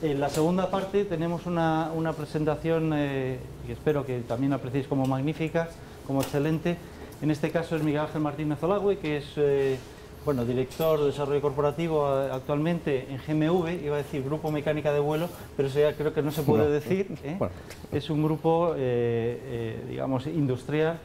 En la segunda parte tenemos una, presentación eh, que espero que también apreciéis como magnífica, como excelente. En este caso es Miguel Ángel Martínez Olagüe, que es eh, bueno, director de desarrollo corporativo eh, actualmente en GMV, iba a decir Grupo Mecánica de Vuelo, pero eso ya creo que no se puede decir. Es un grupo, digamos, industrial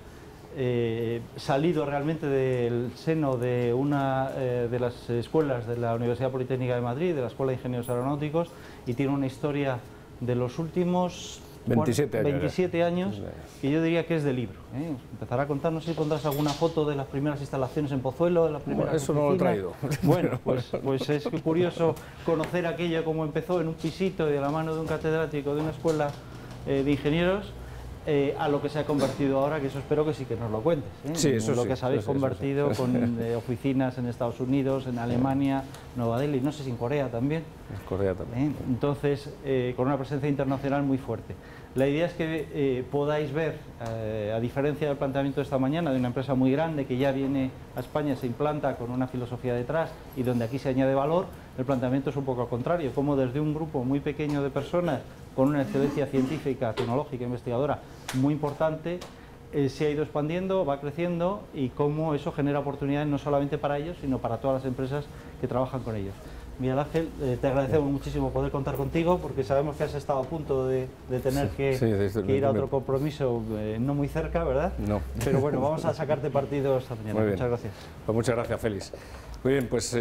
eh, salido realmente del seno de una eh, de las escuelas de la Universidad Politécnica de Madrid, de la Escuela de Ingenieros Aeronáuticos, y tiene una historia de los últimos 27 años, que yo diría que es de libro. ¿eh? Empezará a contarnos si pondrás alguna foto de las primeras instalaciones en Pozuelo. De las eso no lo he traído. Bueno, pues, pues, es curioso conocer aquella... como empezó en un pisito de la mano de un catedrático de una escuela de ingenieros eh, a lo que se ha convertido ahora, que eso espero que sí que nos lo cuentes. ¿eh? Sí, lo que se habéis convertido con eh, oficinas en Estados Unidos, en Alemania, Nueva Delhi, no sé si en Corea también. En Corea también. Entonces, con una presencia internacional muy fuerte. La idea es que podáis ver, a diferencia del planteamiento de esta mañana, de una empresa muy grande que ya viene a España, se implanta con una filosofía detrás y donde aquí se añade valor, el planteamiento es un poco al contrario, como desde un grupo muy pequeño de personas con una excelencia científica, tecnológica, investigadora muy importante, eh, se ha ido expandiendo, va creciendo y cómo eso genera oportunidades no solamente para ellos, sino para todas las empresas que trabajan con ellos. Miguel Ángel, eh, te agradecemos muchísimo poder contar contigo porque sabemos que has estado a punto de, tener que, ir a otro compromiso eh, no muy cerca, ¿verdad? No. Pero bueno, vamos a sacarte partido esta mañana. Muchas gracias. Pues muchas gracias, Félix. Muy bien, pues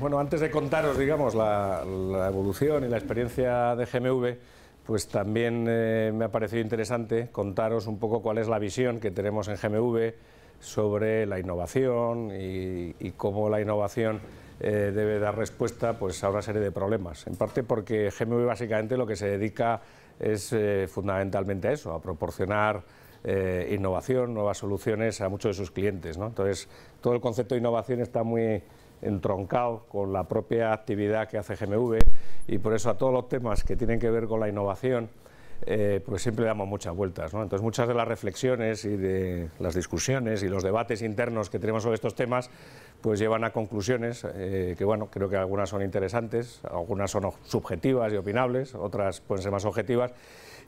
bueno, antes de contaros, digamos, la, la evolución y la experiencia de GMV, pues también eh, me ha parecido interesante contaros un poco cuál es la visión que tenemos en GMV sobre la innovación y, cómo la innovación eh, debe dar respuesta pues, a una serie de problemas. En parte porque GMV básicamente lo que se dedica es eh, fundamentalmente a eso, a proporcionar innovación, nuevas soluciones a muchos de sus clientes. Entonces, todo el concepto de innovación está muy entroncado con la propia actividad que hace GMV y por eso a todos los temas que tienen que ver con la innovación, eh, pues siempre damos muchas vueltas. ¿no? Entonces muchas de las reflexiones y de las discusiones y los debates internos que tenemos sobre estos temas pues llevan a conclusiones eh, que bueno, creo que algunas son interesantes, algunas son subjetivas y opinables, otras pueden ser más objetivas.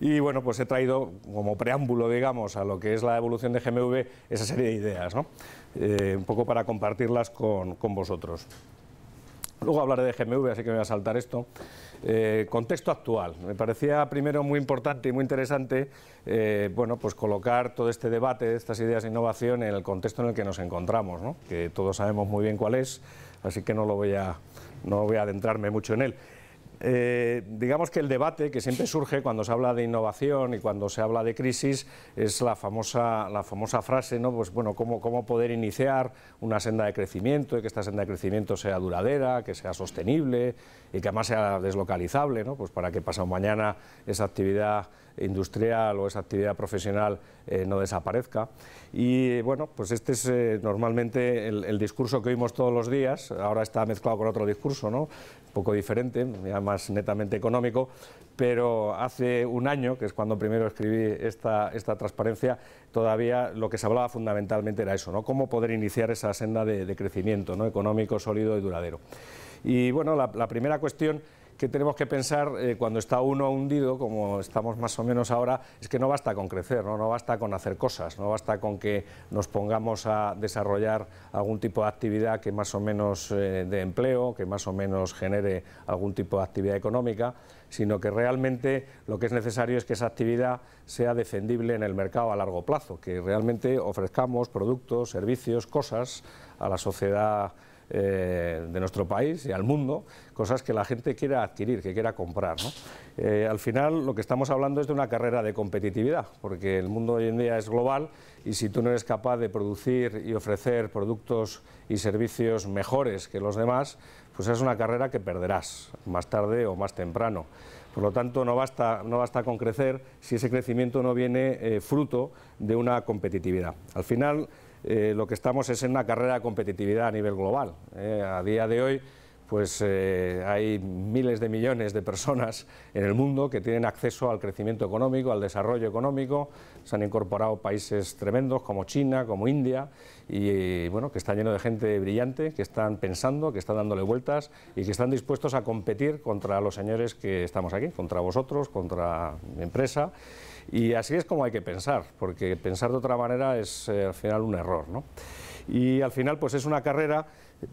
Y bueno, pues he traído como preámbulo, digamos, a lo que es la evolución de GMV esa serie de ideas. ¿no? Eh, un poco para compartirlas con, vosotros. Luego hablaré de GMV, así que me voy a saltar esto. Eh, contexto actual. Me parecía primero muy importante y muy interesante eh, bueno, pues colocar todo este debate, de estas ideas de innovación en el contexto en el que nos encontramos, que todos sabemos muy bien cuál es, así que no, lo voy a, no voy a adentrarme mucho en él. Eh, digamos que el debate que siempre surge cuando se habla de innovación y cuando se habla de crisis es la famosa, la famosa frase, ¿no? Pues bueno, cómo, cómo poder iniciar una senda de crecimiento y que esta senda de crecimiento sea duradera, que sea sostenible y que además sea deslocalizable, ¿no? Pues para que pasado mañana esa actividad industrial o esa actividad profesional eh, no desaparezca. Y bueno, pues este es eh, normalmente el, discurso que oímos todos los días, ahora está mezclado con otro discurso, ¿no? un poco diferente, ya más netamente económico, pero hace un año, que es cuando primero escribí esta, esta transparencia, todavía lo que se hablaba fundamentalmente era eso, ¿no? cómo poder iniciar esa senda de, crecimiento ¿no? económico, sólido y duradero. Y bueno, la primera cuestión que tenemos que pensar eh, cuando está uno hundido, como estamos más o menos ahora, es que no basta con crecer, ¿no? no basta con hacer cosas, no basta con que nos pongamos a desarrollar algún tipo de actividad que más o menos eh, de empleo, que más o menos genere algún tipo de actividad económica, sino que realmente lo que es necesario es que esa actividad sea defendible en el mercado a largo plazo, que realmente ofrezcamos productos, servicios, cosas a la sociedad eh, de nuestro país y al mundo, cosas que la gente quiera adquirir, que quiera comprar. Eh, al final lo que estamos hablando es de una carrera de competitividad, porque el mundo hoy en día es global y si tú no eres capaz de producir y ofrecer productos y servicios mejores que los demás, pues es una carrera que perderás más tarde o más temprano. Por lo tanto, no basta, no basta con crecer si ese crecimiento no viene eh, fruto de una competitividad. Al final, eh, lo que estamos es en una carrera de competitividad a nivel global. Eh. a día de hoy pues eh, hay miles de millones de personas en el mundo que tienen acceso al crecimiento económico, al desarrollo económico, se han incorporado países tremendos como China, como India, y bueno, que están lleno de gente brillante, que están pensando, que están dándole vueltas y que están dispuestos a competir contra los señores que estamos aquí, contra vosotros, contra mi empresa. Y así es como hay que pensar, porque pensar de otra manera es eh, al final un error. Y al final pues es una carrera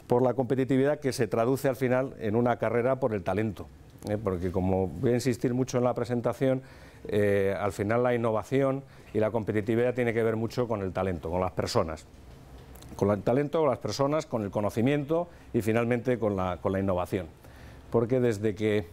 por la competitividad que se traduce al final en una carrera por el talento. ¿eh? Porque como voy a insistir mucho en la presentación, eh, al final la innovación y la competitividad tiene que ver mucho con el talento, con las personas. Con el talento, con las personas, con el conocimiento y finalmente con la, innovación. Porque desde que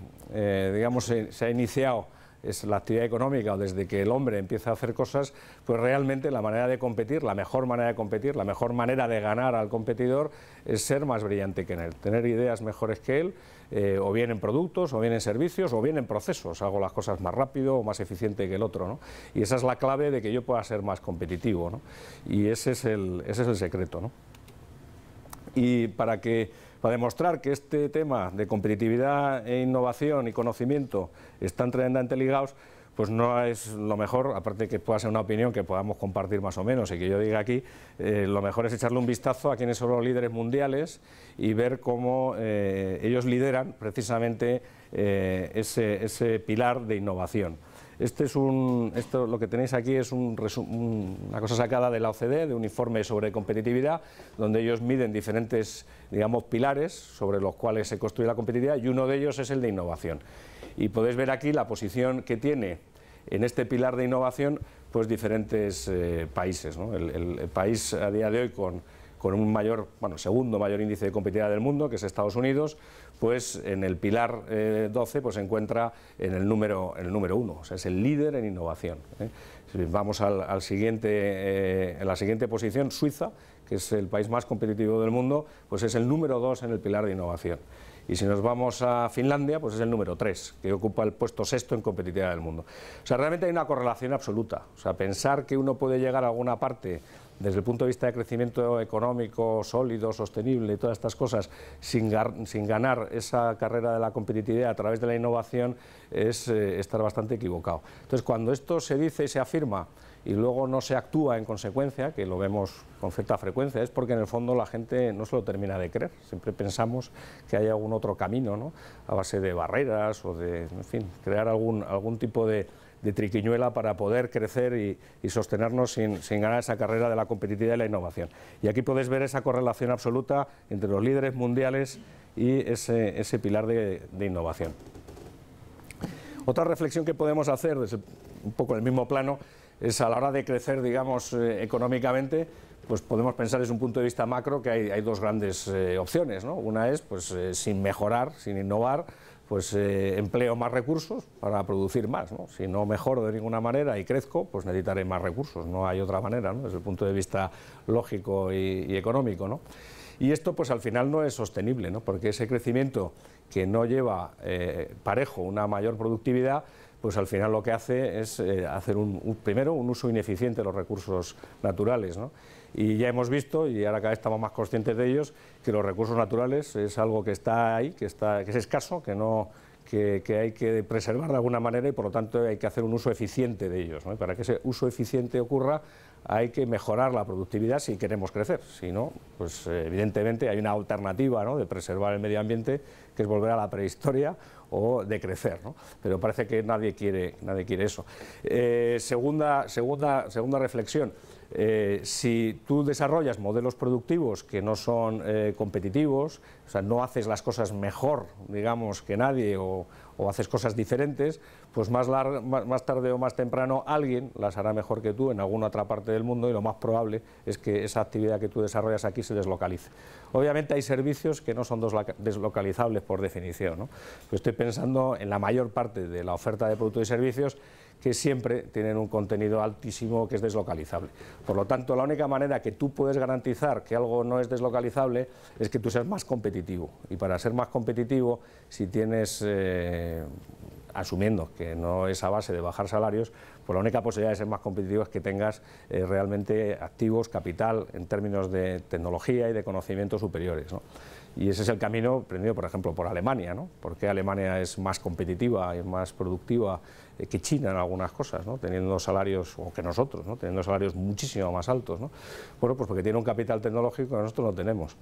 digamos, se ha iniciado es la actividad económica o desde que el hombre empieza a hacer cosas, pues realmente la manera de competir, la mejor manera de competir, la mejor manera de ganar al competidor es ser más brillante que él, tener ideas mejores que él, eh, o bien en productos, o bien en servicios, o bien en procesos. Hago las cosas más rápido o más eficiente que el otro. Y esa es la clave de que yo pueda ser más competitivo. ¿no? Y ese es el, ese es el secreto. ¿no? Y para que para demostrar que este tema de competitividad e innovación y conocimiento están tremendamente ligados, pues no es lo mejor, aparte que pueda ser una opinión que podamos compartir más o menos y que yo diga aquí, eh, lo mejor es echarle un vistazo a quienes son los líderes mundiales y ver cómo eh, ellos lideran precisamente eh, ese pilar de innovación. Este es un, esto lo que tenéis aquí es un una cosa sacada de la OCDE, de un informe sobre competitividad, donde ellos miden diferentes digamos, pilares sobre los cuales se construye la competitividad y uno de ellos es el de innovación. Y podéis ver aquí la posición que tiene en este pilar de innovación pues diferentes eh, países. el país a día de hoy con con un mayor, bueno, segundo mayor índice de competitividad del mundo, que es Estados Unidos, pues en el pilar 12 eh, pues se encuentra en el número en el número uno, o sea, es el líder en innovación. ¿eh? ...si Vamos al, siguiente, eh, la siguiente posición, Suiza, que es el país más competitivo del mundo, pues es el número dos en el pilar de innovación. Y si nos vamos a Finlandia, pues es el número 3, que ocupa el puesto sexto en competitividad del mundo. O sea, realmente hay una correlación absoluta. O sea, pensar que uno puede llegar a alguna parte desde el punto de vista de crecimiento económico sólido, sostenible y todas estas cosas, sin, sin ganar esa carrera de la competitividad a través de la innovación, es eh, estar bastante equivocado. Entonces, cuando esto se dice y se afirma, y luego no se actúa en consecuencia, que lo vemos con cierta frecuencia, es porque en el fondo la gente no se lo termina de creer. Siempre pensamos que hay algún otro camino, ¿no? a base de barreras o de, en fin, crear algún, algún tipo de, de triquiñuela para poder crecer y, sostenernos sin, ganar esa carrera de la competitividad y la innovación. Y aquí podéis ver esa correlación absoluta entre los líderes mundiales y ese, ese pilar de, de, innovación. Otra reflexión que podemos hacer, desde un poco en el mismo plano, es a la hora de crecer, digamos, eh, económicamente, pues podemos pensar desde un punto de vista macro que hay, dos grandes eh, opciones. Una es pues, eh, sin mejorar, sin innovar, pues eh, empleo más recursos para producir más. Si no mejoro de ninguna manera y crezco, pues necesitaré más recursos, no hay otra manera, ¿no? desde el punto de vista lógico y, económico. Y esto pues al final no es sostenible, ¿no? porque ese crecimiento que no lleva eh, parejo una mayor productividad, pues al final lo que hace es eh, hacer primero un uso ineficiente de los recursos naturales y ya hemos visto, y ahora cada vez estamos más conscientes de ellos, que los recursos naturales es algo que está ahí, que, está, que es escaso, que no... Que, hay que preservar de alguna manera y por lo tanto hay que hacer un uso eficiente de ellos. Y Para que ese uso eficiente ocurra hay que mejorar la productividad si queremos crecer, si no, pues eh, evidentemente hay una alternativa ¿no? de preservar el medio ambiente que es volver a la prehistoria o de crecer, ¿no? pero parece que nadie quiere, nadie quiere eso. Eh, segunda, segunda, segunda reflexión. Eh, si tú desarrollas modelos productivos que no son eh, competitivos, o sea, no haces las cosas mejor, digamos, que nadie o haces cosas diferentes, pues más, tarde o más temprano alguien las hará mejor que tú en alguna otra parte del mundo y lo más probable es que esa actividad que tú desarrollas aquí se deslocalice. Obviamente hay servicios que no son deslocalizables por definición. estoy pensando en la mayor parte de la oferta de productos y servicios que siempre tienen un contenido altísimo que es deslocalizable. Por lo tanto, la única manera que tú puedes garantizar que algo no es deslocalizable es que tú seas más competitivo. Y para ser más competitivo, si tienes... Eh, asumiendo que no es a base de bajar salarios, pues la única posibilidad de ser más competitivo es que tengas eh, realmente activos, capital en términos de tecnología y de conocimientos superiores. Y ese es el camino prendido, por ejemplo, por Alemania, ¿no? porque Alemania es más competitiva y más productiva eh, que China en algunas cosas, ¿no? teniendo salarios, o que nosotros, ¿no? teniendo salarios muchísimo más altos. Bueno, pues porque tiene un capital tecnológico que nosotros no tenemos.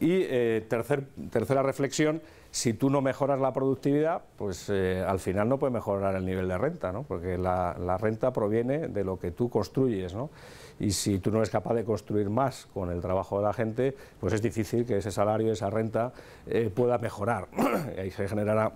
Y eh, tercera reflexión, si tú no mejoras la productividad, pues eh, al final no puedes mejorar el nivel de renta, porque la, renta proviene de lo que tú construyes. Y si tú no eres capaz de construir más con el trabajo de la gente, pues es difícil que ese salario, esa renta pueda mejorar. Ahí se generará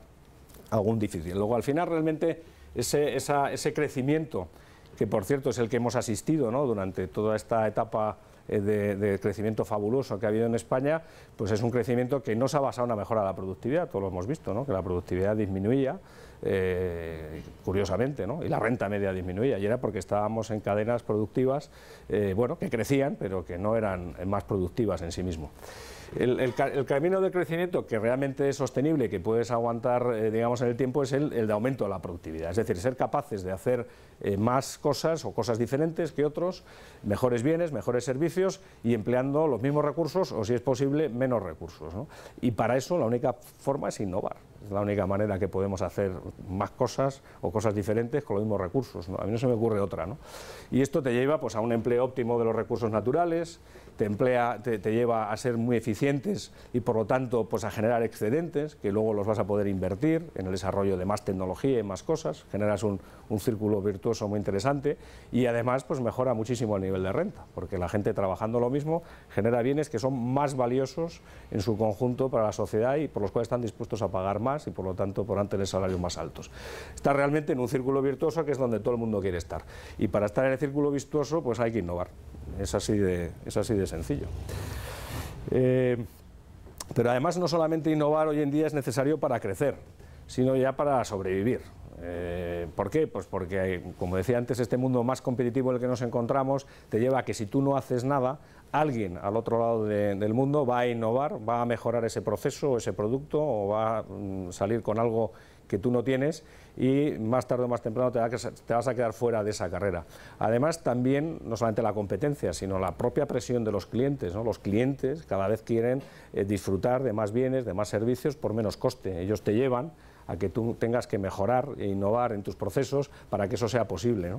algún difícil. Luego al final realmente ese, ese crecimiento, que por cierto es el que hemos asistido durante toda esta etapa eh, de, crecimiento fabuloso que ha habido en España, pues es un crecimiento que no se ha basado en la mejora de la productividad, todo lo hemos visto, ¿no? que la productividad disminuía, eh, curiosamente, ¿no? y la renta media disminuía, y era porque estábamos en cadenas productivas eh, bueno, que crecían, pero que no eran más productivas en sí mismo. El, camino de crecimiento que realmente es sostenible, que puedes aguantar, eh, digamos, en el tiempo, es el, de aumento de la productividad. Es decir, ser capaces de hacer eh, más cosas o cosas diferentes que otros, mejores bienes, mejores servicios y empleando los mismos recursos o, si es posible, menos recursos. Y para eso la única forma es innovar. Es la única manera que podemos hacer más cosas o cosas diferentes con los mismos recursos. A mí no se me ocurre otra. ¿no? Y esto te lleva pues, a un empleo óptimo de los recursos naturales, te, emplea, te, lleva a ser muy eficientes y por lo tanto pues a generar excedentes que luego los vas a poder invertir en el desarrollo de más tecnología y más cosas, generas un, círculo virtuoso muy interesante y además pues mejora muchísimo el nivel de renta, porque la gente trabajando lo mismo genera bienes que son más valiosos en su conjunto para la sociedad y por los cuales están dispuestos a pagar más y por lo tanto por antes salarios más altos. Está realmente en un círculo virtuoso que es donde todo el mundo quiere estar y para estar en el círculo virtuoso pues hay que innovar es así de, es así de sencillo. Eh, pero además no solamente innovar hoy en día es necesario para crecer, sino ya para sobrevivir. Eh, ¿Por qué? Pues porque, como decía antes, este mundo más competitivo en el que nos encontramos te lleva a que si tú no haces nada, alguien al otro lado del mundo va a innovar, va a mejorar ese proceso, ese producto, o va a mm, salir con algo que tú no tienes y más tarde o más temprano te, vas a quedar fuera de esa carrera. Además, también, no solamente la competencia, sino la propia presión de los clientes. ¿no? Los clientes cada vez quieren eh, disfrutar de más bienes, de más servicios por menos coste. Ellos te llevan a que tú tengas que mejorar e innovar en tus procesos para que eso sea posible.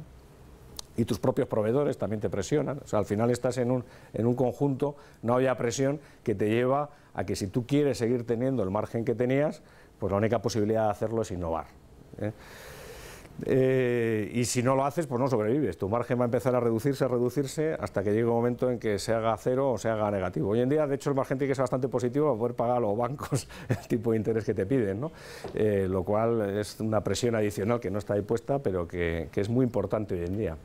y tus propios proveedores también te presionan. al final estás en un, en un conjunto, no había presión que te lleva a que si tú quieres seguir teniendo el margen que tenías, pues la única posibilidad de hacerlo es innovar. ¿eh? Eh, y si no lo haces, pues no sobrevives. Tu margen va a empezar a reducirse, a reducirse, hasta que llegue un momento en que se haga cero o se haga negativo. Hoy en día, de hecho, el margen tiene que ser bastante positivo para poder pagar a los bancos el tipo de interés que te piden, eh, lo cual es una presión adicional que no está ahí puesta, pero que es muy importante hoy en día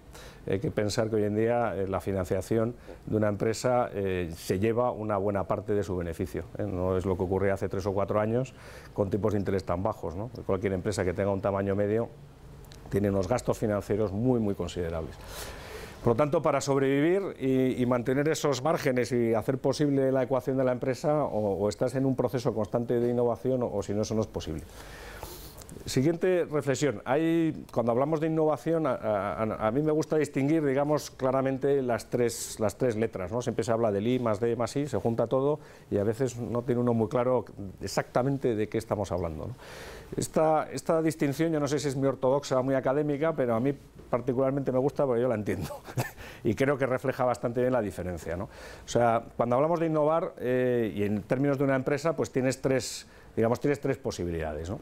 hay eh, que pensar que hoy en día eh, la financiación de una empresa eh, se lleva una buena parte de su beneficio. No es lo que ocurría hace tres o cuatro años con tipos de interés tan bajos. ¿no? Pues cualquier empresa que tenga un tamaño medio tiene unos gastos financieros muy, muy considerables. Por lo tanto, para sobrevivir y, mantener esos márgenes y hacer posible la ecuación de la empresa, o, estás en un proceso constante de innovación, o si no, eso no es posible. Siguiente reflexión. cuando hablamos de innovación, a, mí me gusta distinguir, digamos, claramente las tres, letras. ¿no? Siempre se habla del I, más D, más I, se junta todo y a veces no tiene uno muy claro exactamente de qué estamos hablando. Esta, distinción, yo no sé si es muy ortodoxa o muy académica, pero a mí particularmente me gusta porque yo la entiendo y creo que refleja bastante bien la diferencia. O sea, cuando hablamos de innovar eh, y en términos de una empresa, pues tienes tres, digamos, tienes tres posibilidades. ¿no?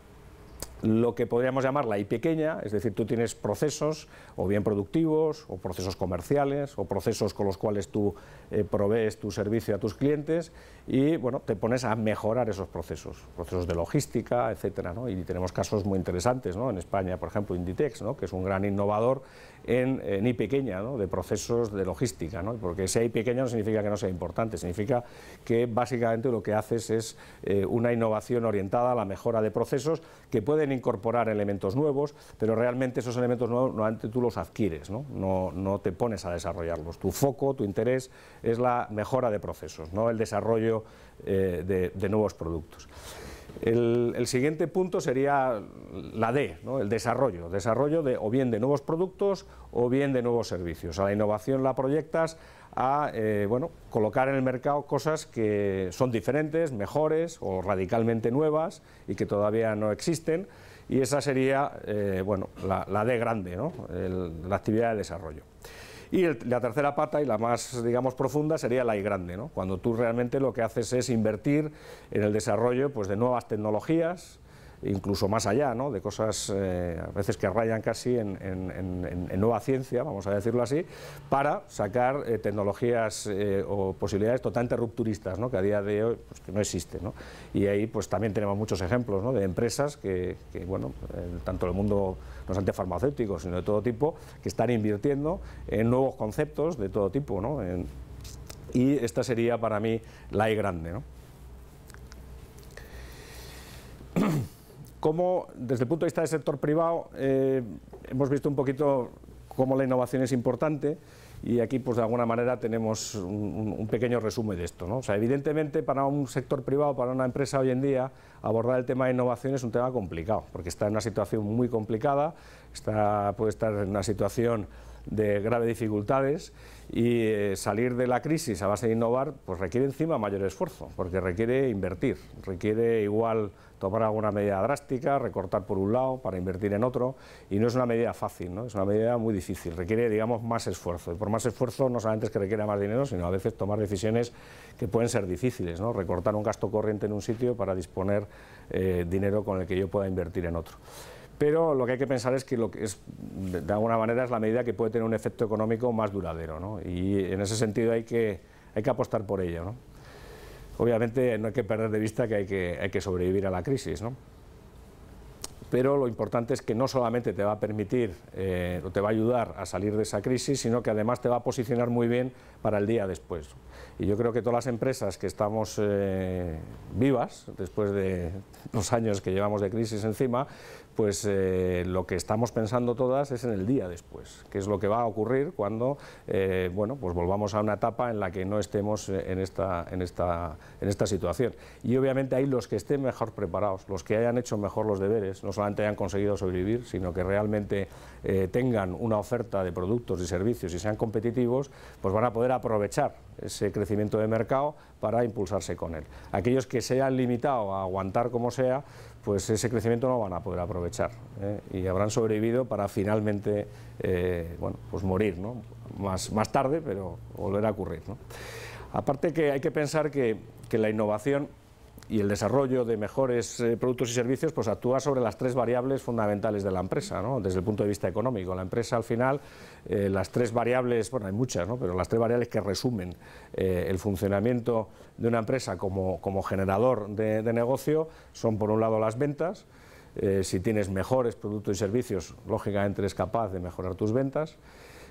lo que podríamos llamar la pequeña, es decir, tú tienes procesos o bien productivos o procesos comerciales o procesos con los cuales tú eh, provees tu servicio a tus clientes y bueno, te pones a mejorar esos procesos, procesos de logística, etcétera, Y tenemos casos muy interesantes, ¿no? En España, por ejemplo, Inditex, ¿no? que es un gran innovador en, I pequeña, de procesos de logística, ¿no? porque si hay pequeña no significa que no sea importante, significa que básicamente lo que haces es eh, una innovación orientada a la mejora de procesos que pueden incorporar elementos nuevos, pero realmente esos elementos nuevos normalmente tú los adquieres, ¿no? te pones a desarrollarlos. Tu foco, tu interés es la mejora de procesos, no el desarrollo eh, de nuevos productos. El, siguiente punto sería la D, el desarrollo, desarrollo de, o bien de nuevos productos o bien de nuevos servicios. A la innovación la proyectas a eh, bueno, colocar en el mercado cosas que son diferentes, mejores o radicalmente nuevas y que todavía no existen y esa sería eh, bueno, la, D grande, la actividad de desarrollo. Y la tercera pata y la más, digamos, profunda sería la y grande, ¿no? cuando tú realmente lo que haces es invertir en el desarrollo pues, de nuevas tecnologías, incluso más allá, ¿no? de cosas eh, a veces que rayan casi en, nueva ciencia, vamos a decirlo así, para sacar eh, tecnologías eh, o posibilidades totalmente rupturistas, ¿no? que a día de hoy pues, no existen. ¿no? Y ahí pues, también tenemos muchos ejemplos de empresas que bueno, tanto el mundo ante farmacéuticos, sino de todo tipo, que están invirtiendo en nuevos conceptos de todo tipo. y esta sería para mí la E grande. desde el punto de vista del sector privado eh, hemos visto un poquito cómo la innovación es importante? y aquí pues de alguna manera tenemos un, pequeño resumen de esto. ¿no? sea, evidentemente para un sector privado, para una empresa hoy en día, abordar el tema de innovación es un tema complicado, porque está en una situación muy complicada, está, puede estar en una situación de graves dificultades y eh, salir de la crisis a base de innovar, pues requiere encima mayor esfuerzo, porque requiere invertir, requiere igual tomar alguna medida drástica, recortar por un lado para invertir en otro, y no es una medida fácil, ¿no? es una medida muy difícil, requiere, digamos, más esfuerzo, y por más esfuerzo no solamente es que requiera más dinero, sino a veces tomar decisiones que pueden ser difíciles, ¿no? recortar un gasto corriente en un sitio para disponer eh, dinero con el que yo pueda invertir en otro pero lo que hay que pensar es que, lo es, de alguna manera es la medida que puede tener un efecto económico más duradero, ¿no? y en ese sentido hay que, hay que apostar por ello. ¿no? Obviamente no hay que perder de vista que hay que, hay que sobrevivir a la crisis, ¿no? pero lo importante es que no solamente te va a permitir eh, o te va a ayudar a salir de esa crisis, sino que además te va a posicionar muy bien para el día después. Y yo creo que todas las empresas que estamos eh, vivas, después de los años que llevamos de crisis encima, pues eh, lo que estamos pensando todas es en el día después, que es lo que va a ocurrir cuando eh, bueno, pues volvamos a una etapa en la que no estemos eh, en esta, situación. Y obviamente ahí los que estén mejor preparados, los que hayan hecho mejor los deberes, no solamente hayan conseguido sobrevivir, sino que realmente tengan una oferta de productos y servicios y sean competitivos, pues van a poder aprovechar ese crecimiento de mercado para impulsarse con él. Aquellos que se hayan limitado a aguantar como sea, pues ese crecimiento no van a poder aprovechar ¿eh? y habrán sobrevivido para finalmente eh, bueno, pues morir, ¿no? más, más tarde, pero volver a ocurrir. ¿no? Aparte que hay que pensar que, que la innovación y el desarrollo de mejores eh, productos y servicios pues actúa sobre las tres variables fundamentales de la empresa, ¿no? desde el punto de vista económico. La empresa al final, eh, las tres variables, bueno hay muchas, ¿no? pero las tres variables que resumen eh, el funcionamiento de una empresa como, generador de, de negocio son por un lado las ventas, si tienes mejores productos y servicios, lógicamente eres capaz de mejorar tus ventas,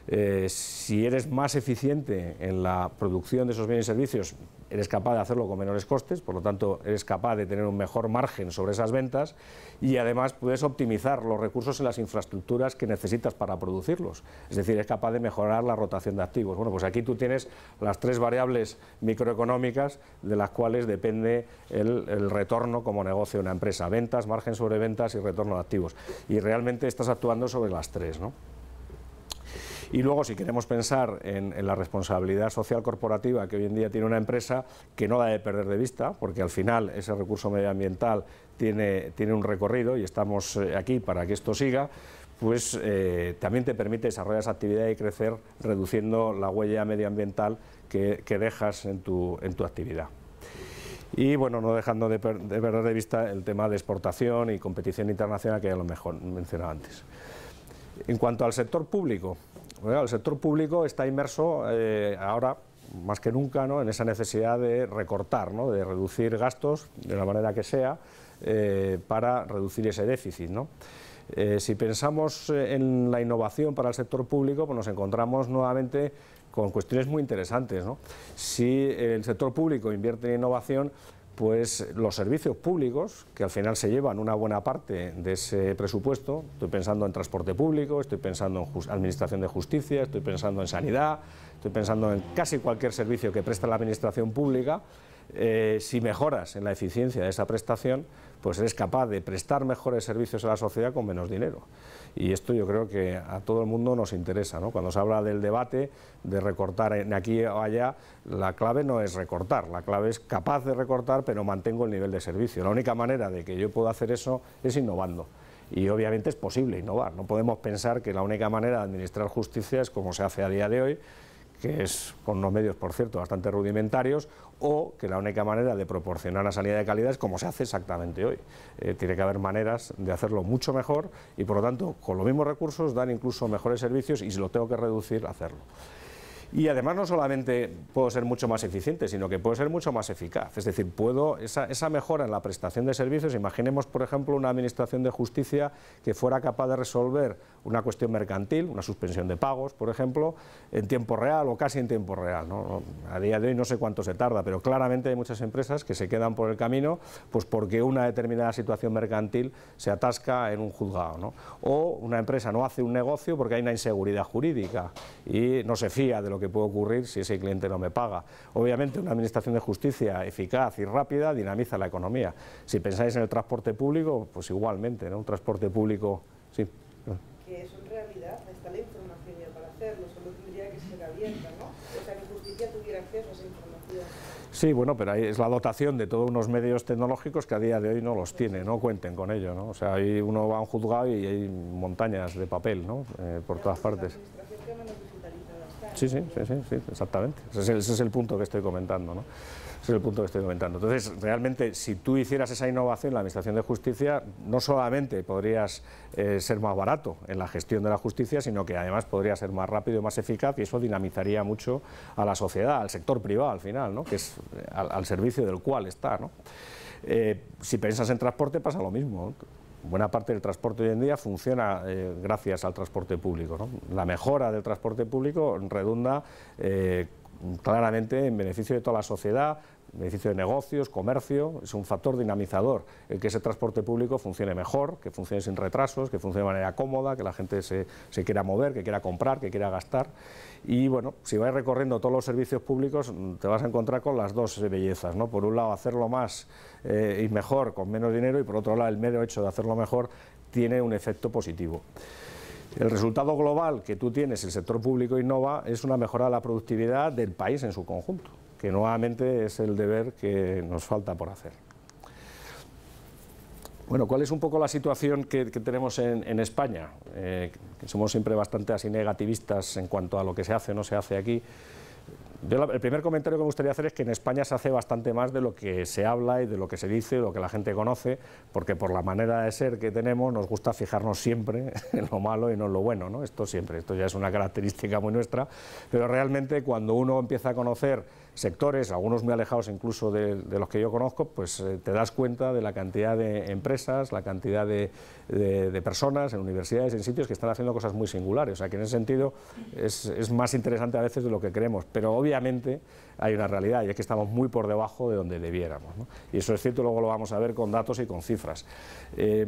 eh, si eres más eficiente en la producción de esos bienes y servicios, eres capaz de hacerlo con menores costes, por lo tanto, eres capaz de tener un mejor margen sobre esas ventas y además puedes optimizar los recursos en las infraestructuras que necesitas para producirlos. Es decir, es capaz de mejorar la rotación de activos. Bueno, pues aquí tú tienes las tres variables microeconómicas de las cuales depende el, el retorno como negocio de una empresa. Ventas, margen sobre ventas y retorno de activos. Y realmente estás actuando sobre las tres, ¿no? Y luego, si queremos pensar en, la responsabilidad social corporativa que hoy en día tiene una empresa, que no la de perder de vista, porque al final ese recurso medioambiental tiene, tiene un recorrido y estamos eh, aquí para que esto siga, pues eh, también te permite desarrollar esa actividad y crecer reduciendo la huella medioambiental que, dejas en tu, actividad. Y bueno, no dejando de, perder de vista el tema de exportación y competición internacional que ya lo mejor mencionaba antes. En cuanto al sector público, el sector público está inmerso eh, ahora más que nunca ¿no? en esa necesidad de recortar, de reducir gastos de la manera que sea eh, para reducir ese déficit. Eh, si pensamos en la innovación para el sector público, pues nos encontramos nuevamente con cuestiones muy interesantes. Si el sector público invierte en innovación, pues los servicios públicos, que al final se llevan una buena parte de ese presupuesto, estoy pensando en transporte público, estoy pensando en administración de justicia, estoy pensando en sanidad, estoy pensando en casi cualquier servicio que presta la administración pública, eh, si mejoras en la eficiencia de esa prestación, pues eres capaz de prestar mejores servicios a la sociedad con menos dinero y esto yo creo que a todo el mundo nos interesa. Cuando se habla del debate, de recortar aquí o allá, la clave no es recortar, la clave es capaz de recortar pero mantengo el nivel de servicio. La única manera de que yo pueda hacer eso es innovando. Y obviamente es posible innovar, no podemos pensar que la única manera de administrar justicia es como se hace a día de hoy, que es con unos medios, por cierto, bastante rudimentarios, o que la única manera de proporcionar la sanidad de calidad es como se hace exactamente hoy. Eh, tiene que haber maneras de hacerlo mucho mejor y, por lo tanto, con los mismos recursos, dar incluso mejores servicios y si lo tengo que reducir, hacerlo. Y además no solamente puedo ser mucho más eficiente, sino que puedo ser mucho más eficaz. Es decir, puedo esa, mejora en la prestación de servicios, imaginemos por ejemplo una administración de justicia que fuera capaz de resolver una cuestión mercantil, una suspensión de pagos, por ejemplo, en tiempo real o casi en tiempo real. A día de hoy no sé cuánto se tarda, pero claramente hay muchas empresas que se quedan por el camino pues porque una determinada situación mercantil se atasca en un juzgado. ¿no? O una empresa no hace un negocio porque hay una inseguridad jurídica y no se fía de lo que puede ocurrir si ese cliente no me paga. Obviamente una administración de justicia eficaz y rápida dinamiza la economía. Si pensáis en el transporte público, pues igualmente, ¿no? Un transporte público, sí. Que eso en realidad está la información para hacerlo, solo tendría que ser abierta, ¿no? O sea, que justicia tuviera acceso a esa información. Sí, bueno, pero ahí es la dotación de todos unos medios tecnológicos que a día de hoy no los tiene, no cuenten con ello, ¿no? O sea, ahí uno va a un juzgado y hay montañas de papel, ¿no? Eh, por todas pues partes. Sí, sí, sí, sí, exactamente. Ese es, el, punto que estoy comentando, ¿no? es el punto que estoy comentando. Entonces, realmente, si tú hicieras esa innovación en la Administración de Justicia, no solamente podrías eh, ser más barato en la gestión de la justicia, sino que además podría ser más rápido y más eficaz y eso dinamizaría mucho a la sociedad, al sector privado al final, ¿no? que es eh, al, servicio del cual está. ¿no? Eh, si piensas en transporte pasa lo mismo buena parte del transporte hoy en día funciona eh, gracias al transporte público. La mejora del transporte público redunda... Eh, claramente en beneficio de toda la sociedad, en beneficio de negocios, comercio, es un factor dinamizador, el que ese transporte público funcione mejor, que funcione sin retrasos, que funcione de manera cómoda, que la gente se, se quiera mover, que quiera comprar, que quiera gastar. Y bueno, si vais recorriendo todos los servicios públicos, mm, te vas a encontrar con las dos bellezas, ¿no? Por un lado, hacerlo más eh, y mejor con menos dinero, y por otro lado, el mero hecho de hacerlo mejor tiene un efecto positivo. El resultado global que tú tienes, el sector público innova, es una mejora de la productividad del país en su conjunto, que nuevamente es el deber que nos falta por hacer. Bueno, ¿cuál es un poco la situación que, tenemos en, España? Eh, somos siempre bastante así negativistas en cuanto a lo que se hace o no se hace aquí el primer comentario que me gustaría hacer es que en España se hace bastante más de lo que se habla y de lo que se dice, de lo que la gente conoce, porque por la manera de ser que tenemos nos gusta fijarnos siempre en lo malo y no en lo bueno, ¿no? Esto siempre, esto ya es una característica muy nuestra, pero realmente cuando uno empieza a conocer sectores, algunos muy alejados incluso de, los que yo conozco, pues eh, te das cuenta de la cantidad de empresas, la cantidad de, personas en universidades, en sitios que están haciendo cosas muy singulares. O sea que en ese sentido es, más interesante a veces de lo que creemos, pero obviamente hay una realidad y es que estamos muy por debajo de donde debiéramos. Y eso es cierto, luego lo vamos a ver con datos y con cifras. Eh,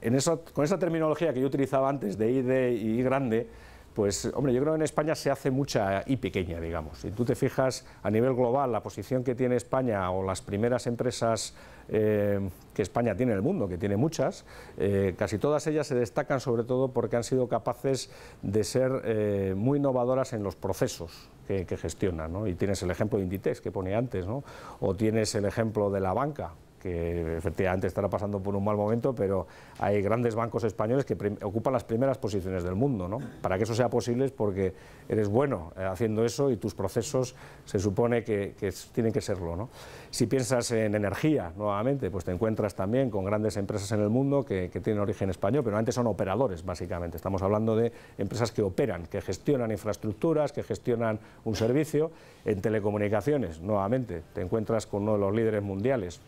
en con esa terminología que yo utilizaba antes de ID y I grande, pues hombre, yo creo que en España se hace mucha y pequeña, digamos. Si tú te fijas a nivel global la posición que tiene España o las primeras empresas eh, que España tiene en el mundo, que tiene muchas, eh, casi todas ellas se destacan sobre todo porque han sido capaces de ser eh, muy innovadoras en los procesos que, que gestionan. Y tienes el ejemplo de Inditex que pone antes, ¿no? o tienes el ejemplo de la banca, que efectivamente estará pasando por un mal momento, pero hay grandes bancos españoles que ocupan las primeras posiciones del mundo. Para que eso sea posible es porque eres bueno eh, haciendo eso y tus procesos se supone que, tienen que serlo. Si piensas en energía, nuevamente, pues te encuentras también con grandes empresas en el mundo que, que tienen origen español, pero antes son operadores, básicamente. Estamos hablando de empresas que operan, que gestionan infraestructuras, que gestionan un servicio. En telecomunicaciones, nuevamente, te encuentras con uno de los líderes mundiales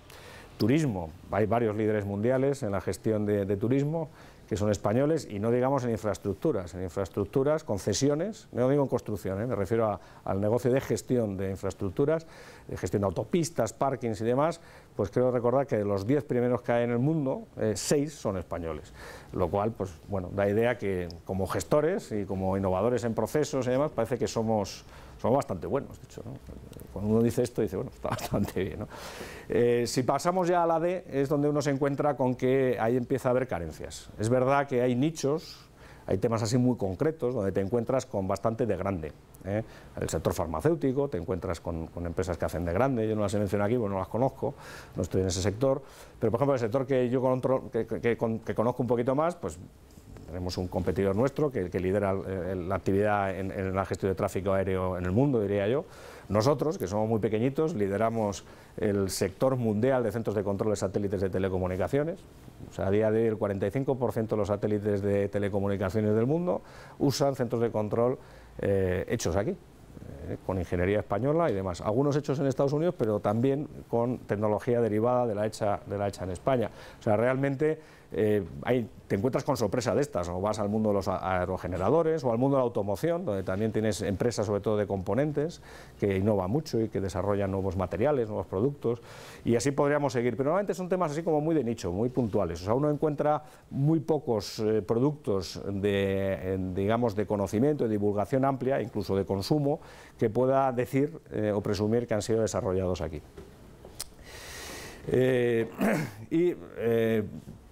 turismo. Hay varios líderes mundiales en la gestión de, turismo que son españoles y no digamos en infraestructuras, en infraestructuras, concesiones, no digo en construcción, ¿eh? me refiero al negocio de gestión de infraestructuras, de gestión de autopistas, parkings y demás, pues creo recordar que de los 10 primeros que hay en el mundo, 6 eh, son españoles, lo cual pues bueno, da idea que como gestores y como innovadores en procesos y demás, parece que somos son bastante buenos, de hecho. Cuando uno dice esto, dice, bueno, está bastante bien. Eh, si pasamos ya a la D, es donde uno se encuentra con que ahí empieza a haber carencias. Es verdad que hay nichos, hay temas así muy concretos, donde te encuentras con bastante de grande. ¿eh? El sector farmacéutico, te encuentras con, empresas que hacen de grande, yo no las he mencionado aquí, porque no las conozco, no estoy en ese sector, pero por ejemplo el sector que yo conozco un poquito más, pues tenemos un competidor nuestro que, lidera la actividad en, la gestión de tráfico aéreo en el mundo, diría yo. Nosotros, que somos muy pequeñitos, lideramos el sector mundial de centros de control de satélites de telecomunicaciones. O sea, a día de hoy el 45% de los satélites de telecomunicaciones del mundo usan centros de control eh, hechos aquí, eh, con ingeniería española y demás. Algunos hechos en Estados Unidos, pero también con tecnología derivada de la hecha, de la hecha en España. O sea, realmente eh, ahí te encuentras con sorpresa de estas, o vas al mundo de los aerogeneradores o al mundo de la automoción, donde también tienes empresas sobre todo de componentes que innovan mucho y que desarrollan nuevos materiales, nuevos productos, y así podríamos seguir. Pero normalmente son temas así como muy de nicho, muy puntuales. O sea, uno encuentra muy pocos eh, productos de, digamos, de conocimiento, de divulgación amplia, incluso de consumo, que pueda decir eh, o presumir que han sido desarrollados aquí. y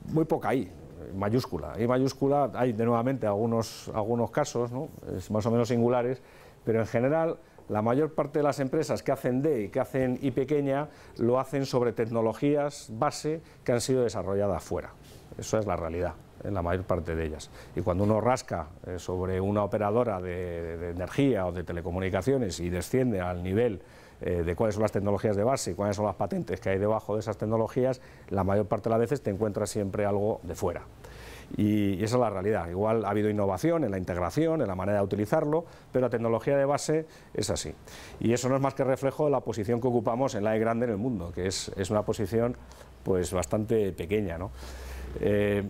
muy poca I, mayúscula. Y mayúscula hay de nuevamente algunos, algunos casos, ¿no? es más o menos singulares, pero en general la mayor parte de las empresas que hacen D y que hacen I pequeña lo hacen sobre tecnologías base que han sido desarrolladas fuera. Eso es la realidad en la mayor parte de ellas. Y cuando uno rasca eh, sobre una operadora de, energía o de telecomunicaciones y desciende al nivel eh, de cuáles son las tecnologías de base y cuáles son las patentes que hay debajo de esas tecnologías, la mayor parte de las veces te encuentras siempre algo de fuera. Y, esa es la realidad. Igual ha habido innovación en la integración, en la manera de utilizarlo, pero la tecnología de base es así. Y eso no es más que reflejo de la posición que ocupamos en la E grande en el mundo, que es, una posición pues bastante pequeña. ¿no? Eh,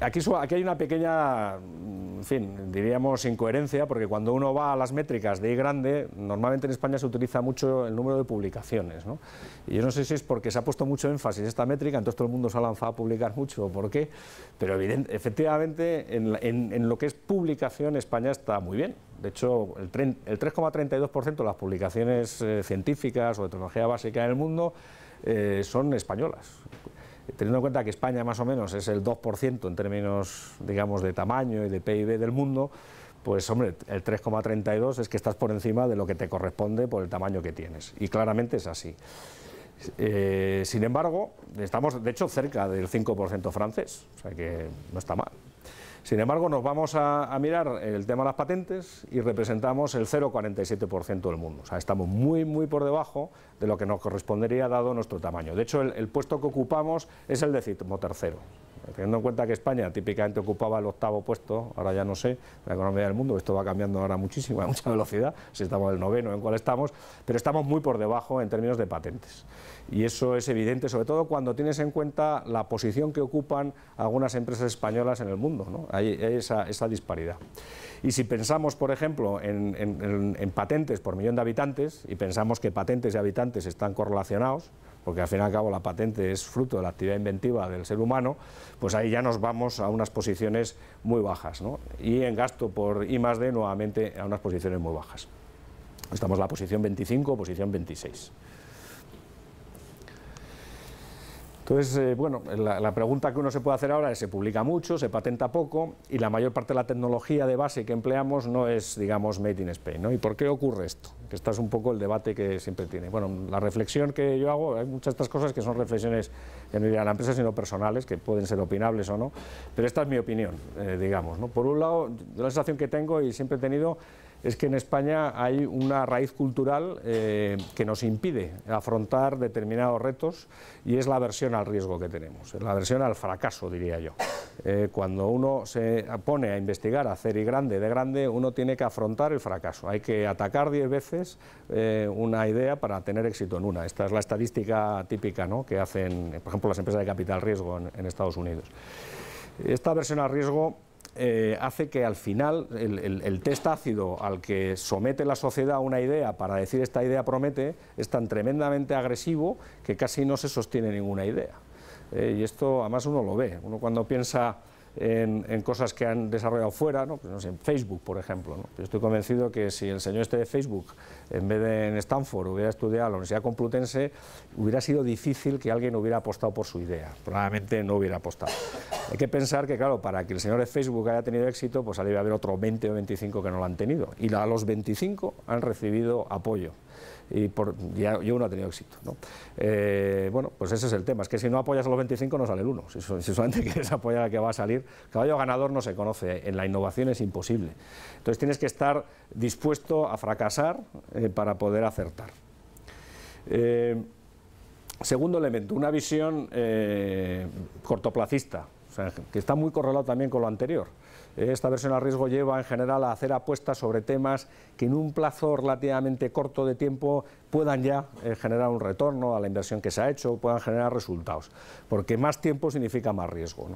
Aquí, hay una pequeña, en fin, diríamos incoherencia, porque cuando uno va a las métricas de I grande, normalmente en España se utiliza mucho el número de publicaciones. Y yo no sé si es porque se ha puesto mucho énfasis en esta métrica, entonces todo el mundo se ha lanzado a publicar mucho por qué, pero efectivamente en, lo que es publicación España está muy bien. De hecho, el, 3,32% de las publicaciones eh, científicas o de tecnología básica en el mundo eh, son españolas teniendo en cuenta que España más o menos es el 2% en términos, digamos, de tamaño y de PIB del mundo, pues hombre, el 3,32 es que estás por encima de lo que te corresponde por el tamaño que tienes. Y claramente es así. Eh, sin embargo, estamos de hecho cerca del 5% francés, o sea que no está mal. Sin embargo, nos vamos a, mirar el tema de las patentes y representamos el 0,47% del mundo. O sea, estamos muy, muy por debajo de lo que nos correspondería dado nuestro tamaño. De hecho, el, puesto que ocupamos es el décimo tercero teniendo en cuenta que España típicamente ocupaba el octavo puesto, ahora ya no sé, la economía del mundo, esto va cambiando ahora muchísimo, a mucha velocidad, si estamos en el noveno, en cuál estamos, pero estamos muy por debajo en términos de patentes y eso es evidente, sobre todo cuando tienes en cuenta la posición que ocupan algunas empresas españolas en el mundo. ¿no? Hay, esa, disparidad. Y si pensamos, por ejemplo, en, patentes por millón de habitantes, y pensamos que patentes y habitantes están correlacionados, porque al fin y al cabo la patente es fruto de la actividad inventiva del ser humano, pues ahí ya nos vamos a unas posiciones muy bajas. Y en gasto por I más D nuevamente a unas posiciones muy bajas. Estamos en la posición 25, posición 26. Entonces, eh, bueno, la, pregunta que uno se puede hacer ahora es, se publica mucho, se patenta poco y la mayor parte de la tecnología de base que empleamos no es, digamos, made in Spain. ¿no? ¿Y por qué ocurre esto? Que este es un poco el debate que siempre tiene. Bueno, la reflexión que yo hago, hay muchas de estas cosas que son reflexiones, en no de la empresa, sino personales, que pueden ser opinables o no, pero esta es mi opinión, eh, digamos. ¿no? Por un lado, la sensación que tengo y siempre he tenido es que en España hay una raíz cultural eh, que nos impide afrontar determinados retos y es la aversión al riesgo que tenemos, la aversión al fracaso, diría yo. Eh, cuando uno se pone a investigar, a hacer y grande de grande, uno tiene que afrontar el fracaso. Hay que atacar diez veces eh, una idea para tener éxito en una. Esta es la estadística típica ¿no? que hacen, por ejemplo, las empresas de capital riesgo en, Estados Unidos. Esta aversión al riesgo eh, hace que al final el, test ácido al que somete la sociedad una idea para decir esta idea promete es tan tremendamente agresivo que casi no se sostiene ninguna idea. Eh, y esto además uno lo ve, uno cuando piensa en, cosas que han desarrollado fuera, ¿no? Pues en Facebook, por ejemplo. Yo estoy convencido que si el señor este de Facebook, en vez de en Stanford, hubiera estudiado la Universidad Complutense, hubiera sido difícil que alguien hubiera apostado por su idea. Probablemente no hubiera apostado. Hay que pensar que, claro, para que el señor de Facebook haya tenido éxito, pues debe haber otros 20 o 25 que no lo han tenido. Y a los 25 han recibido apoyo y, por, uno ha tenido éxito. Eh, bueno, pues ese es el tema, es que si no apoyas a los 25 no sale el 1, si, solamente quieres apoyar al que va a salir, caballo ganador no se conoce, en la innovación es imposible. Entonces tienes que estar dispuesto a fracasar eh, para poder acertar. Eh, segundo elemento, una visión cortoplacista, que está muy correlado también con lo anterior. Esta versión a riesgo lleva en general a hacer apuestas sobre temas que en un plazo relativamente corto de tiempo puedan ya eh, generar un retorno a la inversión que se ha hecho, puedan generar resultados, porque más tiempo significa más riesgo.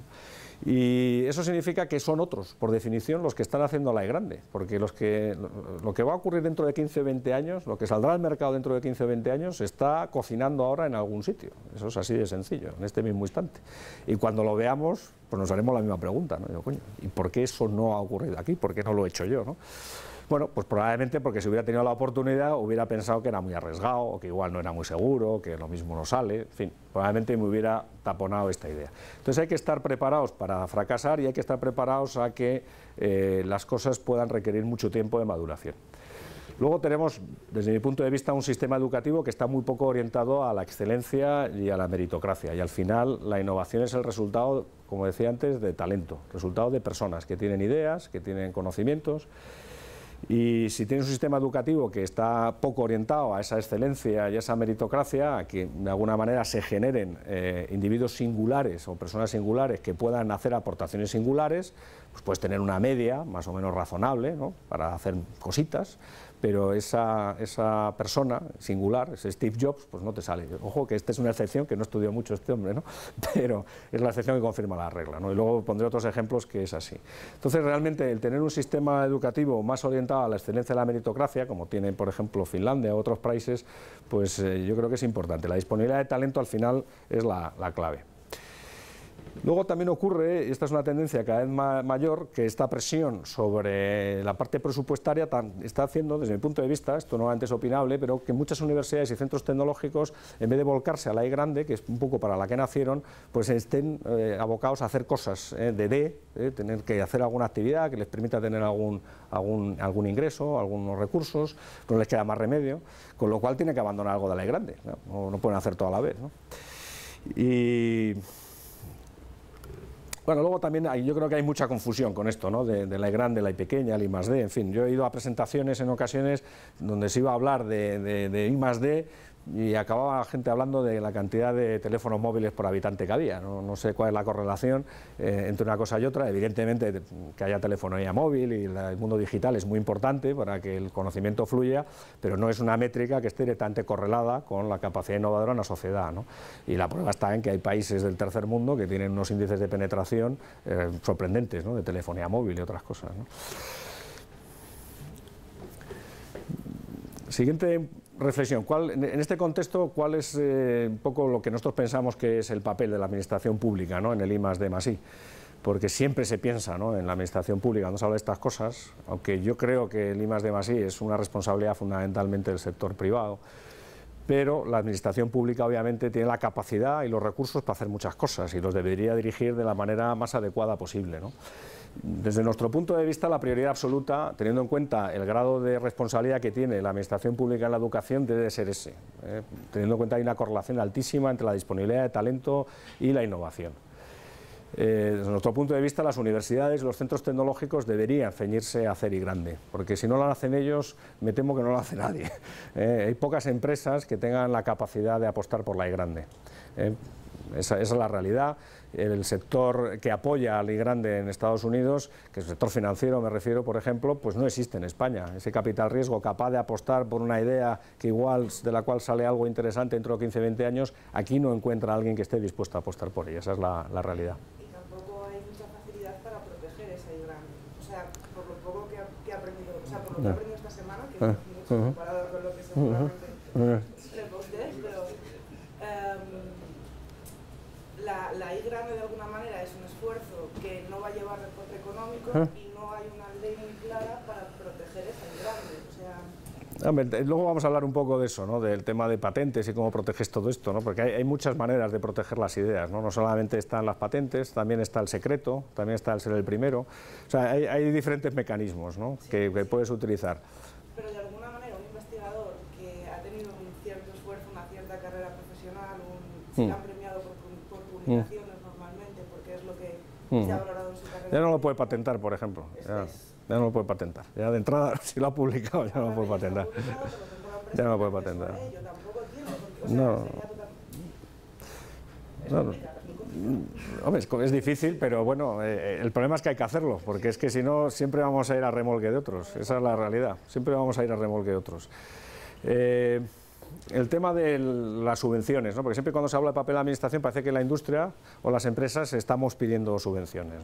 Y eso significa que son otros, por definición, los que están haciendo la e grande, porque los que, lo que va a ocurrir dentro de 15 o 20 años, lo que saldrá al mercado dentro de 15 o 20 años, se está cocinando ahora en algún sitio. Eso es así de sencillo, en este mismo instante. Y cuando lo veamos, pues nos haremos la misma pregunta, ¿no? coño, ¿y por qué eso no ha ocurrido aquí? ¿Por qué no lo he hecho yo? Bueno, pues probablemente porque si hubiera tenido la oportunidad hubiera pensado que era muy arriesgado, o que igual no era muy seguro, que lo mismo no sale, en fin, probablemente me hubiera taponado esta idea. Entonces hay que estar preparados para fracasar y hay que estar preparados a que eh, las cosas puedan requerir mucho tiempo de maduración. Luego tenemos, desde mi punto de vista, un sistema educativo que está muy poco orientado a la excelencia y a la meritocracia. Y al final la innovación es el resultado, como decía antes, de talento, resultado de personas que tienen ideas, que tienen conocimientos y si tienes un sistema educativo que está poco orientado a esa excelencia y a esa meritocracia, a que de alguna manera se generen eh, individuos singulares o personas singulares que puedan hacer aportaciones singulares, pues puedes tener una media más o menos razonable para hacer cositas pero esa, esa, persona singular, ese Steve Jobs, pues no te sale. Ojo que esta es una excepción, que no estudió mucho este hombre, ¿no? pero es la excepción que confirma la regla. ¿no? Y luego pondré otros ejemplos que es así. Entonces, realmente, el tener un sistema educativo más orientado a la excelencia de la meritocracia, como tiene, por ejemplo, Finlandia o otros países, pues eh, yo creo que es importante. La disponibilidad de talento, al final, es la clave. Luego también ocurre, y esta es una tendencia cada vez mayor, que esta presión sobre la parte presupuestaria está haciendo, desde mi punto de vista, esto no es opinable, pero que muchas universidades y centros tecnológicos, en vez de volcarse a la ley grande, que es un poco para la que nacieron, pues estén eh, abocados a hacer cosas eh, de D, eh, tener que hacer alguna actividad que les permita tener algún, algún, algún ingreso, algunos recursos, pues no les queda más remedio, con lo cual tienen que abandonar algo de la I e grande, o no, pueden hacer todo a la vez. Y bueno, luego también yo creo que hay mucha confusión con esto, ¿no? De, la I grande, la I pequeña, el I más D, en fin. Yo he ido a presentaciones en ocasiones donde se iba a hablar de, de I más D y acababa la gente hablando de la cantidad de teléfonos móviles por habitante que había. No, sé cuál es la correlación eh, entre una cosa y otra. Evidentemente, que haya telefonía móvil y el mundo digital es muy importante para que el conocimiento fluya, pero no es una métrica que esté directamente correlada con la capacidad innovadora en la sociedad. ¿no? Y la prueba está en que hay países del tercer mundo que tienen unos índices de penetración eh, sorprendentes ¿no? de telefonía móvil y otras cosas. Siguiente reflexión, ¿cuál, en este contexto, ¿cuál es eh, un poco lo que nosotros pensamos que es el papel de la administración pública ¿no? en el I de D Porque siempre se piensa ¿no? en la administración pública cuando se habla de estas cosas, aunque yo creo que el I de D es una responsabilidad fundamentalmente del sector privado, pero la administración pública obviamente tiene la capacidad y los recursos para hacer muchas cosas y los debería dirigir de la manera más adecuada posible. ¿no? Desde nuestro punto de vista, la prioridad absoluta, teniendo en cuenta el grado de responsabilidad que tiene la Administración Pública en la educación, debe ser ese, ¿eh? teniendo en cuenta que hay una correlación altísima entre la disponibilidad de talento y la innovación. Eh, desde nuestro punto de vista, las universidades, y los centros tecnológicos deberían ceñirse a hacer y grande, porque si no lo hacen ellos, me temo que no lo hace nadie. ¿eh? hay pocas empresas que tengan la capacidad de apostar por la y grande. esa es la realidad el sector que apoya al grande en Estados Unidos, que es el sector financiero me refiero, por ejemplo, pues no existe en España. Ese capital riesgo capaz de apostar por una idea que igual, de la cual sale algo interesante dentro de 15, 20 años, aquí no encuentra a alguien que esté dispuesto a apostar por ella. Esa es la, realidad. Y tampoco hay mucha facilidad para proteger esa grande O sea, por lo poco que, he aprendido, esta semana, que es comparado ah, con lo que se y no hay una ley muy clara para proteger esa grande luego vamos a hablar un poco de eso, ¿no? del tema de patentes y cómo proteges todo esto, porque hay, muchas maneras de proteger las ideas, ¿no? no solamente están las patentes, también está el secreto, también está el ser el primero, hay, diferentes mecanismos que, puedes utilizar. Pero de alguna manera un investigador que ha tenido un cierto esfuerzo, una cierta carrera profesional, se mm. ha premiado por, mm. publicaciones normalmente, porque es lo que se mm. ha valorado ya no lo puede patentar, por ejemplo. Este ya, no lo puede patentar. Ya de entrada, si lo ha publicado, ya no lo puede patentar. Ya no lo puede patentar. No. Mm, hombre, es, difícil, pero bueno, eh, eh, el problema es que hay que hacerlo, porque es que si no, siempre vamos a ir a remolque de otros. Esa es la realidad. Siempre vamos a ir a remolque de otros. Eh, el tema de las subvenciones, porque siempre cuando se habla de papel de administración parece que la industria o las empresas estamos pidiendo subvenciones.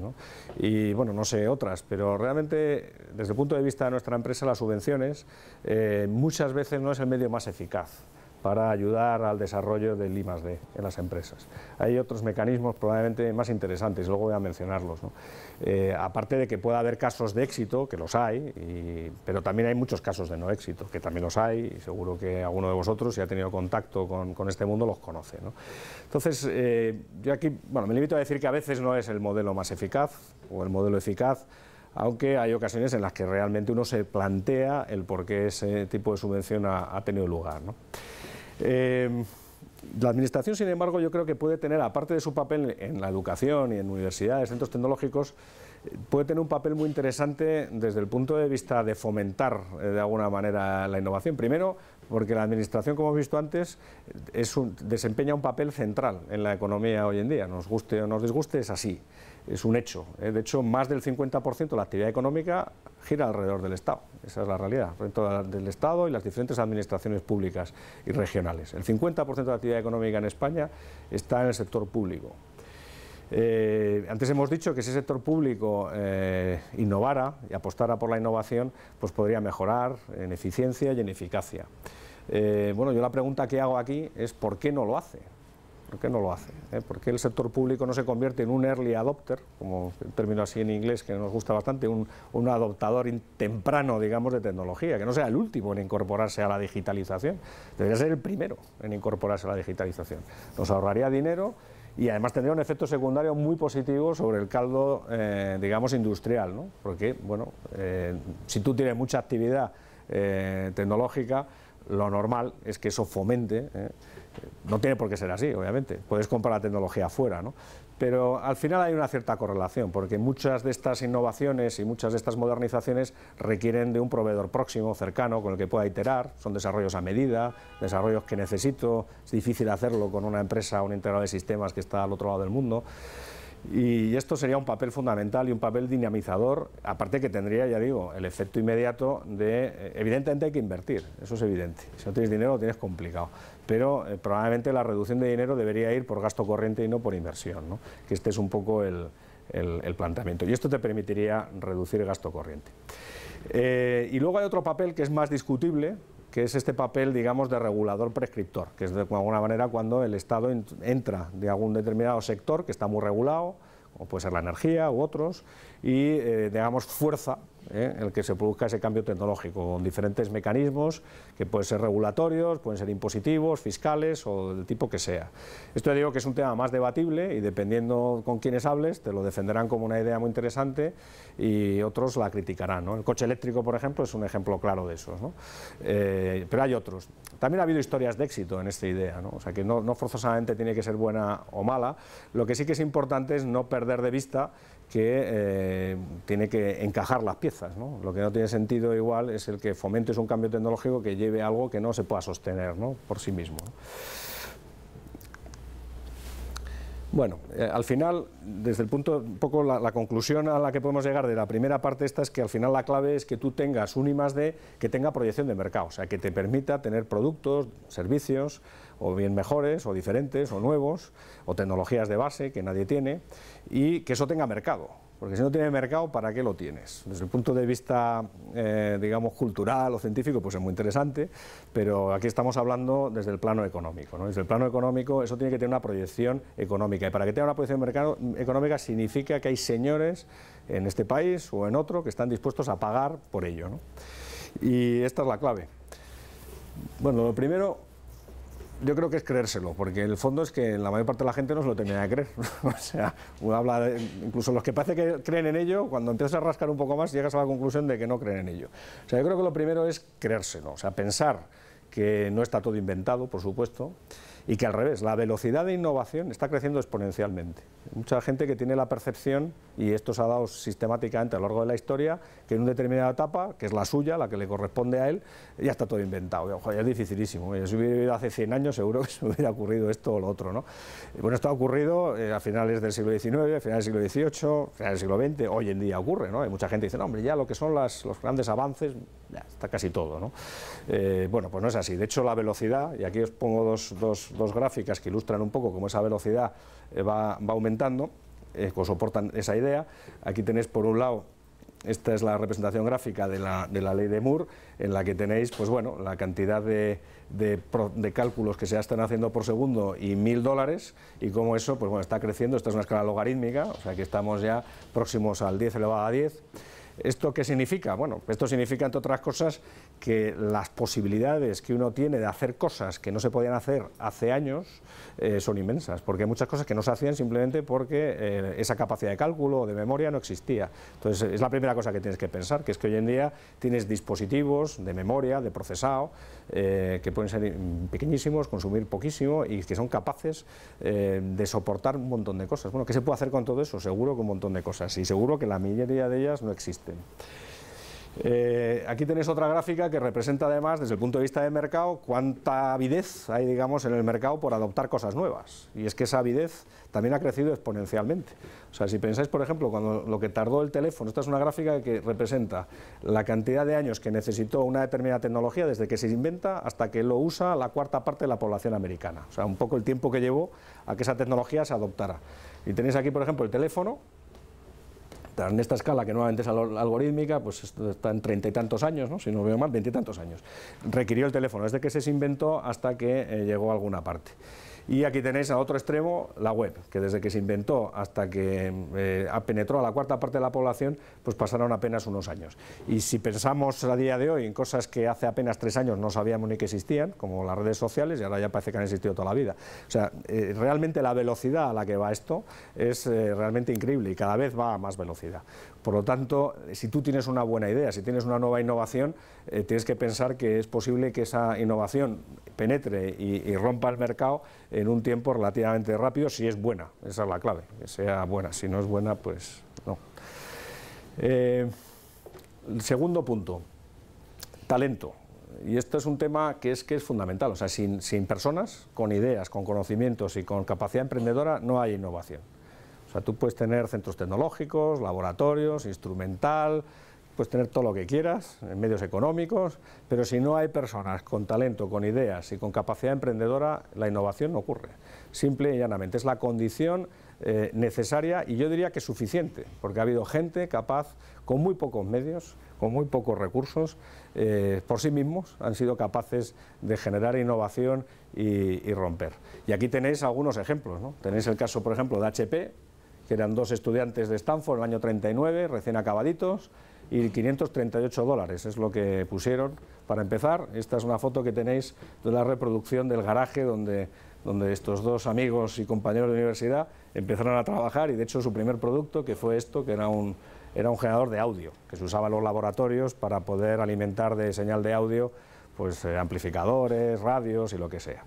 Y bueno, no sé otras, pero realmente desde el punto de vista de nuestra empresa las subvenciones eh, muchas veces no es el medio más eficaz para ayudar al desarrollo del I+.D. en las empresas. Hay otros mecanismos probablemente más interesantes, luego voy a mencionarlos. Eh, aparte de que pueda haber casos de éxito, que los hay, pero también hay muchos casos de no éxito, que también los hay, y seguro que alguno de vosotros, si ha tenido contacto con, este mundo, los conoce. Entonces, eh, yo aquí bueno, me limito a decir que a veces no es el modelo más eficaz o el modelo eficaz, aunque hay ocasiones en las que realmente uno se plantea el por qué ese tipo de subvención ha, tenido lugar. Em, la Administración, sin embargo, yo creo que puede tener, aparte de su papel en la educación y en universidades, centros tecnológicos, puede tener un papel muy interesante desde el punto de vista de fomentar eh, de alguna manera la innovación. Primero, porque la Administración, como hemos visto antes, desempeña un papel central en la economía hoy en día. Nos guste o nos disguste, es así es un hecho. ¿eh? De hecho, más del 50% de la actividad económica gira alrededor del Estado. Esa es la realidad, dentro del Estado y las diferentes administraciones públicas y regionales. El 50% de la actividad económica en España está en el sector público. Eh, antes hemos dicho que si el sector público eh, innovara y apostara por la innovación, pues podría mejorar en eficiencia y en eficacia. bueno, yo la pregunta que hago aquí es ¿por qué no lo hace? ¿Por qué no lo hace? ¿Eh? ¿Por qué el sector público no se convierte en un early adopter, como un término así en inglés que nos gusta bastante, un, adoptador temprano, digamos, de tecnología, que no sea el último en incorporarse a la digitalización? Debería ser el primero en incorporarse a la digitalización. Nos ahorraría dinero y además tendría un efecto secundario muy positivo sobre el caldo, eh, digamos, industrial, ¿no? Porque, bueno, eh, si tú tienes mucha actividad eh, tecnológica, lo normal es que eso fomente no tiene por qué ser así, obviamente. Puedes comprar la tecnología afuera, ¿no? Pero al final hay una cierta correlación, porque muchas de estas innovaciones y muchas de estas modernizaciones requieren de un proveedor próximo, cercano, con el que pueda iterar. Son desarrollos a medida, desarrollos que necesito. Es difícil hacerlo con una empresa, o un integrador de sistemas que está al otro lado del mundo. Y esto sería un papel fundamental y un papel dinamizador, aparte que tendría, ya digo, el efecto inmediato de, eh, evidentemente hay que invertir, eso es evidente, si no tienes dinero lo tienes complicado, pero eh, probablemente la reducción de dinero debería ir por gasto corriente y no por inversión, que este es un poco el, planteamiento, y esto te permitiría reducir el gasto corriente. Eh, y luego hay otro papel que es más discutible, que es este papel, digamos, de regulador prescriptor, que es de alguna manera cuando el Estado entra de algún determinado sector que está muy regulado, como puede ser la energía u otros, y, eh, digamos, fuerza en ¿eh? el que se produzca ese cambio tecnológico, con diferentes mecanismos que pueden ser regulatorios, pueden ser impositivos, fiscales o del tipo que sea. Esto digo que es un tema más debatible y dependiendo con quienes hables, te lo defenderán como una idea muy interesante y otros la criticarán. El coche eléctrico, por ejemplo, es un ejemplo claro de eso. Eh, pero hay otros. También ha habido historias de éxito en esta idea, ¿no? o sea que no forzosamente tiene que ser buena o mala. Lo que sí que es importante es no perder de vista que eh, tiene que encajar las piezas. ¿no? Lo que no tiene sentido igual es el que fomentes un cambio tecnológico que lleve algo que no se pueda sostener por sí mismo. Bueno, eh, al final, desde el punto, un poco la, la, conclusión a la que podemos llegar de la primera parte esta es que al final la clave es que tú tengas un I que tenga proyección de mercado, o sea, que te permita tener productos, servicios, o bien mejores, o diferentes, o nuevos, o tecnologías de base que nadie tiene, y que eso tenga mercado. Porque si no tiene mercado, ¿para qué lo tienes? Desde el punto de vista, eh, digamos, cultural o científico, pues es muy interesante, pero aquí estamos hablando desde el plano económico. Desde el plano económico, eso tiene que tener una proyección económica. Y para que tenga una proyección mm, económica significa que hay señores en este país o en otro que están dispuestos a pagar por ello. Y esta es la clave. Bueno, lo primero, yo creo que es creérselo, porque el fondo es que la mayor parte de la gente no se lo tenía que creer. o sea, incluso los que parece que creen en ello, cuando empiezas a rascar un poco más llegas a la conclusión de que no creen en ello. O sea, yo creo que lo primero es creérselo, o sea, pensar que no está todo inventado, por supuesto, y que al revés, la velocidad de innovación está creciendo exponencialmente. Mucha gente que tiene la percepción, y esto se ha dado sistemáticamente a lo largo de la historia, que en una determinada etapa, que es la suya, la que le corresponde a él, ya está todo inventado. Ojo, es dificilísimo. Si hubiera vivido hace 100 años, seguro que se hubiera ocurrido esto o lo otro. ¿no? Bueno, esto ha ocurrido eh, a finales del siglo XIX, a finales del siglo XVIII, a finales del siglo XX, hoy en día ocurre. ¿no? Hay mucha gente dice, hombre, ya lo que son los grandes avances, ya está casi todo. ¿no? Eh, bueno, pues no es así. De hecho, la velocidad, y aquí os pongo dos, dos dos gráficas que ilustran un poco cómo esa velocidad eh, va, aumentando, eh, soportan esa idea. Aquí tenéis por un lado esta es la representación gráfica de la, ley de Moore, en la que tenéis pues bueno, la cantidad de, cálculos que se están haciendo por segundo y mil dólares, y cómo eso pues bueno, está creciendo, esta es una escala logarítmica, o sea que estamos ya próximos al 10 elevado a 10, ¿Esto qué significa? Bueno, esto significa, entre otras cosas, que las posibilidades que uno tiene de hacer cosas que no se podían hacer hace años eh, son inmensas, porque hay muchas cosas que no se hacían simplemente porque eh, esa capacidad de cálculo o de memoria no existía. Entonces, es la primera cosa que tienes que pensar, que es que hoy en día tienes dispositivos de memoria, de procesado, eh, que pueden ser pequeñísimos, consumir poquísimo y que son capaces de soportar un montón de cosas. Bueno, ¿qué se puede hacer con todo eso? Seguro que un montón de cosas, y seguro que la mayoría de ellas no existe. Este. Eh, aquí tenéis otra gráfica que representa además, desde el punto de vista de mercado, cuánta avidez hay, digamos, en el mercado por adoptar cosas nuevas. Y es que esa avidez también ha crecido exponencialmente. O sea, si pensáis, por ejemplo, cuando lo que tardó el teléfono, esta es una gráfica que representa la cantidad de años que necesitó una determinada tecnología desde que se inventa hasta que lo usa la cuarta parte de la población americana. O sea, un poco el tiempo que llevó a que esa tecnología se adoptara. Y tenéis aquí, por ejemplo, el teléfono, en esta escala que nuevamente es algorítmica, pues está en treinta y tantos años, si no veo mal, veintitantos años. Requirió el teléfono desde que se inventó hasta que eh, llegó a alguna parte. Y aquí tenéis a otro extremo la web, que desde que se inventó hasta que eh, penetró a la cuarta parte de la población, pues pasaron apenas unos años. Y si pensamos a día de hoy en cosas que hace apenas tres años no sabíamos ni que existían, como las redes sociales, y ahora ya parece que han existido toda la vida. O sea, eh, realmente la velocidad a la que va esto es eh, realmente increíble y cada vez va a más velocidad. Por lo tanto, si tú tienes una buena idea, si tienes una nueva innovación, eh, tienes que pensar que es posible que esa innovación penetre y, rompa el mercado en un tiempo relativamente rápido, si es buena, esa es la clave, que sea buena, si no es buena, pues no. Eh, segundo punto, talento. Y esto es un tema que es, que es fundamental, o sea, sin personas, con ideas, con conocimientos y con capacidad emprendedora no hay innovación. O sea, tú puedes tener centros tecnológicos, laboratorios, instrumental, puedes tener todo lo que quieras, medios económicos, pero si no hay personas con talento, con ideas y con capacidad emprendedora, la innovación no ocurre. Simple y llanamente, es la condición eh, necesaria y yo diría que suficiente, porque ha habido gente capaz, con muy pocos medios, con muy pocos recursos, eh, por sí mismos han sido capaces de generar innovación y, y romper. Y aquí tenéis algunos ejemplos, ¿no? tenéis el caso, por ejemplo, de HP, que eran dos estudiantes de Stanford, el año 39, recién acabaditos, y 538 dólares es lo que pusieron para empezar. Esta es una foto que tenéis de la reproducción del garaje donde, estos dos amigos y compañeros de universidad empezaron a trabajar y de hecho su primer producto, que fue esto, que era un, generador de audio, que se usaba en los laboratorios para poder alimentar de señal de audio pues, eh, amplificadores, radios y lo que sea.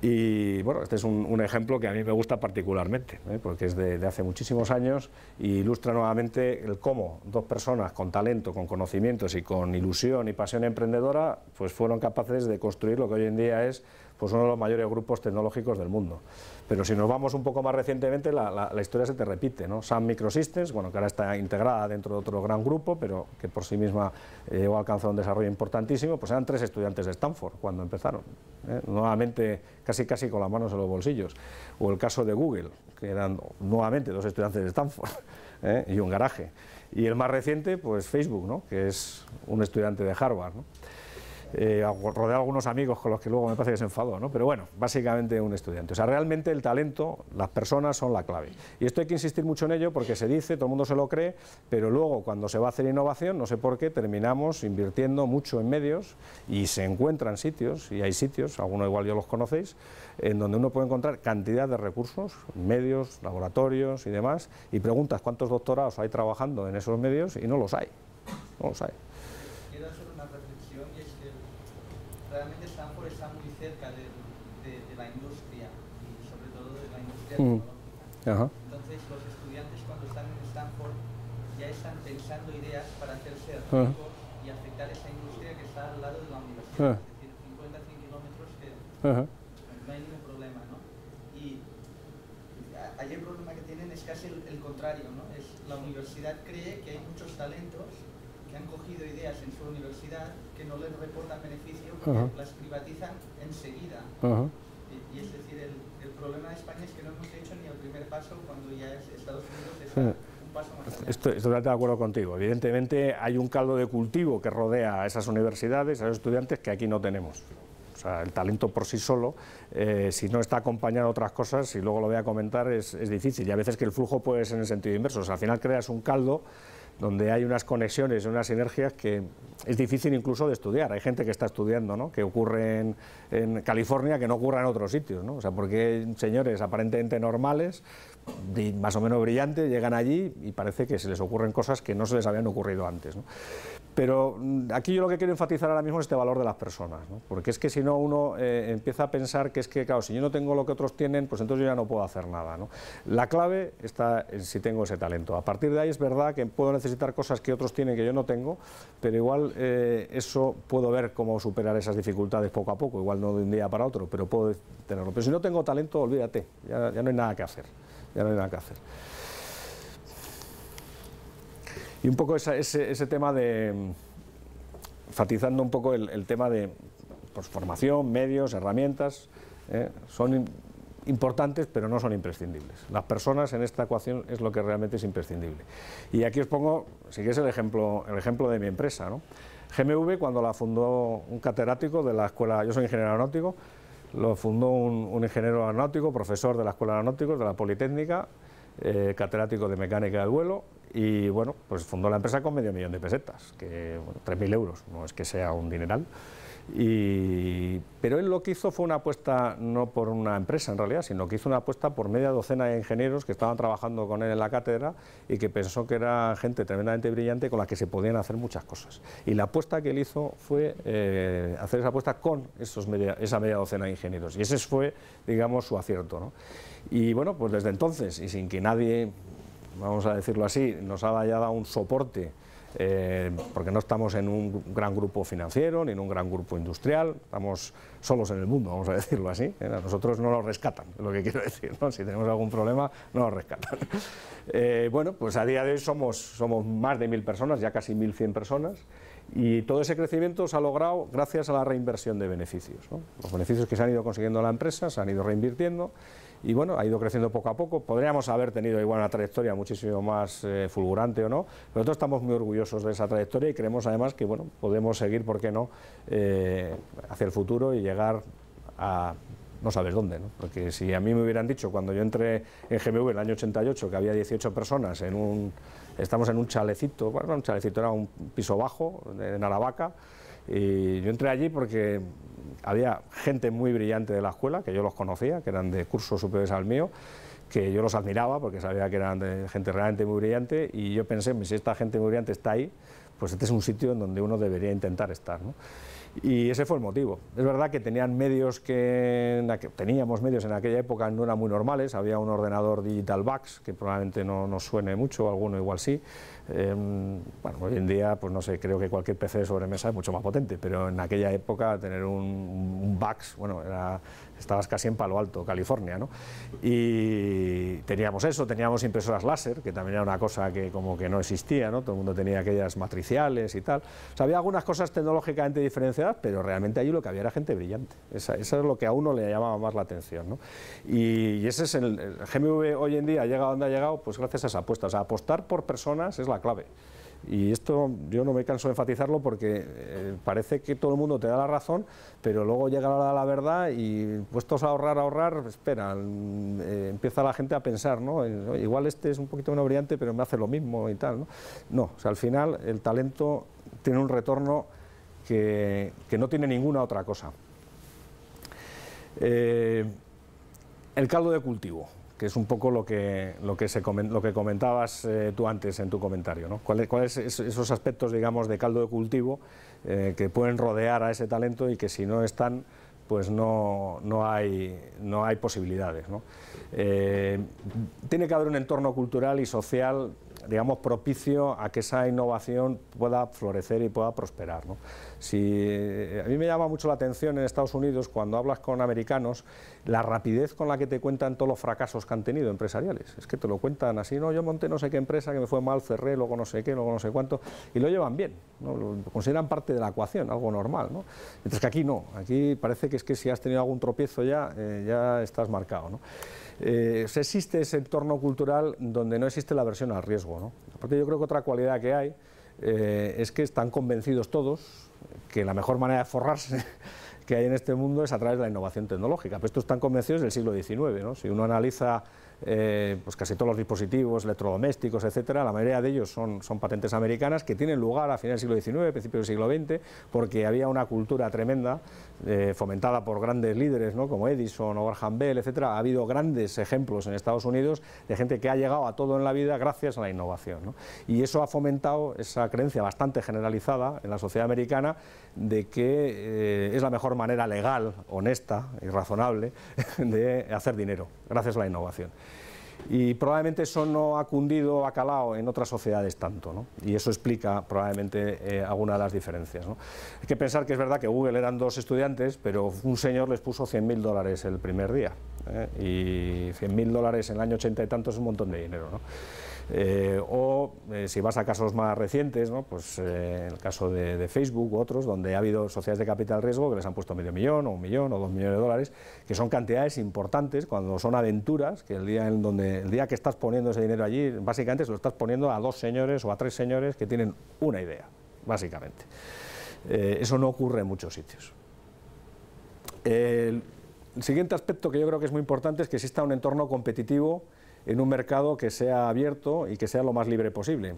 Y bueno, este es un, ejemplo que a mí me gusta particularmente, ¿eh? porque es de, hace muchísimos años e ilustra nuevamente el cómo dos personas con talento, con conocimientos y con ilusión y pasión emprendedora, pues fueron capaces de construir lo que hoy en día es pues uno de los mayores grupos tecnológicos del mundo. Pero si nos vamos un poco más recientemente, la, historia se te repite. ¿no? SAM Microsystems, bueno, que ahora está integrada dentro de otro gran grupo, pero que por sí misma eh, llegó a alcanzar un desarrollo importantísimo, pues eran tres estudiantes de Stanford cuando empezaron. ¿eh? Nuevamente, casi casi con las manos en los bolsillos. O el caso de Google, que eran nuevamente dos estudiantes de Stanford ¿eh? y un garaje. Y el más reciente, pues Facebook, ¿no? que es un estudiante de Harvard eh, rodeado algunos amigos con los que luego me parece que se enfadó, ¿no? pero bueno, básicamente un estudiante. O sea, realmente el talento, las personas son la clave. Y esto hay que insistir mucho en ello porque se dice, todo el mundo se lo cree, pero luego cuando se va a hacer innovación, no sé por qué, terminamos invirtiendo mucho en medios y se encuentran sitios, y hay sitios, algunos igual yo los conocéis, en donde uno puede encontrar cantidad de recursos, medios, laboratorios y demás, y preguntas cuántos doctorados hay trabajando en esos medios y no los hay. No los hay. Mm. Ajá. Entonces los estudiantes cuando están en Stanford ya están pensando ideas para hacerse ah. ricos y afectar esa industria que está al lado de la universidad, uh es decir, 50, 100 kilómetros que no hay ningún problema, ¿no? Y hay el problema que tienen es casi el, el contrario, ¿no? Es, la universidad cree que hay muchos talentos que han cogido ideas en su universidad que no les reportan beneficio porque las privatizan enseguida. Y, y, es decir, el, el problema de España cuando Estoy, de acuerdo contigo. Evidentemente hay un caldo de cultivo que rodea a esas universidades, a esos estudiantes que aquí no tenemos. O sea, el talento por sí solo, eh, si no está acompañado de otras cosas, y luego lo voy a comentar, es, es, difícil. Y a veces que el flujo puede ser en el sentido inverso. O sea, al final creas un caldo donde hay unas conexiones, unas sinergias que es difícil incluso de estudiar. Hay gente que está estudiando, ¿no? que ocurre en, California que no ocurra en otros sitios. ¿no? O sea, porque señores aparentemente normales, más o menos brillantes, llegan allí y parece que se les ocurren cosas que no se les habían ocurrido antes. ¿no? Pero mm, aquí yo lo que quiero enfatizar ahora mismo es este valor de las personas, porque es que si no uno eh, empieza a pensar que es que, claro, si yo no tengo lo que otros tienen, pues entonces yo ya no puedo hacer nada. La clave está en si tengo ese talento. A partir de ahí es verdad que puedo necesitar cosas que otros tienen que yo no tengo, pero igual eh, eso puedo ver cómo superar esas dificultades poco a poco, igual no de un día para otro, pero puedo tenerlo. Pero si no tengo talento, olvídate, ya no hay nada que hacer, ya no hay nada que hacer. Y un poco ese, tema de, mm, enfatizando un poco el, tema de pues, formación, medios, herramientas, ¿eh? son importantes pero no son imprescindibles. Las personas en esta ecuación es lo que realmente es imprescindible. Y aquí os pongo, si quieres, el ejemplo, el ejemplo de mi empresa. GMV, cuando la fundó un catedrático de la escuela, yo soy ingeniero aeronáutico, lo fundó un, ingeniero aeronáutico, profesor de la Escuela de de la Politécnica, eh, catedrático de mecánica del vuelo, y bueno, pues fundó la empresa con medio millón de pesetas, que 3.000 euros, no es que sea un dineral. Y, pero él lo que hizo fue una apuesta no por una empresa en realidad, sino que hizo una apuesta por media docena de ingenieros que estaban trabajando con él en la cátedra y que pensó que era gente tremendamente brillante con la que se podían hacer muchas cosas. Y la apuesta que él hizo fue eh, hacer esa apuesta con esos media, esa media docena de ingenieros. Y ese fue, digamos, su acierto. ¿no? Y bueno, pues desde entonces, y sin que nadie vamos a decirlo así, nos ha dado un soporte, eh, porque no estamos en un gran grupo financiero ni en un gran grupo industrial, estamos solos en el mundo, vamos a decirlo así. ¿eh? A nosotros no nos rescatan, es lo que quiero decir. Si tenemos algún problema, no nos rescatan. Eh, bueno, pues a día de hoy somos, somos más de mil personas, ya casi 1.100 personas, y todo ese crecimiento se ha logrado gracias a la reinversión de beneficios. Los beneficios que se han ido consiguiendo la empresa se han ido reinvirtiendo y bueno, ha ido creciendo poco a poco. Podríamos haber tenido igual una trayectoria muchísimo más eh, fulgurante o no. Nosotros estamos muy orgullosos de esa trayectoria y creemos además que bueno, podemos seguir, ¿por qué no?, eh, hacia el futuro y llegar a no sabes dónde, ¿no? porque si a mí me hubieran dicho cuando yo entré en GMV en el año 88 que había 18 personas en un, estamos en un chalecito, bueno, un chalecito era un piso bajo en Aravaca, y yo entré allí porque había gente muy brillante de la escuela, que yo los conocía, que eran de cursos superiores al mío, que yo los admiraba porque sabía que eran gente realmente muy brillante y yo pensé, si esta gente muy brillante está ahí, pues este es un sitio en donde uno debería intentar estar. Y ese fue el motivo. Es verdad que tenían medios que, teníamos medios en aquella época no eran muy normales, había un ordenador digital vax, que probablemente no nos suene mucho, alguno igual sí, Em, bueno, hoy en día, pues no sé, creo que cualquier PC de sobremesa es mucho más potente, pero en aquella época tener un, box bueno, era, estabas casi en Palo Alto, California, ¿no? Y teníamos eso, teníamos impresoras láser, que también era una cosa que como que no existía, ¿no? Todo el mundo tenía aquellas matriciales y tal. O sea, había algunas cosas tecnológicamente diferenciadas, pero realmente allí lo que había era gente brillante. eso es lo que a uno le llamaba más la atención, ¿no? Y, ese es el, GMV hoy en día, ha llegado donde ha llegado, pues gracias a esa apuesta. O sea, apostar por personas es la clave. Y esto yo no me canso de enfatizarlo porque eh, parece que todo el mundo te da la razón, pero luego llega la hora de la verdad y puestos a ahorrar, ahorrar, espera, mm, eh, empieza la gente a pensar, ¿no? Igual este es un poquito menos brillante, pero me hace lo mismo y tal, ¿no? al final el talento tiene un retorno que, que no tiene ninguna otra cosa. Eh, el caldo de cultivo que es un poco lo que, lo que, se, lo que comentabas eh, tú antes en tu comentario. ¿no? ¿Cuáles esos aspectos, digamos, de caldo de cultivo eh, que pueden rodear a ese talento y que si no están, pues no, hay, no hay posibilidades. Eh, tiene que haber un entorno cultural y social digamos, propicio a que esa innovación pueda florecer y pueda prosperar. ¿no? Eh, a mí me llama mucho la atención en Estados Unidos, cuando hablas con americanos, la rapidez con la que te cuentan todos los fracasos que han tenido empresariales. Es que te lo cuentan así, no, yo monté no sé qué empresa que me fue mal, cerré, luego no sé qué, luego no sé cuánto, y lo llevan bien, ¿no? lo consideran parte de la ecuación, algo normal. ¿no? Mientras que aquí no, aquí parece que es que si has tenido algún tropiezo ya, eh, ya estás marcado. ¿no? Eh, existe ese entorno cultural donde no existe la versión al riesgo. ¿no? Aparte yo creo que otra cualidad que hay eh, es que están convencidos todos que la mejor manera de forrarse que hay en este mundo es a través de la innovación tecnológica. Pero estos están convencidos del siglo XIX. Si uno analiza eh, pues casi todos los dispositivos electrodomésticos, etcétera, la mayoría de ellos son, son patentes americanas que tienen lugar a finales del siglo XIX, principios del siglo XX, porque había una cultura tremenda eh, fomentada por grandes líderes como Edison o Bell, etcétera, ha habido grandes ejemplos en Estados Unidos de gente que ha llegado a todo en la vida gracias a la innovación. Y eso ha fomentado esa creencia bastante generalizada en la sociedad americana de que eh, es la mejor manera legal, honesta y razonable de hacer dinero, gracias a la innovación y probablemente eso no ha cundido a calado en otras sociedades tanto, ¿no? y eso explica probablemente eh, alguna de las diferencias. Hay que pensar que es verdad que Google eran dos estudiantes, pero un señor les puso 100.000 dólares el primer día, ¿eh? y 100.000 dólares en el año 80 y tanto es un montón de dinero. ¿no? Eh, o eh, si vas a casos más recientes, pues eh, el caso de, Facebook u otros, donde ha habido sociedades de capital riesgo que les han puesto medio millón o un millón o dos millones de dólares, que son cantidades importantes cuando son aventuras, que el día en donde el día que estás poniendo ese dinero allí, básicamente se lo estás poniendo a dos señores o a tres señores que tienen una idea, básicamente. eso no ocurre en muchos sitios. El, el siguiente aspecto que yo creo que es muy importante es que exista un entorno competitivo en un mercado que sea abierto y que sea lo más libre posible.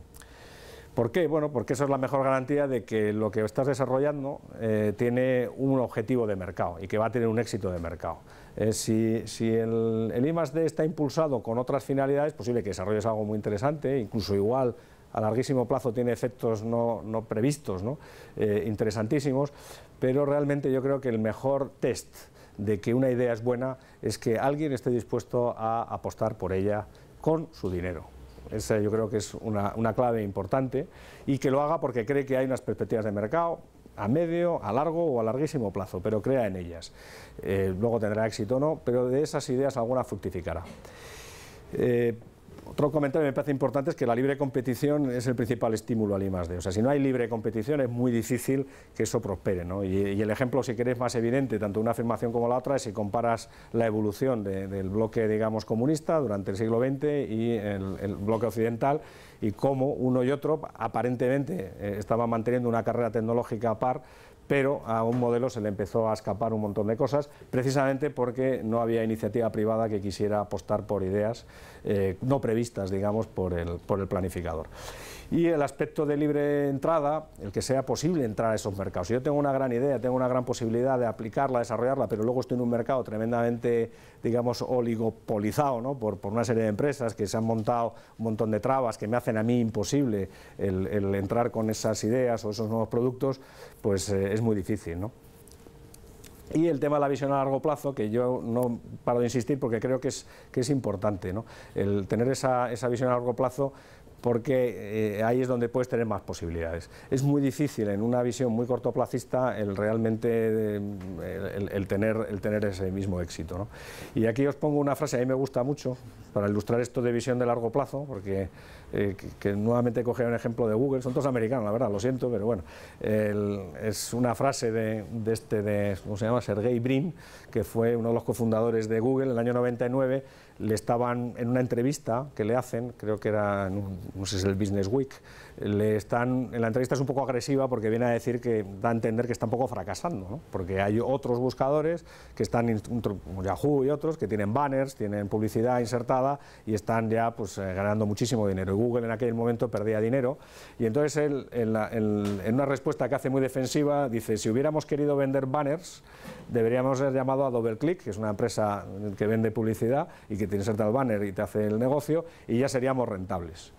¿Por qué? Bueno, porque eso es la mejor garantía de que lo que estás desarrollando eh, tiene un objetivo de mercado y que va a tener un éxito de mercado. Eh, si, el, el I +D está impulsado con otras finalidades, es posible que desarrolles algo muy interesante, incluso igual a larguísimo plazo tiene efectos no, previstos, ¿no? Eh, interesantísimos, pero realmente yo creo que el mejor test de que una idea es buena es que alguien esté dispuesto a apostar por ella con su dinero. Esa yo creo que es una, clave importante y que lo haga porque cree que hay unas perspectivas de mercado, a medio, a largo o a larguísimo plazo, pero crea en ellas. Eh, luego tendrá éxito o no, pero de esas ideas alguna fructificará. Eh, otro comentario que me parece importante es que la libre competición es el principal estímulo al I+. O sea, si no hay libre competición es muy difícil que eso prospere, Y, el ejemplo, si queréis, más evidente, tanto una afirmación como la otra, es si comparas la evolución del bloque, digamos, comunista durante el siglo XX y el, bloque occidental, y cómo uno y otro aparentemente eh, estaban manteniendo una carrera tecnológica a par, pero a un modelo se le empezó a escapar un montón de cosas, precisamente porque no había iniciativa privada que quisiera apostar por ideas eh, no previstas, digamos, por el, por el planificador y el aspecto de libre entrada, el que sea posible entrar a esos mercados. yo tengo una gran idea, tengo una gran posibilidad de aplicarla, desarrollarla, pero luego estoy en un mercado tremendamente, digamos, oligopolizado ¿no? por, una serie de empresas que se han montado un montón de trabas que me hacen a mí imposible el, entrar con esas ideas o esos nuevos productos, pues eh, es muy difícil. Y el tema de la visión a largo plazo, que yo no paro de insistir porque creo que es, que es importante. ¿no? El tener esa, esa visión a largo plazo porque eh, ahí es donde puedes tener más posibilidades. Es muy difícil en una visión muy cortoplacista el realmente eh, el, tener, el tener ese mismo éxito. ¿no? Y aquí os pongo una frase, a mí me gusta mucho, para ilustrar esto de visión de largo plazo, porque eh, nuevamente cogeré un ejemplo de Google, son todos americanos, la verdad, lo siento, pero bueno, es una frase de, de, este, de, ¿cómo se llama?, Sergey Brin, que fue uno de los cofundadores de Google en el año 99, le estaban en una entrevista que le hacen, creo que era, no sé si es el Business Week, en la entrevista es un poco agresiva porque viene a decir que da a entender que está un poco fracasando, porque hay otros buscadores que están, como Yahoo y otros, que tienen banners, tienen publicidad insertada y están ya pues, eh, ganando muchísimo dinero. Y Google en aquel momento perdía dinero. Y entonces él, en, una respuesta que hace muy defensiva, dice, si hubiéramos querido vender banners, deberíamos haber llamado a DoubleClick, que es una empresa que vende publicidad y que te inserta el banner y te hace el negocio, y ya seríamos rentables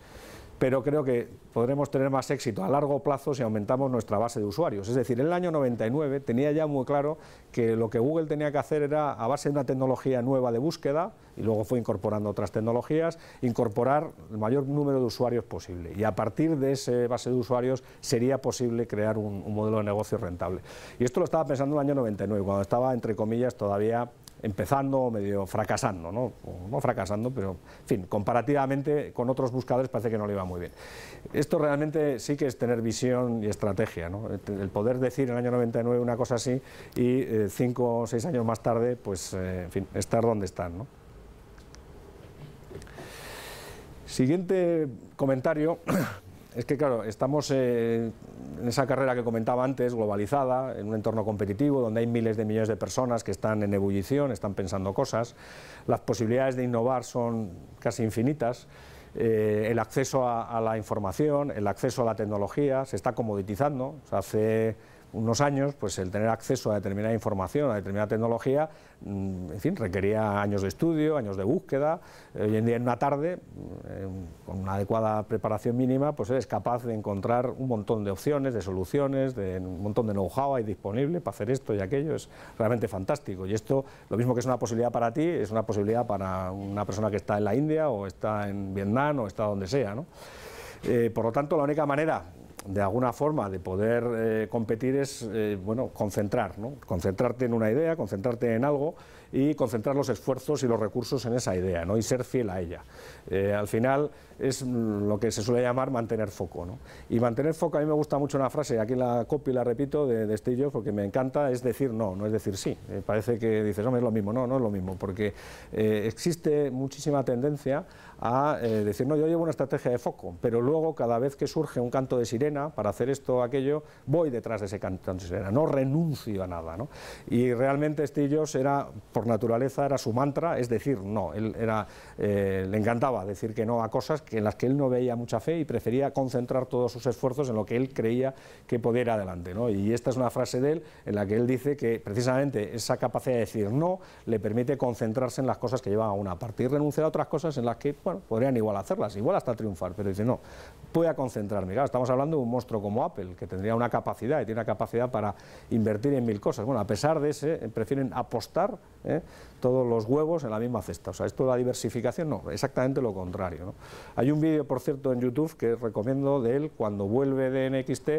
pero creo que podremos tener más éxito a largo plazo si aumentamos nuestra base de usuarios. Es decir, en el año 99 tenía ya muy claro que lo que Google tenía que hacer era, a base de una tecnología nueva de búsqueda, y luego fue incorporando otras tecnologías, incorporar el mayor número de usuarios posible. Y a partir de esa base de usuarios sería posible crear un, modelo de negocio rentable. Y esto lo estaba pensando en el año 99, cuando estaba, entre comillas, todavía empezando, medio fracasando, ¿no? no fracasando, pero, en fin, comparativamente con otros buscadores parece que no le iba muy bien. Esto realmente sí que es tener visión y estrategia, ¿no? El poder decir en el año 99 una cosa así y eh, cinco o seis años más tarde, pues, eh, en fin, estar donde están, Siguiente comentario es que, claro, estamos eh, en esa carrera que comentaba antes, globalizada, en un entorno competitivo, donde hay miles de millones de personas que están en ebullición, están pensando cosas, las posibilidades de innovar son casi infinitas, eh, el acceso a, la información, el acceso a la tecnología se está comoditizando, hace unos años, pues el tener acceso a determinada información, a determinada tecnología, mm, en fin, requería años de estudio, años de búsqueda. Eh, hoy en día en una tarde, eh, con una adecuada preparación mínima, pues eres capaz de encontrar un montón de opciones, de soluciones, de un montón de know-how ahí disponible para hacer esto y aquello. Es realmente fantástico. Y esto, lo mismo que es una posibilidad para ti, es una posibilidad para una persona que está en la India o está en Vietnam o está donde sea. ¿no? Eh, por lo tanto, la única manera de alguna forma de poder eh, competir es eh, bueno concentrar, concentrarte en una idea, concentrarte en algo y concentrar los esfuerzos y los recursos en esa idea ¿no? y ser fiel a ella. Eh, al final es lo que se suele llamar mantener foco. ¿no? Y mantener foco, a mí me gusta mucho una frase, aquí la copio y la repito de, de porque me encanta, es decir no, no es decir sí. parece que dices, hombre, es lo mismo, no, no es lo mismo, porque existe muchísima tendencia a eh, decir, no, yo llevo una estrategia de foco, pero luego cada vez que surge un canto de sirena para hacer esto o aquello, voy detrás de ese canto de sirena, no renuncio a nada. ¿no? Y realmente Estillos era, por naturaleza, era su mantra, es decir, no, él era, eh, le encantaba decir que no a cosas que, en las que él no veía mucha fe y prefería concentrar todos sus esfuerzos en lo que él creía que podía ir adelante. ¿no? Y esta es una frase de él en la que él dice que precisamente esa capacidad de decir no le permite concentrarse en las cosas que llevan a una parte y renunciar a otras cosas en las que bueno, podrían igual hacerlas, igual hasta triunfar, pero dice, no, voy a concentrarme. Claro, estamos hablando de un monstruo como Apple, que tendría una capacidad y tiene una capacidad para invertir en mil cosas. Bueno, a pesar de ese, prefieren apostar ¿eh? todos los huevos en la misma cesta. O sea, esto de la diversificación no, exactamente lo contrario. Hay un vídeo, por cierto, en YouTube que recomiendo de él cuando vuelve de NXT,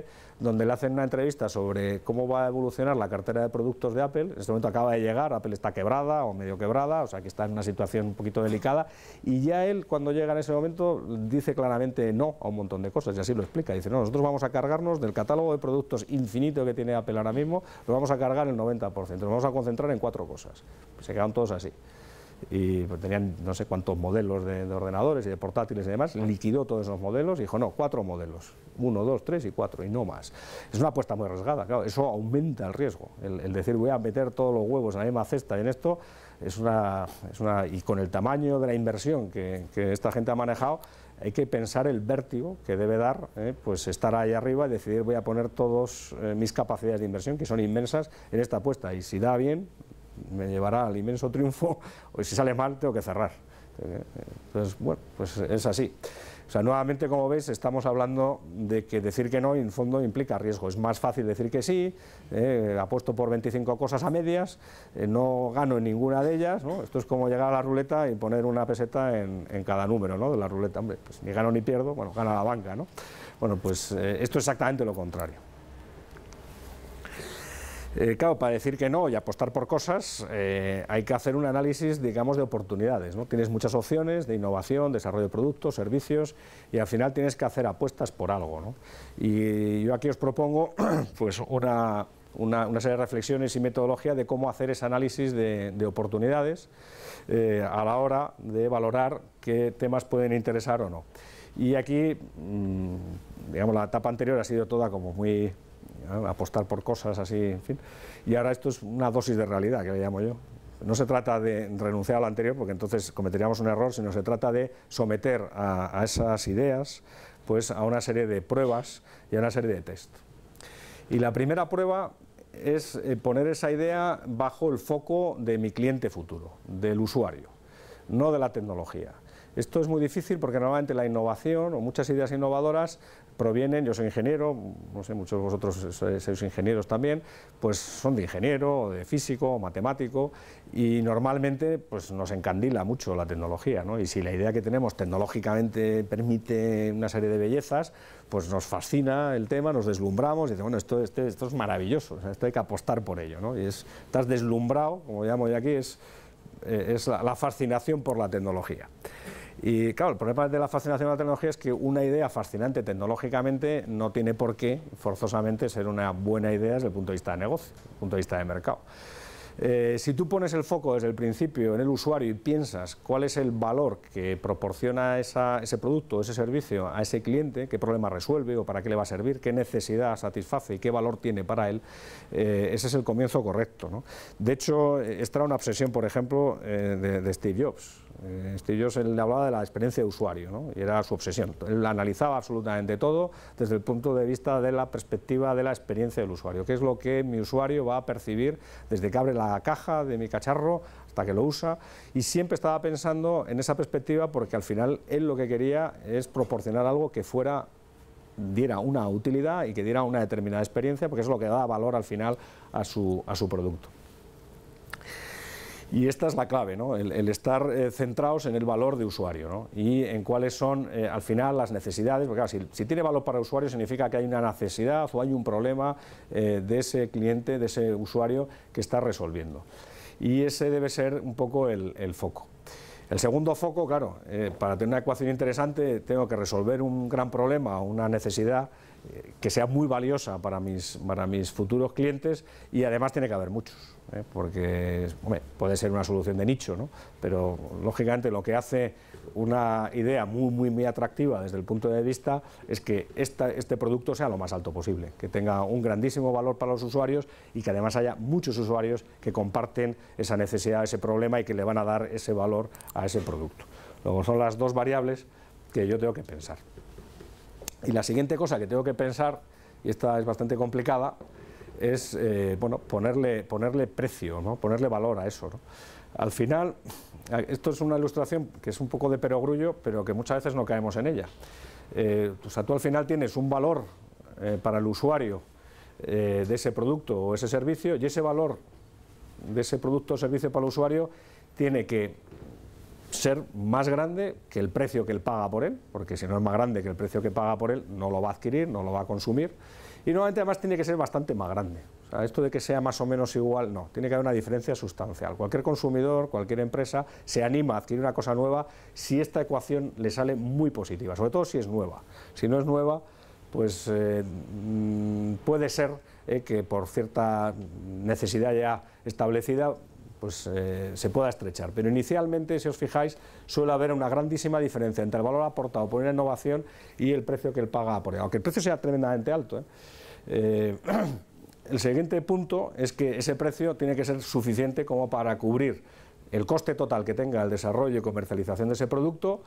donde le hacen una entrevista sobre cómo va a evolucionar la cartera de productos de Apple. En este momento acaba de llegar, Apple está quebrada o medio quebrada, o sea, que está en una situación un poquito delicada. Y ya él, cuando llega en ese momento, dice claramente no a un montón de cosas, y así lo explica. Dice, no, nosotros vamos a cargarnos del catálogo de productos infinito que tiene Apple ahora mismo, lo vamos a cargar el 90%, nos vamos a concentrar en cuatro cosas. Pues, se quedaron todos así. Y pues, tenían no sé cuántos modelos de, ordenadores y de portátiles y demás, liquidó todos esos modelos y dijo, no, cuatro modelos, uno, dos, tres y cuatro, y no más. Es una apuesta muy arriesgada, claro, eso aumenta el riesgo. El, decir, voy a meter todos los huevos en la misma cesta en esto, es una, y con el tamaño de la inversión que, esta gente ha manejado, hay que pensar el vértigo que debe dar eh, pues estar ahí arriba y decidir voy a poner todos eh, mis capacidades de inversión, que son inmensas, en esta apuesta. Y si da bien, me llevará al inmenso triunfo, o si sale mal tengo que cerrar. Entonces, bueno, pues es así. O sea, nuevamente, como veis, estamos hablando de que decir que no, en fondo, implica riesgo. Es más fácil decir que sí, eh, apuesto por 25 cosas a medias, eh, no gano en ninguna de ellas, ¿no? Esto es como llegar a la ruleta y poner una peseta en, cada número, ¿no? De la ruleta, hombre, pues ni gano ni pierdo, bueno, gana la banca, ¿no? Bueno, pues eh, esto es exactamente lo contrario. Eh, claro, para decir que no y apostar por cosas eh, hay que hacer un análisis, digamos, de oportunidades. ¿no? Tienes muchas opciones de innovación, desarrollo de productos, servicios y al final tienes que hacer apuestas por algo. Y yo aquí os propongo pues, una, serie de reflexiones y metodología de cómo hacer ese análisis de, oportunidades eh, a la hora de valorar qué temas pueden interesar o no. Y aquí, mm, digamos, la etapa anterior ha sido toda como muy apostar por cosas así, en fin. Y ahora esto es una dosis de realidad, que le llamo yo. No se trata de renunciar a lo anterior, porque entonces cometeríamos un error, sino se trata de someter a, esas ideas pues, a una serie de pruebas y a una serie de test. Y la primera prueba es eh, poner esa idea bajo el foco de mi cliente futuro, del usuario, no de la tecnología. Esto es muy difícil porque normalmente la innovación o muchas ideas innovadoras provienen, yo soy ingeniero, no sé, muchos de vosotros sois, ingenieros también, pues son de ingeniero, de físico, o matemático, y normalmente pues nos encandila mucho la tecnología, ¿no? Y si la idea que tenemos tecnológicamente permite una serie de bellezas, pues nos fascina el tema, nos deslumbramos y decimos, bueno, esto, este, esto es maravilloso, esto hay que apostar por ello, ¿no? Y estás deslumbrado, como llamo yo aquí, es, eh, es la, la fascinación por la tecnología. Y claro, el problema de la fascinación de la tecnología es que una idea fascinante tecnológicamente no tiene por qué forzosamente ser una buena idea desde el punto de vista de negocio, desde el punto de vista de mercado. Eh, si tú pones el foco desde el principio en el usuario y piensas cuál es el valor que proporciona ese producto, ese servicio a ese cliente, qué problema resuelve o para qué le va a servir, qué necesidad satisface y qué valor tiene para él, eh, ese es el comienzo correcto. De hecho, eh, esta era una obsesión, por ejemplo, de Steve Jobs. Este, yo le hablaba de la experiencia de usuario, ¿no? y era su obsesión. Él analizaba absolutamente todo desde el punto de vista de la perspectiva de la experiencia del usuario, qué es lo que mi usuario va a percibir desde que abre la caja de mi cacharro hasta que lo usa, y siempre estaba pensando en esa perspectiva porque al final él lo que quería es proporcionar algo que fuera diera una utilidad y que diera una determinada experiencia, porque es lo que da valor al final a su producto. Y esta es la clave, ¿no? el, estar eh, centrados en el valor de usuario ¿no? y en cuáles son eh, al final las necesidades, porque si, tiene valor para usuario significa que hay una necesidad o hay un problema eh, de ese cliente, de ese usuario que está resolviendo. Y ese debe ser un poco el, el foco. El segundo foco, claro, para tener una ecuación interesante tengo que resolver un gran problema o una necesidad que sea muy valiosa para mis, para mis futuros clientes y además tiene que haber muchos, ¿eh? porque puede ser una solución de nicho, pero lógicamente lo que hace una idea muy, muy, muy atractiva desde el punto de vista es que esta, este producto sea lo más alto posible, que tenga un grandísimo valor para los usuarios y que además haya muchos usuarios que comparten esa necesidad, ese problema y que le van a dar ese valor a ese producto. Luego son las dos variables que yo tengo que pensar. Y la siguiente cosa que tengo que pensar, y esta es bastante complicada, es eh, bueno, ponerle, ponerle precio, ¿no? ponerle valor a eso. Al final, esto es una ilustración que es un poco de perogrullo, pero que muchas veces no caemos en ella. Eh, o tú al final tienes un valor eh, para el usuario de ese producto o ese servicio y ese valor de ese producto o servicio para el usuario tiene que ser más grande que el precio que él paga por él, porque si no es más grande que el precio que paga por él, no lo va a adquirir, no lo va a consumir. Y nuevamente además tiene que ser bastante más grande. O esto de que sea más o menos igual, no, tiene que haber una diferencia sustancial. Cualquier consumidor, cualquier empresa se anima a adquirir una cosa nueva si esta ecuación le sale muy positiva, sobre todo si es nueva. Si no es nueva, pues eh, mm, puede ser eh, que por cierta necesidad ya establecida pues, eh, se pueda estrechar. Pero inicialmente, si os fijáis, suele haber una grandísima diferencia entre el valor aportado por una innovación y el precio que él paga por ella, aunque el precio sea tremendamente alto. ¿eh? Eh, el siguiente punto es que ese precio tiene que ser suficiente como para cubrir el coste total que tenga el desarrollo y comercialización de ese producto,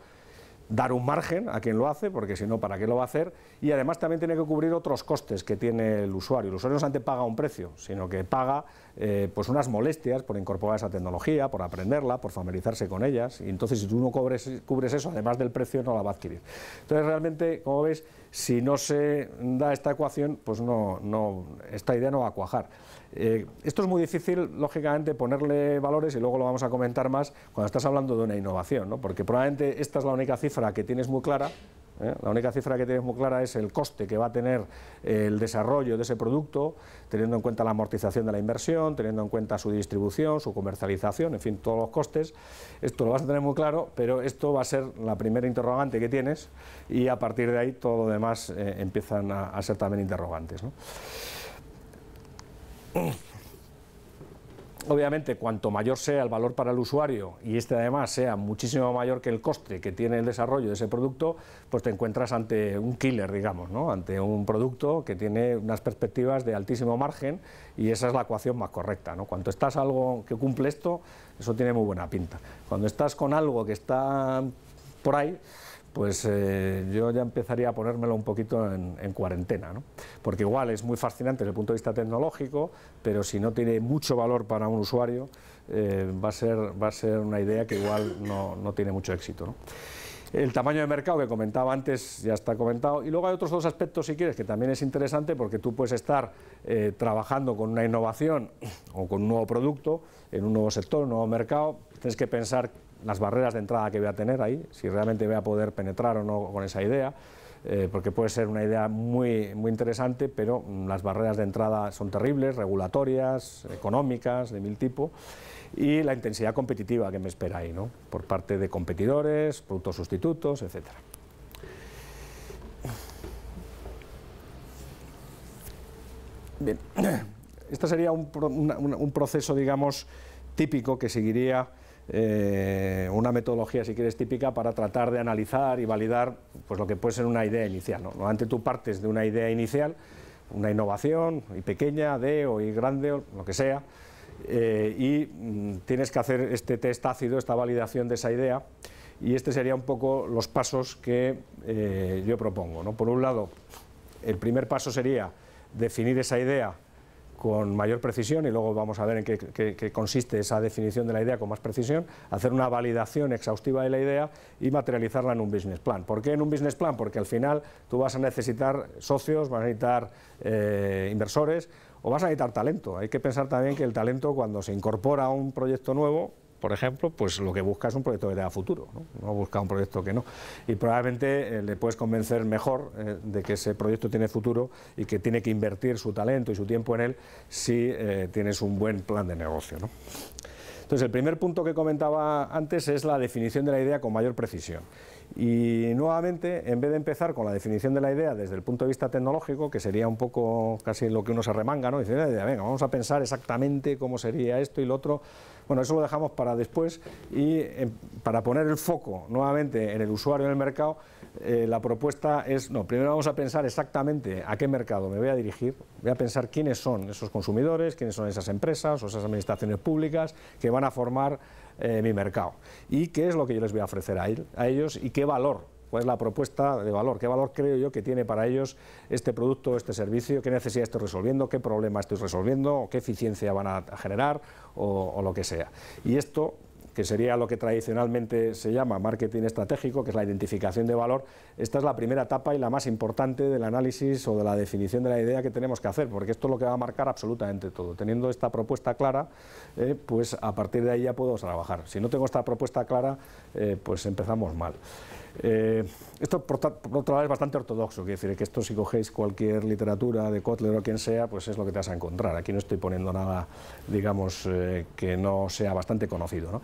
dar un margen a quien lo hace, porque si no, ¿para qué lo va a hacer? Y además también tiene que cubrir otros costes que tiene el usuario. El usuario no solamente paga un precio, sino que paga eh, pues unas molestias por incorporar esa tecnología, por aprenderla, por familiarizarse con ellas. Y entonces, si tú no cubres, cubres eso, además del precio, no la va a adquirir. Entonces, realmente, como ves, si no se da esta ecuación, pues no, esta idea no va a cuajar. Eh, esto es muy difícil, lógicamente, ponerle valores y luego lo vamos a comentar más cuando estás hablando de una innovación, ¿no? porque probablemente esta es la única cifra que tienes muy clara, ¿eh? La única cifra que tienes muy clara es el coste que va a tener el desarrollo de ese producto, teniendo en cuenta la amortización de la inversión, teniendo en cuenta su distribución, su comercialización, en fin, todos los costes. Esto lo vas a tener muy claro, pero esto va a ser la primera interrogante que tienes y a partir de ahí todo lo demás eh, empiezan a, ser también interrogantes. Obviamente, cuanto mayor sea el valor para el usuario y este además sea muchísimo mayor que el coste que tiene el desarrollo de ese producto, pues te encuentras ante un killer, digamos, ¿no? ante un producto que tiene unas perspectivas de altísimo margen y esa es la ecuación más correcta. ¿no? Cuando estás algo que cumple esto, eso tiene muy buena pinta. Cuando estás con algo que está por ahí, pues eh, yo ya empezaría a ponérmelo un poquito en, cuarentena, ¿no? porque igual es muy fascinante desde el punto de vista tecnológico, pero si no tiene mucho valor para un usuario, eh, va, a ser, va a ser una idea que igual no, tiene mucho éxito. El tamaño de mercado que comentaba antes ya está comentado. Y luego hay otros dos aspectos, si quieres, que también es interesante porque tú puedes estar eh, trabajando con una innovación o con un nuevo producto en un nuevo sector, un nuevo mercado. Tienes que pensar las barreras de entrada que voy a tener ahí, si realmente voy a poder penetrar o no con esa idea, eh, porque puede ser una idea muy, muy interesante, pero mm, las barreras de entrada son terribles, regulatorias, económicas, de mil tipo, y la intensidad competitiva que me espera ahí, ¿no? por parte de competidores, productos sustitutos, etc. Bien, este sería un proceso, digamos, típico que seguiría eh, una metodología, si quieres, típica para tratar de analizar y validar pues, lo que puede ser una idea inicial. ¿no? tú partes de una idea inicial, una innovación, y pequeña, de o y grande, o lo que sea, eh, y mm, tienes que hacer este test ácido, esta validación de esa idea, y este sería un poco los pasos que eh, yo propongo. Por un lado, el primer paso sería definir esa idea con mayor precisión, y luego vamos a ver en qué, consiste esa definición de la idea con más precisión, hacer una validación exhaustiva de la idea y materializarla en un business plan. ¿Por qué en un business plan? Porque al final tú vas a necesitar socios, vas a necesitar eh, inversores o vas a necesitar talento. Hay que pensar también que el talento cuando se incorpora a un proyecto nuevo, por ejemplo, pues lo que busca es un proyecto de idea futuro, no, busca un proyecto que no. Y probablemente eh, le puedes convencer mejor eh, de que ese proyecto tiene futuro y que tiene que invertir su talento y su tiempo en él si eh, tienes un buen plan de negocio. Entonces, el primer punto que comentaba antes es la definición de la idea con mayor precisión. Y nuevamente, en vez de empezar con la definición de la idea desde el punto de vista tecnológico, que sería un poco casi lo que uno se remanga, ¿no? Dice, venga, vamos a pensar exactamente cómo sería esto y lo otro. Bueno, eso lo dejamos para después y em, para poner el foco nuevamente en el usuario, en el mercado, eh, la propuesta es, no, primero vamos a pensar exactamente a qué mercado me voy a dirigir, voy a pensar quiénes son esos consumidores, quiénes son esas empresas o esas administraciones públicas que van a formar eh, mi mercado y qué es lo que yo les voy a ofrecer a ellos y qué valor cuál es la propuesta de valor, qué valor creo yo que tiene para ellos este producto, este servicio, qué necesidad estoy resolviendo, qué problema estoy resolviendo, o qué eficiencia van a generar o, lo que sea. Y esto que sería lo que tradicionalmente se llama marketing estratégico, que es la identificación de valor, esta es la primera etapa y la más importante del análisis o de la definición de la idea que tenemos que hacer, porque esto es lo que va a marcar absolutamente todo. Teniendo esta propuesta clara, eh, pues a partir de ahí ya puedo trabajar. Si no tengo esta propuesta clara, eh, pues empezamos mal. eh, Esto, por, otra otro lado, es bastante ortodoxo, quiere decir que esto si cogéis cualquier literatura de Kotler o quien sea, pues es lo que te vas a encontrar. Aquí no estoy poniendo nada, digamos, eh, que no sea bastante conocido.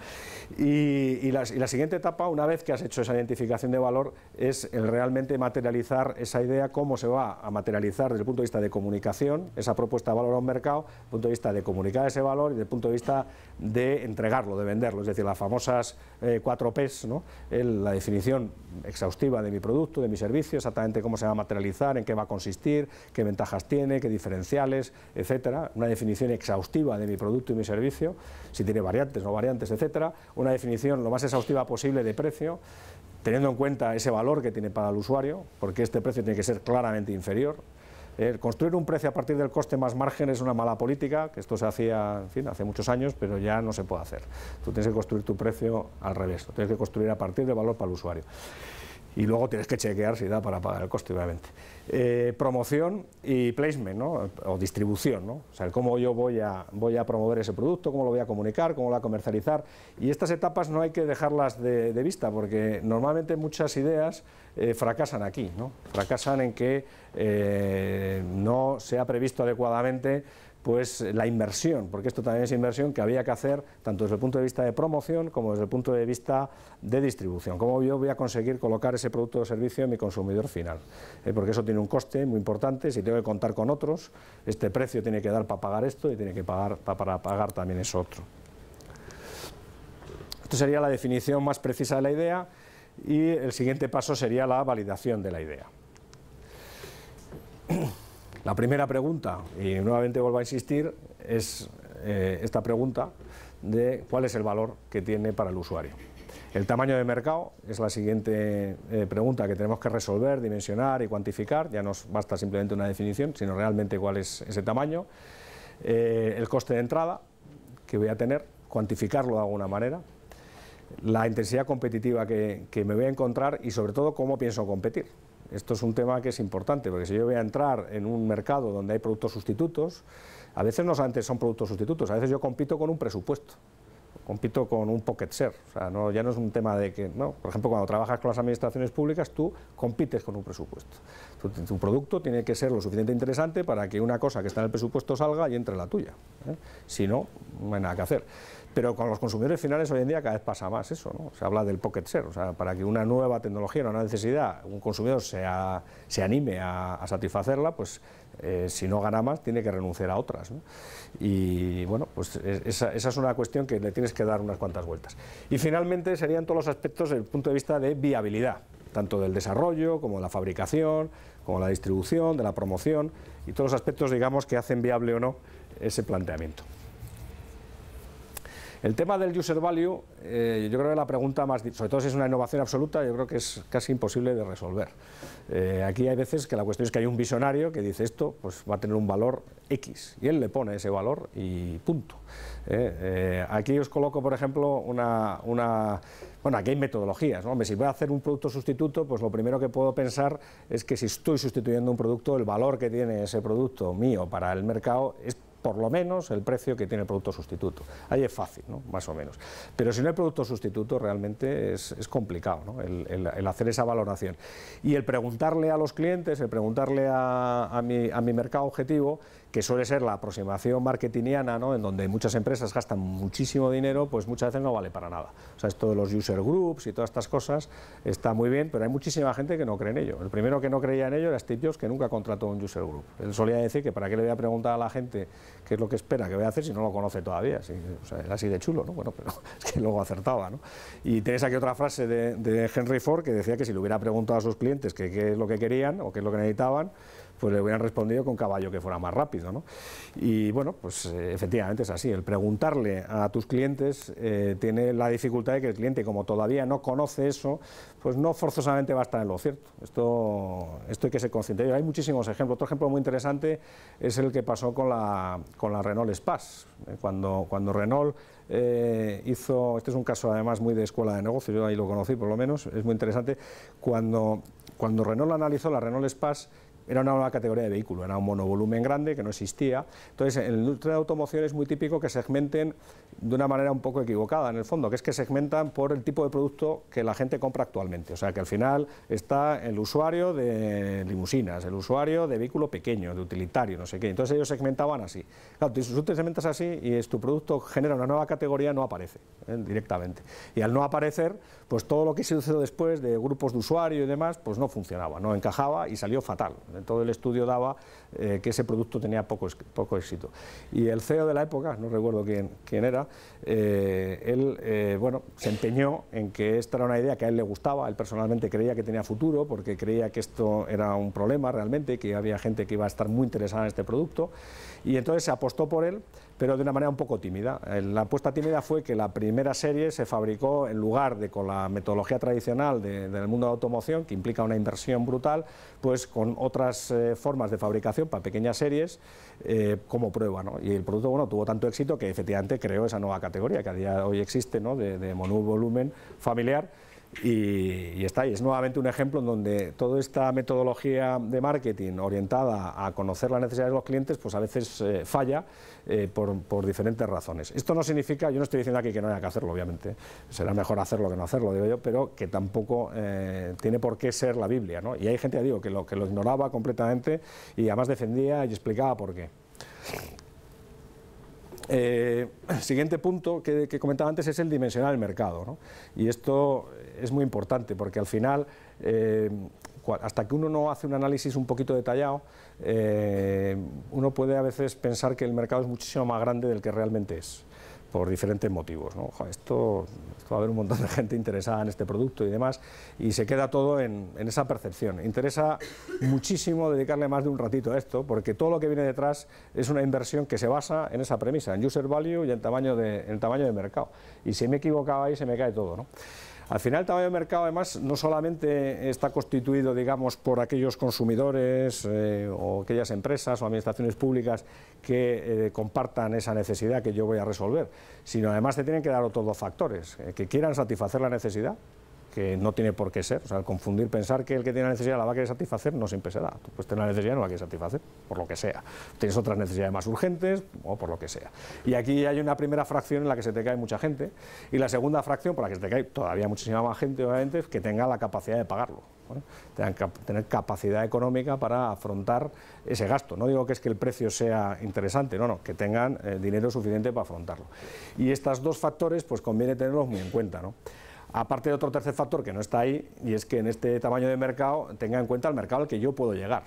Y, la, siguiente etapa, una vez que has hecho esa identificación de valor, es el realmente materializar esa idea, cómo se va a materializar desde el punto de vista de comunicación, esa propuesta de valor a un mercado, desde el punto de vista de comunicar ese valor y desde el punto de vista de entregarlo, de venderlo, es decir, las famosas 4 eh, Ps, ¿no? la definición exhaustiva de mi producto, de mi servicio, exactamente cómo se va a materializar, en qué va a consistir, qué ventajas tiene, qué diferenciales, etcétera, una definición exhaustiva de mi producto y mi servicio, si tiene variantes, no variantes, etcétera, una definición lo más exhaustiva posible de precio, teniendo en cuenta ese valor que tiene para el usuario, porque este precio tiene que ser claramente inferior, construir un precio a partir del coste más margen es una mala política, que esto se hacía fin, hace muchos años, pero ya no se puede hacer. Tú tienes que construir tu precio al revés, tienes que construir a partir del valor para el usuario y luego tienes que chequear si da para pagar el coste, obviamente. Eh, promoción y placement, o distribución, ¿no? o sea, cómo yo voy a, promover ese producto, cómo lo voy a comunicar, cómo lo voy a comercializar. Y estas etapas no hay que dejarlas de, vista, porque normalmente muchas ideas eh, fracasan aquí, fracasan en que eh, no se ha previsto adecuadamente pues la inversión, porque esto también es inversión que había que hacer tanto desde el punto de vista de promoción como desde el punto de vista de distribución. ¿Cómo yo voy a conseguir colocar ese producto o servicio en mi consumidor final? Eh, porque eso tiene un coste muy importante, si tengo que contar con otros, este precio tiene que dar para pagar esto y tiene que pagar para pagar también eso otro. Esto sería la definición más precisa de la idea y el siguiente paso sería la validación de la idea. La primera pregunta, y nuevamente vuelvo a insistir, es eh, esta pregunta de cuál es el valor que tiene para el usuario. El tamaño de mercado es la siguiente eh, pregunta que tenemos que resolver, dimensionar y cuantificar. Ya no basta simplemente una definición, sino realmente cuál es ese tamaño. Eh, el coste de entrada que voy a tener, cuantificarlo de alguna manera. La intensidad competitiva que me voy a encontrar y sobre todo cómo pienso competir. Esto es un tema que es importante, porque si yo voy a entrar en un mercado donde hay productos sustitutos, a veces no son productos sustitutos, a veces yo compito con un presupuesto, compito con un pocket share, o sea, ya no es un tema de que, no, por ejemplo, cuando trabajas con las administraciones públicas, tú compites con un presupuesto. Tu, producto tiene que ser lo suficiente interesante para que una cosa que está en el presupuesto salga y entre la tuya, ¿eh? si no, no hay nada que hacer. Pero con los consumidores finales hoy en día cada vez pasa más eso, Se habla del pocket share, o sea, para que una nueva tecnología, una necesidad, un consumidor se, anime a, satisfacerla, pues eh, si no gana más tiene que renunciar a otras. Y bueno, pues e, esa, es una cuestión que le tienes que dar unas cuantas vueltas. Y finalmente serían todos los aspectos desde el punto de vista de viabilidad, tanto del desarrollo como de la fabricación, como la distribución, de la promoción y todos los aspectos, digamos, que hacen viable o no ese planteamiento. El tema del user value, eh, yo creo que la pregunta más, sobre todo si es una innovación absoluta, yo creo que es casi imposible de resolver. Eh, aquí hay veces que la cuestión es que hay un visionario que dice esto pues va a tener un valor X y él le pone ese valor y punto. Eh, aquí os coloco, por ejemplo, una, bueno, aquí hay metodologías, ¿no? si voy a hacer un producto sustituto, pues lo primero que puedo pensar es que si estoy sustituyendo un producto, el valor que tiene ese producto mío para el mercado es por lo menos el precio que tiene el producto sustituto. Ahí es fácil, ¿no? más o menos. Pero si no hay producto sustituto realmente es, complicado ¿no? el, hacer esa valoración. Y el preguntarle a los clientes, el preguntarle a, mi, a mi mercado objetivo que suele ser la aproximación marketingiana, ¿no? en donde muchas empresas gastan muchísimo dinero, pues muchas veces no vale para nada. O sea, esto de los user groups y todas estas cosas está muy bien, pero hay muchísima gente que no cree en ello. El primero que no creía en ello era Steve que nunca contrató un user group. Él solía decir que para qué le voy a preguntar a la gente qué es lo que espera que voy a hacer si no lo conoce todavía. Así, así de chulo, ¿no? Bueno, pero es que luego acertaba, ¿no? Y tenés aquí otra frase de, de Henry Ford que decía que si le hubiera preguntado a sus clientes qué es lo que querían o qué es lo que necesitaban, pues le hubieran respondido con caballo que fuera más rápido. ¿no? Y bueno, pues eh, efectivamente es así. El preguntarle a tus clientes eh, tiene la dificultad de que el cliente, como todavía no conoce eso, pues no forzosamente va a estar en lo cierto. Esto, esto hay que ser consciente. Hay muchísimos ejemplos. Otro ejemplo muy interesante es el que pasó con la, con la Renault Spass. Eh, cuando, cuando Renault hizo, este es un caso además muy de escuela de negocios, yo ahí lo conocí por lo menos, es muy interesante, cuando, cuando Renault analizó la Renault Spass, era una nueva categoría de vehículo, era un monovolumen grande que no existía. Entonces, en la de automoción es muy típico que segmenten de una manera un poco equivocada, en el fondo, que es que segmentan por el tipo de producto que la gente compra actualmente. O sea, que al final está el usuario de limusinas, el usuario de vehículo pequeño, de utilitario, no sé qué. Entonces ellos segmentaban así. Claro, tú te segmentas así y es, tu producto genera una nueva categoría, no aparece ¿eh? directamente. Y al no aparecer, pues todo lo que se hizo después de grupos de usuario y demás, pues no funcionaba, no encajaba y salió fatal. Todo el estudio daba eh, que ese producto tenía poco, éxito. Y el CEO de la época, no recuerdo quién, era, eh, él, eh, bueno, se empeñó en que esta era una idea que a él le gustaba, él personalmente creía que tenía futuro, porque creía que esto era un problema realmente, que había gente que iba a estar muy interesada en este producto, y entonces se apostó por él, pero de una manera un poco tímida. Eh, la apuesta tímida fue que la primera serie se fabricó en lugar de con la metodología tradicional del mundo de automoción, que implica una inversión brutal, pues con otras eh, formas de fabricación para pequeñas series eh, como prueba. ¿no? Y el producto bueno, tuvo tanto éxito que efectivamente creó esa nueva categoría que a día de hoy existe ¿no? de, de monovolumen familiar y, está ahí, es nuevamente un ejemplo en donde toda esta metodología de marketing orientada a conocer las necesidades de los clientes, pues a veces eh, falla eh, por, diferentes razones. Esto no significa, yo no estoy diciendo aquí que no haya que hacerlo, obviamente, será mejor hacerlo que no hacerlo, digo yo, pero que tampoco eh, tiene por qué ser la Biblia, ¿no? Y hay gente, ya digo, que lo, que lo ignoraba completamente y además defendía y explicaba por qué. siguiente punto que, que, comentaba antes es el dimensionar el mercado. ¿no? Y esto es muy importante, porque al final, eh, hasta que uno no hace un análisis un poquito detallado, eh, uno puede a veces pensar que el mercado es muchísimo más grande del que realmente es por diferentes motivos. esto, va a haber un montón de gente interesada en este producto y demás, y se queda todo en, esa percepción. Interesa muchísimo dedicarle más de un ratito a esto, porque todo lo que viene detrás es una inversión que se basa en esa premisa, en user value y en tamaño de, tamaño de mercado. Y si me equivocaba ahí, se me cae todo. ¿no? Al final el tamaño de mercado además no solamente está constituido digamos por aquellos consumidores eh, o aquellas empresas o administraciones públicas que eh, compartan esa necesidad que yo voy a resolver, sino además se tienen que dar otros dos factores, eh, que quieran satisfacer la necesidad que no tiene por qué ser. O sea, el confundir, pensar que el que tiene la necesidad la va a querer satisfacer, no siempre será. Tú puedes tener la necesidad y no la quieres satisfacer, por lo que sea. Tienes otras necesidades más urgentes o por lo que sea. Y aquí hay una primera fracción en la que se te cae mucha gente y la segunda fracción por la que se te cae todavía muchísima más gente, obviamente, es que tenga la capacidad de pagarlo. tener capacidad económica para afrontar ese gasto. No digo que es que el precio sea interesante, no, no, que tengan eh, dinero suficiente para afrontarlo. Y estos dos factores, pues conviene tenerlos muy en cuenta. ¿no? Aparte de otro tercer factor que no está ahí, y es que en este tamaño de mercado tenga en cuenta el mercado al que yo puedo llegar.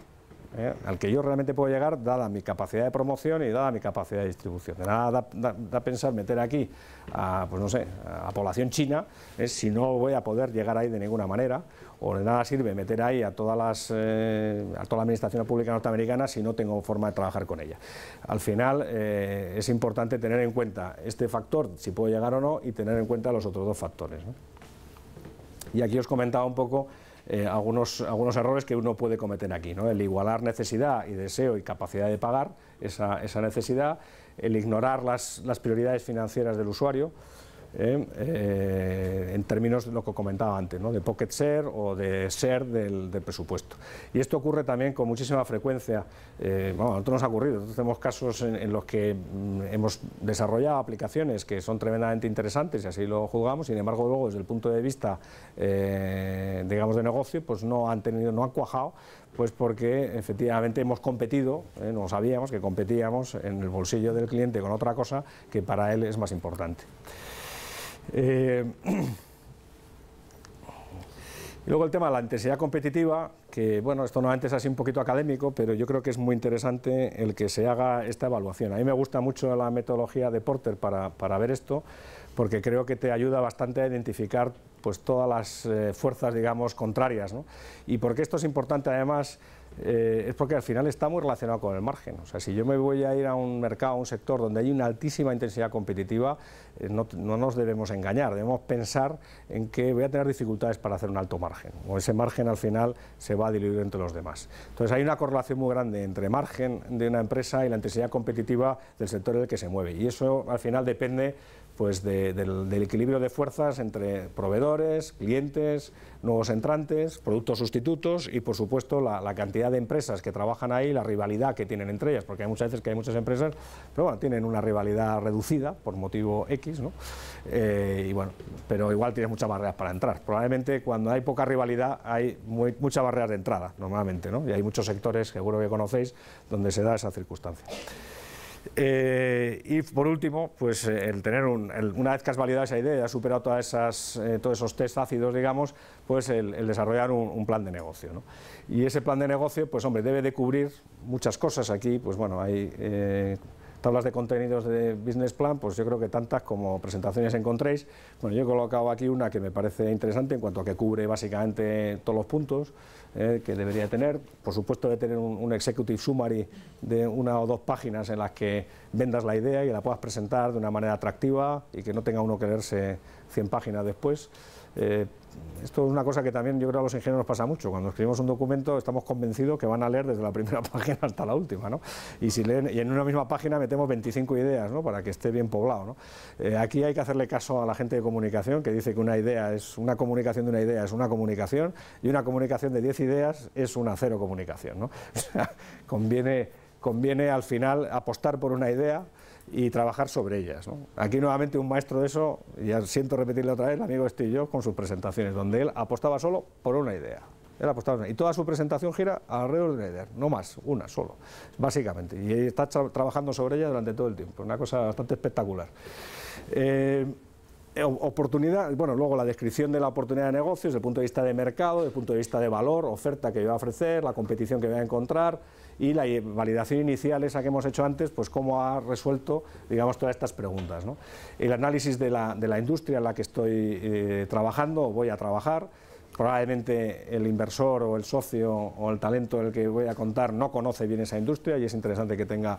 ¿eh? Al que yo realmente puedo llegar, dada mi capacidad de promoción y dada mi capacidad de distribución. De nada da, pensar meter aquí a, pues no sé, a población china, ¿eh? si no voy a poder llegar ahí de ninguna manera, o de nada sirve meter ahí a, todas las, eh, a toda la administración pública norteamericana si no tengo forma de trabajar con ella. Al final es importante tener en cuenta este factor, si puedo llegar o no, y tener en cuenta los otros dos factores. Y aquí os comentaba un poco eh, algunos, algunos errores que uno puede cometer aquí, el igualar necesidad y deseo y capacidad de pagar esa, esa necesidad, el ignorar las prioridades financieras del usuario, ¿eh? Eh, en términos de lo que comentaba antes, de pocket share o de share del, presupuesto. Y esto ocurre también con muchísima frecuencia, eh, bueno, a nosotros nos ha ocurrido, nosotros tenemos casos en, los que mm, hemos desarrollado aplicaciones que son tremendamente interesantes y así lo juzgamos, sin embargo luego desde el punto de vista, digamos, de negocio, pues no han tenido, no han cuajado, pues porque efectivamente hemos competido, no sabíamos que competíamos en el bolsillo del cliente con otra cosa que para él es más importante. Eh, y luego el tema de la intensidad competitiva, que bueno, esto antes es así un poquito académico, pero yo creo que es muy interesante el que se haga esta evaluación. A mí me gusta mucho la metodología de Porter para, ver esto, porque creo que te ayuda bastante a identificar pues, todas las eh, fuerzas, digamos, contrarias. ¿no? Y porque esto es importante además eh, es porque al final está muy relacionado con el margen. O sea, si yo me voy a ir a un mercado, a un sector donde hay una altísima intensidad competitiva, eh, no, no, nos debemos engañar, debemos pensar en que voy a tener dificultades para hacer un alto margen, o ese margen al final se va a diluir entre los demás. Entonces hay una correlación muy grande entre margen de una empresa y la intensidad competitiva del sector en el que se mueve, y eso al final depende pues del, equilibrio de fuerzas entre proveedores, clientes, nuevos entrantes, productos sustitutos y, por supuesto, la, cantidad de empresas que trabajan ahí, la rivalidad que tienen entre ellas, porque hay muchas veces que hay muchas empresas, pero bueno, tienen una rivalidad reducida por motivo X, ¿no? Eh, y bueno, pero igual tienes muchas barreras para entrar. Probablemente cuando hay poca rivalidad hay muchas barreras de entrada, normalmente, ¿no? Y hay muchos sectores, seguro que conocéis, donde se da esa circunstancia. Eh, y por último, pues eh, el tener una vez que has validado esa idea y has superado todas esas, eh, todos esos test ácidos, digamos, pues el, desarrollar un, plan de negocio. ¿no? Y ese plan de negocio, pues hombre, debe de cubrir muchas cosas aquí, pues bueno, hay... tablas de contenidos de business plan, pues yo creo que tantas como presentaciones encontréis. Bueno, yo he colocado aquí una que me parece interesante en cuanto a que cubre básicamente todos los puntos. Eh, que debería tener, por supuesto de tener un, executive summary de una o dos páginas en las que vendas la idea y la puedas presentar de una manera atractiva y que no tenga uno que leerse 100 páginas después. Eh, esto es una cosa que también yo creo a los ingenieros pasa mucho. Cuando escribimos un documento estamos convencidos que van a leer desde la primera página hasta la última. Y, si leen, y en una misma página metemos 25 ideas para que esté bien poblado. Eh, aquí hay que hacerle caso a la gente de comunicación que dice que una idea es una comunicación de una idea es una comunicación y una comunicación de 10 ideas es una cero comunicación. conviene al final apostar por una idea y trabajar sobre ellas. Aquí nuevamente un maestro de eso, ya siento repetirle otra vez, el amigo este y yo, con sus presentaciones, donde él apostaba solo por una idea. Él apostaba una, y toda su presentación gira alrededor de una idea, no más, una solo, básicamente. Y está trabajando sobre ella durante todo el tiempo, una cosa bastante espectacular. Eh, oportunidad, bueno, luego la descripción de la oportunidad de negocios... desde el punto de vista de mercado, desde el punto de vista de valor, oferta que va a ofrecer, la competición que va a encontrar, y la validación inicial, esa que hemos hecho antes, pues cómo ha resuelto, digamos, todas estas preguntas. El análisis de la, industria en la que estoy eh, trabajando o voy a trabajar, probablemente el inversor o el socio o el talento del que voy a contar no conoce bien esa industria y es interesante que tenga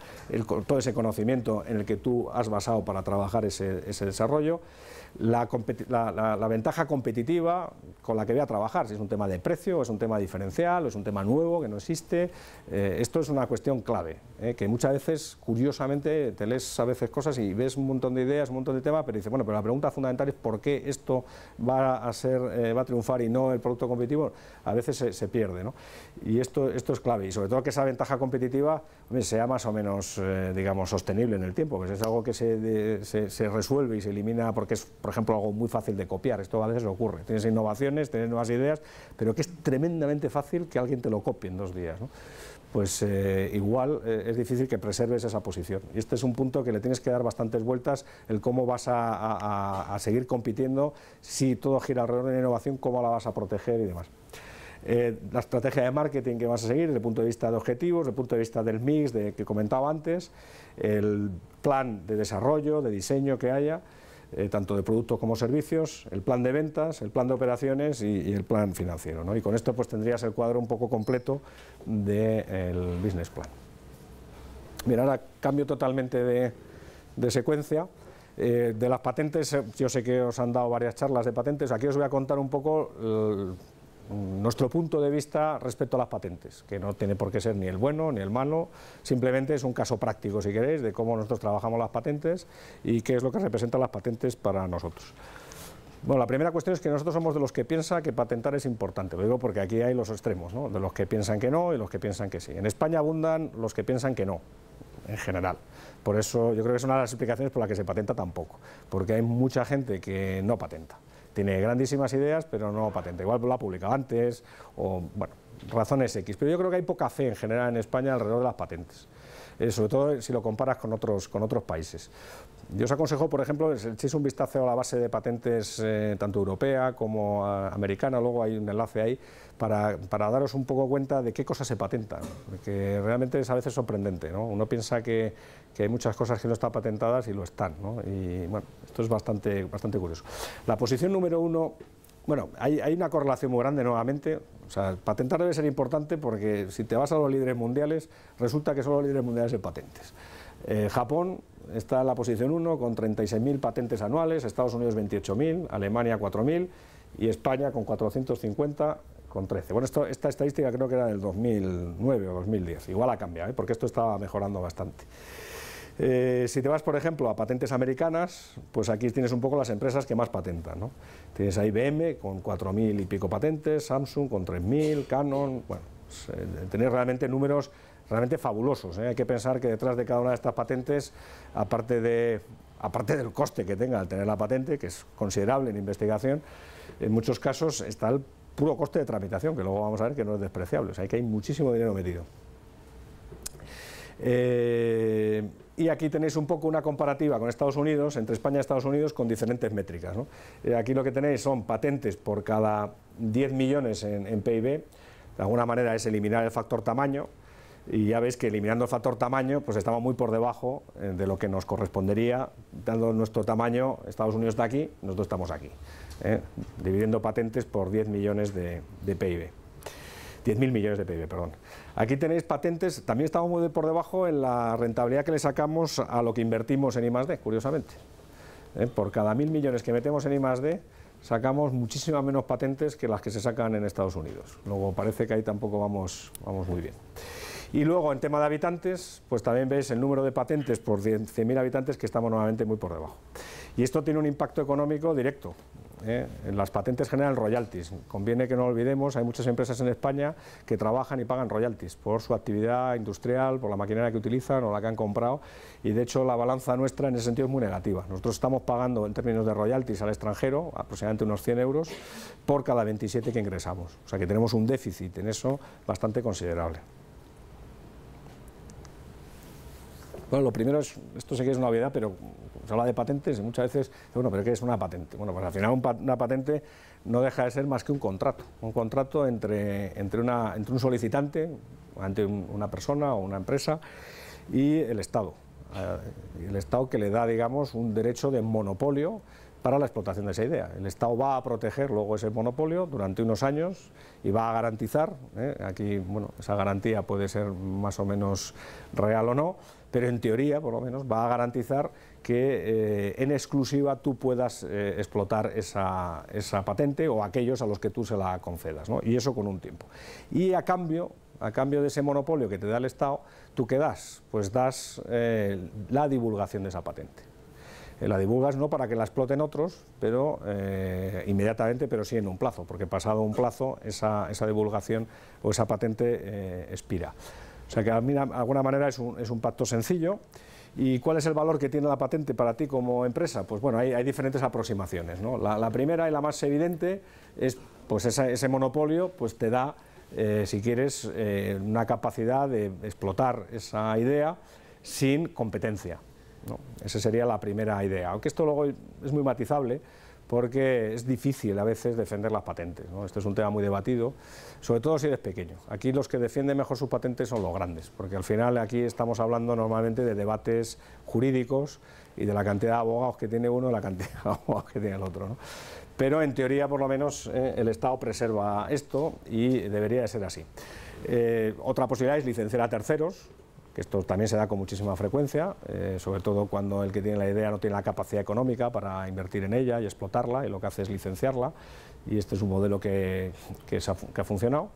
todo ese conocimiento en el que tú has basado para trabajar ese, desarrollo. la, ventaja competitiva, con la que voy a trabajar, si es un tema de precio, es un tema diferencial, es un tema nuevo que no existe. Eh, esto es una cuestión clave, eh, que muchas veces, curiosamente, te lees a veces cosas y ves un montón de ideas, un montón de temas, pero dices, bueno, pero la pregunta fundamental es por qué esto va a, ser, eh, va a triunfar y no el producto competitivo, a veces se, pierde, ¿no? Y esto, esto es clave, y sobre todo que esa ventaja competitiva sea más o menos, digamos, sostenible en el tiempo, que pues es algo que se, se resuelve y se elimina porque es, por ejemplo, algo muy fácil de copiar, esto a veces ocurre, tienes innovación, tener nuevas ideas, pero que es tremendamente fácil que alguien te lo copie en dos días. pues eh, igual eh, es difícil que preserves esa posición. Y este es un punto que le tienes que dar bastantes vueltas, el cómo vas a, seguir compitiendo, si todo gira alrededor de la innovación, cómo la vas a proteger y demás. Eh, la estrategia de marketing que vas a seguir desde el punto de vista de objetivos, desde el punto de vista del mix de, que comentaba antes, el plan de desarrollo, de diseño que haya, eh, tanto de productos como servicios, el plan de ventas, el plan de operaciones y, el plan financiero. Y con esto pues tendrías el cuadro un poco completo del business plan. Bien, ahora cambio totalmente de, secuencia. Eh, de las patentes, yo sé que os han dado varias charlas de patentes, aquí os voy a contar un poco nuestro punto de vista respecto a las patentes, que no tiene por qué ser ni el bueno ni el malo, simplemente es un caso práctico, si queréis, de cómo nosotros trabajamos las patentes y qué es lo que representan las patentes para nosotros. Bueno, la primera cuestión es que nosotros somos de los que piensa que patentar es importante, lo digo porque aquí hay los extremos, de los que piensan que no y los que piensan que sí. En España abundan los que piensan que no, en general. Por eso yo creo que es una de las explicaciones por la que se patenta tampoco, porque hay mucha gente que no patenta tiene grandísimas ideas, pero no patente. Igual la ha publicado antes, o bueno, razones X. Pero yo creo que hay poca fe en general en España alrededor de las patentes. Eh, sobre todo si lo comparas con otros, con otros países. Yo os aconsejo, por ejemplo, echéis un vistazo a la base de patentes eh, tanto europea como ah, americana, luego hay un enlace ahí, para, daros un poco cuenta de qué cosas se patentan, porque realmente es a veces sorprendente, Uno piensa que, hay muchas cosas que no están patentadas y lo están, Y bueno, esto es bastante, bastante curioso. La posición número uno, bueno, hay, una correlación muy grande nuevamente, o sea, patentar debe ser importante porque si te vas a los líderes mundiales, resulta que son los líderes mundiales de patentes. Eh, Japón está en la posición uno... con 36.000 patentes anuales, Estados Unidos 28.000, Alemania 4.000 y España con 450 con 13. Bueno, esta estadística creo que era del 2009 o 2010, igual ha cambiado, ¿eh? porque esto estaba mejorando bastante. Eh, si te vas, por ejemplo, a patentes americanas, pues aquí tienes un poco las empresas que más patentan. Tienes a IBM con 4.000 y pico patentes, Samsung con 3.000, Canon, bueno, pues, eh, tenéis realmente números realmente fabulosos. Hay que pensar que detrás de cada una de estas patentes, aparte, de, aparte del coste que tenga al tener la patente, que es considerable en investigación, en muchos casos está el puro coste de tramitación, que luego vamos a ver que no es despreciable, o sea, que hay muchísimo dinero metido. Eh, y aquí tenéis un poco una comparativa con Estados Unidos, entre España y Estados Unidos, con diferentes métricas. Eh, aquí lo que tenéis son patentes por cada 10 millones en, en PIB, de alguna manera es eliminar el factor tamaño, y ya veis que eliminando el factor tamaño, pues estamos muy por debajo eh, de lo que nos correspondería, dando nuestro tamaño, Estados Unidos está aquí, nosotros estamos aquí. ¿eh? dividiendo patentes por 10 millones de, pib PIB. 10.000 millones de PIB, perdón. Aquí tenéis patentes, también estamos muy por debajo en la rentabilidad que le sacamos a lo que invertimos en I+.D., curiosamente. ¿eh? Por cada mil millones que metemos en I+.D., sacamos muchísimas menos patentes que las que se sacan en Estados Unidos. Luego parece que ahí tampoco vamos, vamos muy bien. Y luego, en tema de habitantes, pues también veis el número de patentes por 100.000 habitantes que estamos nuevamente muy por debajo. Y esto tiene un impacto económico directo. ¿eh? En las patentes generan royalties. Conviene que no olvidemos, hay muchas empresas en España que trabajan y pagan royalties por su actividad industrial, por la maquinaria que utilizan o la que han comprado. Y de hecho la balanza nuestra en ese sentido es muy negativa. Nosotros estamos pagando en términos de royalties al extranjero aproximadamente unos 100 euros por cada 27 que ingresamos. O sea que tenemos un déficit en eso bastante considerable. Bueno, lo primero es, esto sé que es una obviedad, pero se habla de patentes y muchas veces, bueno, pero ¿qué es una patente? Bueno, pues al final una patente no deja de ser más que un contrato, un contrato entre, entre, una, entre un solicitante, ante una persona o una empresa y el Estado. Eh, el Estado que le da, digamos, un derecho de monopolio para la explotación de esa idea. El Estado va a proteger luego ese monopolio durante unos años y va a garantizar, eh, aquí bueno, esa garantía puede ser más o menos real o no, pero en teoría por lo menos va a garantizar que eh, en exclusiva tú puedas eh, explotar esa, patente o aquellos a los que tú se la concedas, y eso con un tiempo. Y a cambio, a cambio de ese monopolio que te da el Estado, ¿tú qué das? Pues das eh, la divulgación de esa patente. la divulgas no para que la exploten otros, pero inmediatamente, pero sí en un plazo, porque pasado un plazo esa, divulgación o esa patente expira. O sea que, de alguna manera, es un pacto sencillo. ¿Y cuál es el valor que tiene la patente para ti como empresa? Pues bueno, hay, diferentes aproximaciones. ¿no? La, primera y la más evidente es pues ese monopolio pues te da, eh, si quieres, eh, una capacidad de explotar esa idea sin competencia. ¿no? Esa sería la primera idea, aunque esto luego es muy matizable porque es difícil a veces defender las patentes. ¿no? Este es un tema muy debatido, sobre todo si eres pequeño. Aquí los que defienden mejor sus patentes son los grandes, porque al final aquí estamos hablando normalmente de debates jurídicos y de la cantidad de abogados que tiene uno y la cantidad de abogados que tiene el otro. Pero en teoría, por lo menos, eh, el Estado preserva esto y debería de ser así. Eh, otra posibilidad es licenciar a terceros, que esto también se da con muchísima frecuencia, eh, sobre todo cuando el que tiene la idea no tiene la capacidad económica para invertir en ella y explotarla, y lo que hace es licenciarla, y este es un modelo que, ha, funcionado.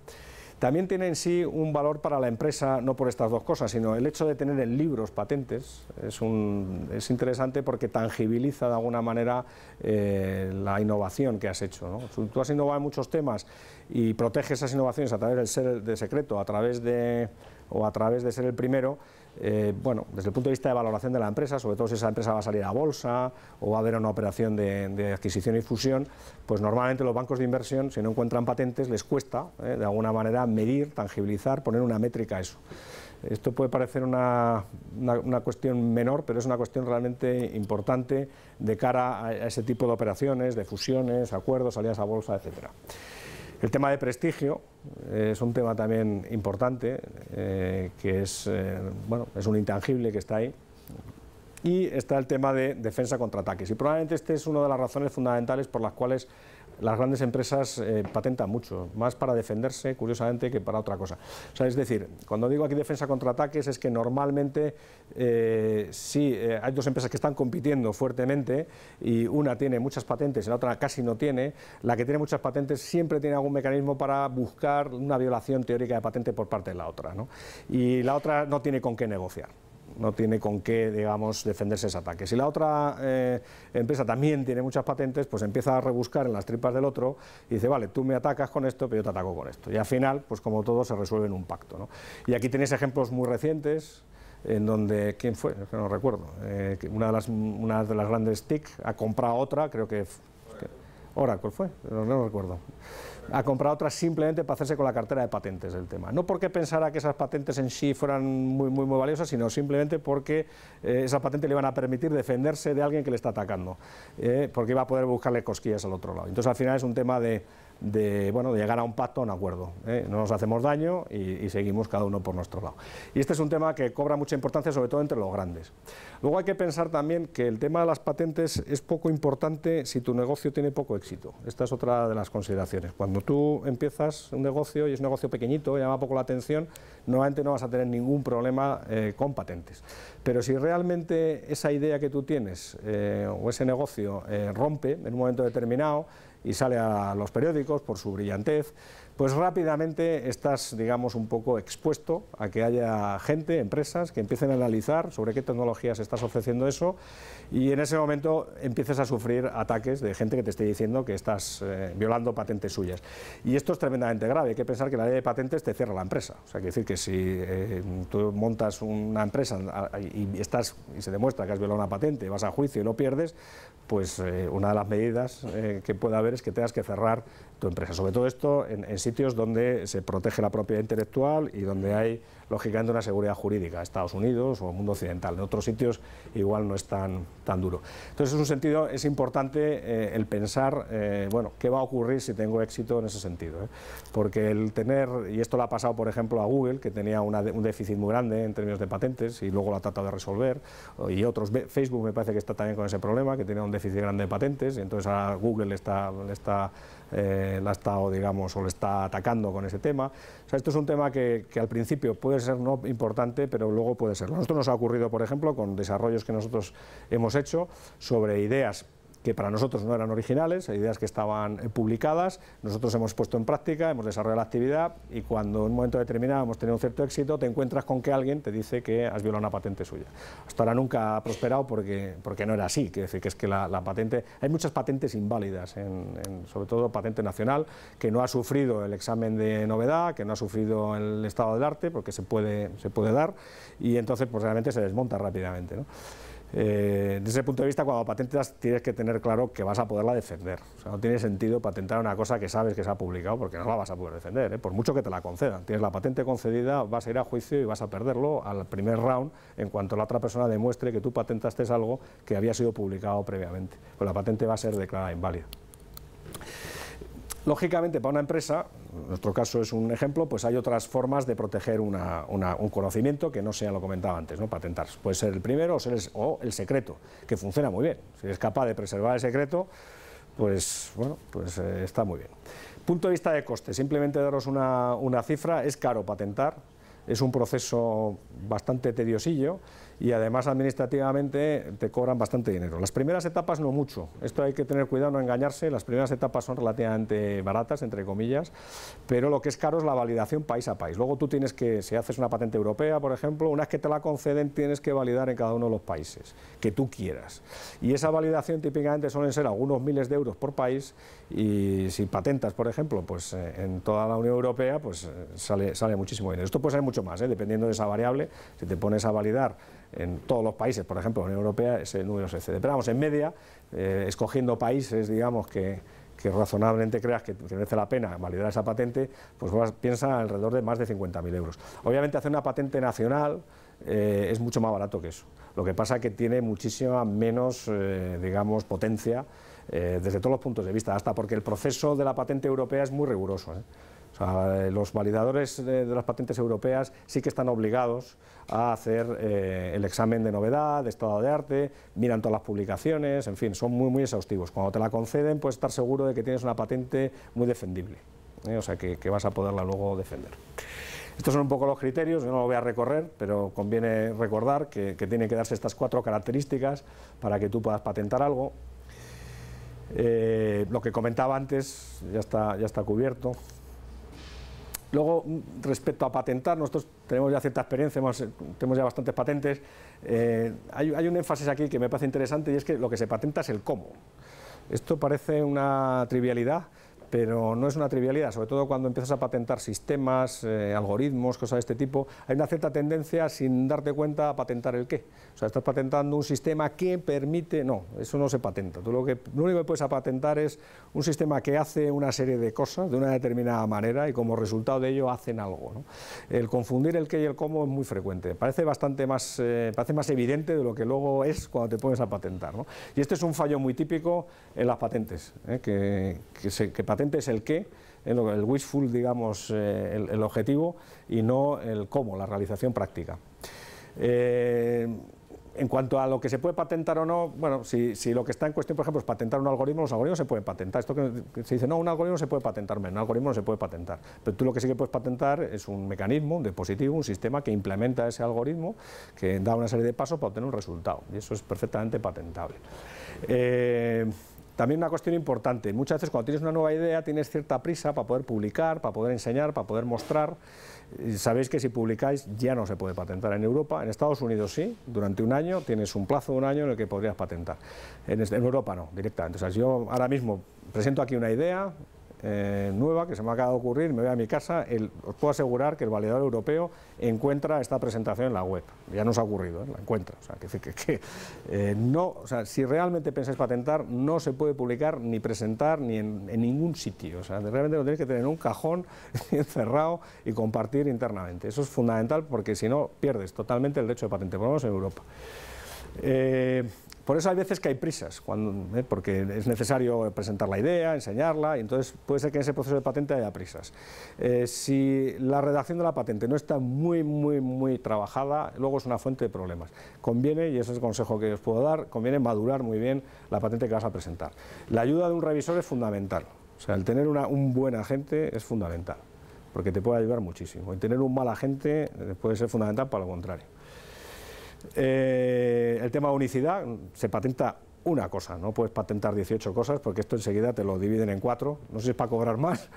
También tiene en sí un valor para la empresa, no por estas dos cosas, sino el hecho de tener en libros patentes. Es, un, es interesante porque tangibiliza de alguna manera eh, la innovación que has hecho. ¿no? Tú has innovado en muchos temas y proteges esas innovaciones a través del ser de secreto, a través de o a través de ser el primero, eh, bueno, desde el punto de vista de valoración de la empresa, sobre todo si esa empresa va a salir a bolsa o va a haber una operación de, adquisición y fusión, pues normalmente los bancos de inversión, si no encuentran patentes, les cuesta eh, de alguna manera medir, tangibilizar, poner una métrica a eso. Esto puede parecer una, cuestión menor, pero es una cuestión realmente importante de cara a, ese tipo de operaciones, de fusiones, acuerdos, salidas a bolsa, etcétera. El tema de prestigio eh, es un tema también importante, eh, que es, eh, bueno, es un intangible que está ahí. Y está el tema de defensa contra ataques. Y probablemente este es una de las razones fundamentales por las cuales las grandes empresas eh, patentan mucho, más para defenderse, curiosamente, que para otra cosa. sea, es decir, cuando digo aquí defensa contra ataques, es que normalmente eh, si eh, hay dos empresas que están compitiendo fuertemente y una tiene muchas patentes y la otra casi no tiene. La que tiene muchas patentes siempre tiene algún mecanismo para buscar una violación teórica de patente por parte de la otra. Y la otra no tiene con qué negociar no tiene con qué, digamos, defenderse ese ataque. Si la otra eh, empresa también tiene muchas patentes, pues empieza a rebuscar en las tripas del otro y dice, vale, tú me atacas con esto, pero yo te ataco con esto. Y al final, pues como todo, se resuelve en un pacto. ¿no? Y aquí tenéis ejemplos muy recientes, en donde, ¿quién fue? no recuerdo. Eh, una, de las, grandes TIC ha comprado otra, creo que... ¿ahora cuál fue, no, no recuerdo a comprar otras simplemente para hacerse con la cartera de patentes del tema. No porque pensara que esas patentes en sí fueran muy, muy, muy valiosas, sino simplemente porque eh, esas patentes le iban a permitir defenderse de alguien que le está atacando, eh, porque iba a poder buscarle cosquillas al otro lado. Entonces al final es un tema de de, bueno, de llegar a un pacto, a un acuerdo. ¿eh? No nos hacemos daño y, seguimos cada uno por nuestro lado. Y este es un tema que cobra mucha importancia, sobre todo entre los grandes. Luego hay que pensar también que el tema de las patentes es poco importante si tu negocio tiene poco éxito. Esta es otra de las consideraciones. Cuando tú empiezas un negocio y es un negocio pequeñito, llama poco la atención, normalmente no vas a tener ningún problema eh, con patentes. Pero si realmente esa idea que tú tienes eh, o ese negocio rompe en un momento determinado, y sale a los periódicos por su brillantez, pues rápidamente estás, digamos, un poco expuesto a que haya gente, empresas, que empiecen a analizar sobre qué tecnologías estás ofreciendo eso y en ese momento empiezas a sufrir ataques de gente que te esté diciendo que estás eh, violando patentes suyas. Y esto es tremendamente grave, hay que pensar que la ley de patentes te cierra la empresa. O sea, que decir que si eh, tú montas una empresa y, estás, y se demuestra que has violado una patente, vas a juicio y lo pierdes, pues eh, una de las medidas eh, que pueda haber es que tengas que cerrar sobre todo esto en, sitios donde se protege la propiedad intelectual y donde hay, lógicamente, una seguridad jurídica, Estados Unidos o el mundo occidental. En otros sitios igual no es tan, duro. Entonces, en un sentido, es importante eh, el pensar, eh, bueno, qué va a ocurrir si tengo éxito en ese sentido. ¿eh? Porque el tener, y esto lo ha pasado, por ejemplo, a Google, que tenía un déficit muy grande en términos de patentes y luego lo ha tratado de resolver, y otros, Facebook me parece que está también con ese problema, que tenía un déficit grande de patentes, y entonces a Google está... está la ha estado, digamos, o le está atacando con ese tema. O sea, esto es un tema que, que, al principio puede ser no importante, pero luego puede serlo. A nosotros nos ha ocurrido, por ejemplo, con desarrollos que nosotros hemos hecho sobre ideas que para nosotros no eran originales, ideas que estaban eh, publicadas, nosotros hemos puesto en práctica, hemos desarrollado la actividad y cuando en un momento determinado hemos tenido un cierto éxito, te encuentras con que alguien te dice que has violado una patente suya. Hasta ahora nunca ha prosperado porque, porque no era así, que decir que es que la, patente, hay muchas patentes inválidas, en, sobre todo patente nacional, que no ha sufrido el examen de novedad, que no ha sufrido el estado del arte, porque se puede, se puede dar, y entonces pues realmente se desmonta rápidamente. Eh, desde ese punto de vista, cuando patentas tienes que tener claro que vas a poderla defender. O sea, no tiene sentido patentar una cosa que sabes que se ha publicado porque no la vas a poder defender, ¿eh? por mucho que te la concedan. Tienes la patente concedida, vas a ir a juicio y vas a perderlo al primer round en cuanto la otra persona demuestre que tú patentaste algo que había sido publicado previamente. Pues la patente va a ser declarada inválida. Lógicamente, para una empresa, nuestro caso es un ejemplo, pues hay otras formas de proteger un conocimiento que no sea, lo comentaba antes, ¿no? patentar. Puede ser el primero o, el, secreto, que funciona muy bien. Si es capaz de preservar el secreto, pues bueno, pues eh, está muy bien. Punto de vista de coste, simplemente daros una cifra, es caro patentar, es un proceso bastante tediosillo, y además administrativamente te cobran bastante dinero. Las primeras etapas no mucho, esto hay que tener cuidado, no engañarse, las primeras etapas son relativamente baratas, entre comillas, pero lo que es caro es la validación país a país. Luego tú tienes que, si haces una patente europea, por ejemplo, una vez que te la conceden tienes que validar en cada uno de los países que tú quieras. Y esa validación típicamente suelen ser algunos miles de euros por país y si patentas, por ejemplo, pues eh, en toda la Unión Europea, pues eh, sale, sale muchísimo dinero. Esto puede ser mucho más, eh, dependiendo de esa variable, si te pones a validar en todos los países, por ejemplo, en la Unión Europea, ese número se cede. Pero vamos, en media, eh, escogiendo países, digamos, que, razonablemente creas que, merece la pena validar esa patente, pues vas, piensa alrededor de más de 50.000 euros. Obviamente hacer una patente nacional eh, es mucho más barato que eso. Lo que pasa es que tiene muchísima menos, eh, digamos, potencia desde todos los puntos de vista, hasta porque el proceso de la patente europea es muy riguroso. O sea, eh, los validadores de, las patentes europeas sí que están obligados a hacer eh, el examen de novedad, de estado de arte, miran todas las publicaciones, en fin, son muy, muy exhaustivos. Cuando te la conceden puedes estar seguro de que tienes una patente muy defendible, ¿eh? o sea, que, vas a poderla luego defender. Estos son un poco los criterios, yo no lo voy a recorrer, pero conviene recordar que, tienen que darse estas cuatro características para que tú puedas patentar algo. lo que comentaba antes ya está, ya está cubierto. Luego, respecto a patentar, nosotros tenemos ya cierta experiencia, tenemos ya bastantes patentes. Eh, hay, hay, un énfasis aquí que me parece interesante y es que lo que se patenta es el cómo. Esto parece una trivialidad, pero no es una trivialidad, sobre todo cuando empiezas a patentar sistemas, eh, algoritmos, cosas de este tipo, hay una cierta tendencia sin darte cuenta a patentar el qué. O sea, estás patentando un sistema que permite, no, eso no se patenta. Tú lo, que, lo único que puedes patentar es un sistema que hace una serie de cosas de una determinada manera y como resultado de ello hacen algo. El confundir el qué y el cómo es muy frecuente, parece bastante más, eh, parece más evidente de lo que luego es cuando te pones a patentar. Y este es un fallo muy típico en las patentes, ¿eh? que, que, se, patentes es el qué, el, wishful, digamos, eh, el, objetivo, y no el cómo, la realización práctica. Eh, en cuanto a lo que se puede patentar o no, bueno, si, lo que está en cuestión, por ejemplo, es patentar un algoritmo, los algoritmos se pueden patentar. Esto que se dice, no, un algoritmo se puede patentar, menos, un algoritmo no se puede patentar. Pero tú lo que sí que puedes patentar es un mecanismo, un dispositivo, un sistema que implementa ese algoritmo, que da una serie de pasos para obtener un resultado. Y eso es perfectamente patentable. Eh, también una cuestión importante, muchas veces cuando tienes una nueva idea tienes cierta prisa para poder publicar, para poder enseñar, para poder mostrar. Sabéis que si publicáis ya no se puede patentar en Europa, en Estados Unidos sí, durante un año tienes un plazo de un año en el que podrías patentar. En, Europa no, directamente. O yo ahora mismo presento aquí una idea, eh, nueva que se me ha acabado de ocurrir, me voy a mi casa, os puedo asegurar que el validador europeo encuentra esta presentación en la web. Ya nos ha ocurrido, ¿eh? la encuentra. O sea, que, eh, no, o sea, si realmente pensáis patentar, no se puede publicar ni presentar ni en, ningún sitio. O sea, realmente lo tenéis que tener en un cajón cerrado y compartir internamente. Eso es fundamental porque si no, pierdes totalmente el derecho de patente, por lo menos en Europa. Por eso hay veces que hay prisas, ¿eh? porque es necesario presentar la idea, enseñarla, y entonces puede ser que en ese proceso de patente haya prisas. Eh, si la redacción de la patente no está muy, muy, muy trabajada, luego es una fuente de problemas. Conviene, y ese es el consejo que os puedo dar, conviene madurar muy bien la patente que vas a presentar. La ayuda de un revisor es fundamental, o sea, el tener un buen agente es fundamental, porque te puede ayudar muchísimo, y tener un mal agente eh, puede ser fundamental para lo contrario. Eh, el tema de unicidad, se patenta una cosa, no puedes patentar 18 cosas porque esto enseguida te lo dividen en cuatro, no sé si es para cobrar más,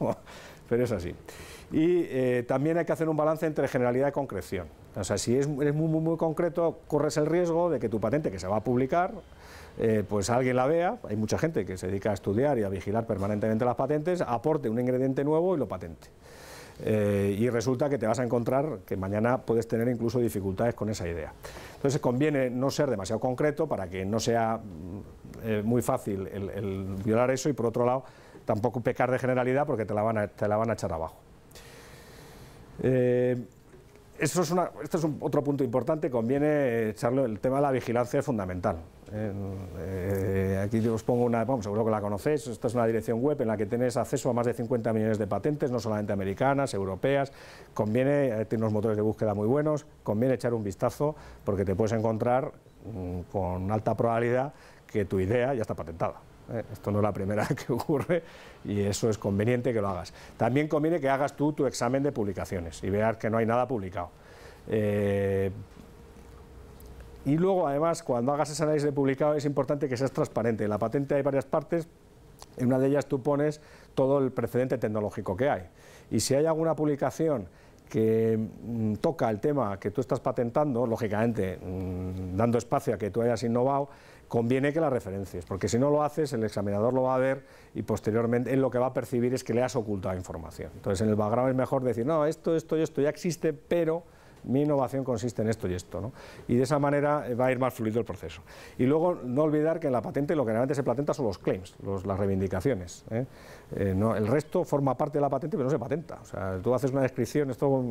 pero, es así. Y eh, también hay que hacer un balance entre generalidad y concreción. O sea, si es, eres muy, muy, muy concreto, corres el riesgo de que tu patente que se va a publicar, eh, pues alguien la vea, hay mucha gente que se dedica a estudiar y a vigilar permanentemente las patentes, aporte un ingrediente nuevo y lo patente. Eh, y resulta que te vas a encontrar que mañana puedes tener incluso dificultades con esa idea. Entonces conviene no ser demasiado concreto para que no sea mm, eh, muy fácil el, violar eso y por otro lado tampoco pecar de generalidad porque te la van a, te la van a echar abajo. Eh, esto es este es otro punto importante, conviene echarlo, el tema de la vigilancia es fundamental. Eh, aquí os pongo una, seguro que la conocéis, esta es una dirección web en la que tenés acceso a más de 50 millones de patentes, no solamente americanas, europeas, conviene, eh, tiene unos motores de búsqueda muy buenos, conviene echar un vistazo porque te puedes encontrar mm, con alta probabilidad que tu idea ya está patentada. ¿eh? esto no es la primera que ocurre y eso es conveniente que lo hagas. También conviene que hagas tú tu examen de publicaciones y veas que no hay nada publicado. Eh, y luego, además, cuando hagas ese análisis de publicado es importante que seas transparente. En la patente hay varias partes, en una de ellas tú pones todo el precedente tecnológico que hay. Y si hay alguna publicación que mm, toca el tema que tú estás patentando, lógicamente, mm, dando espacio a que tú hayas innovado, conviene que la referencias, porque si no lo haces, el examinador lo va a ver y posteriormente él lo que va a percibir es que le has ocultado información. Entonces, en el background es mejor decir, no, esto, esto y esto ya existe, pero mi innovación consiste en esto y esto, ¿no? Y de esa manera eh, va a ir más fluido el proceso. Y luego, no olvidar que en la patente lo que realmente se patenta son los claims, las reivindicaciones. ¿eh? Eh, el resto forma parte de la patente, pero no se patenta. tú haces una descripción, esto,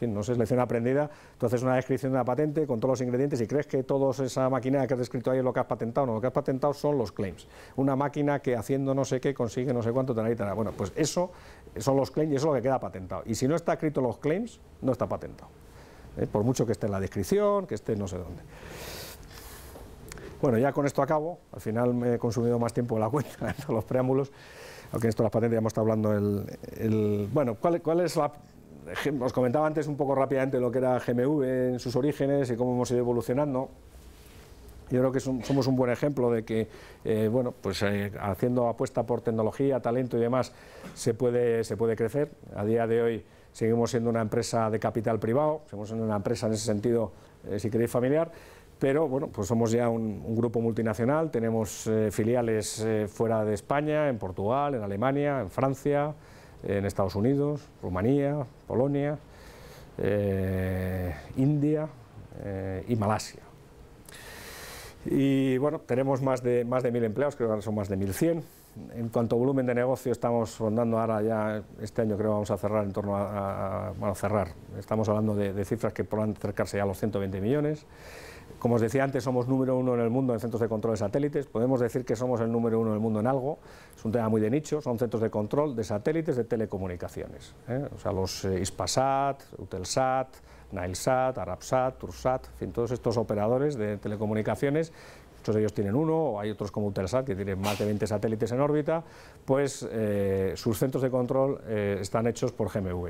no es lección aprendida, tú haces una descripción de la patente con todos los ingredientes y crees que toda esa máquina que has descrito ahí es lo que has patentado. No, lo que has patentado son los claims. Una máquina que haciendo no sé qué consigue no sé cuánto, tal y Bueno, pues eso son los claims y eso es lo que queda patentado. Y si no está escrito los claims, no está patentado. ¿eh? por mucho que esté en la descripción, que esté no sé dónde. Bueno, ya con esto acabo, al final me he consumido más tiempo de la cuenta en los preámbulos, aunque en esto las patentes ya hemos estado hablando el... bueno, ¿cuál, es la...? Os comentaba antes un poco rápidamente lo que era GMV en sus orígenes y cómo hemos ido evolucionando. Yo creo que somos un buen ejemplo de que, eh, bueno, pues eh, haciendo apuesta por tecnología, talento y demás, se puede, se puede crecer. A día de hoy seguimos siendo una empresa de capital privado, Somos siendo una empresa en ese sentido, eh, si queréis, familiar, pero bueno, pues somos ya un, grupo multinacional, tenemos eh, filiales eh, fuera de España, en Portugal, en Alemania, en Francia, en Estados Unidos, Rumanía, Polonia, India y Malasia. Y bueno, tenemos más de, más de mil empleados, creo que son más de 1.100 en cuanto a volumen de negocio, estamos rondando ahora ya, este año creo vamos a cerrar en torno a, bueno, cerrar, estamos hablando de, cifras que podrán acercarse ya a los 120 millones. Como os decía antes, somos número uno en el mundo en centros de control de satélites. Podemos decir que somos el número uno en el mundo en algo. Es un tema muy de nicho. Son centros de control de satélites de telecomunicaciones. ¿eh? O sea, los eh, Ispasat, Utelsat, Nilesat, Arabsat, Tursat, en fin, todos estos operadores de telecomunicaciones ellos tienen uno, o hay otros como Utelsat que tienen más de 20 satélites en órbita, pues eh, sus centros de control eh, están hechos por GMV.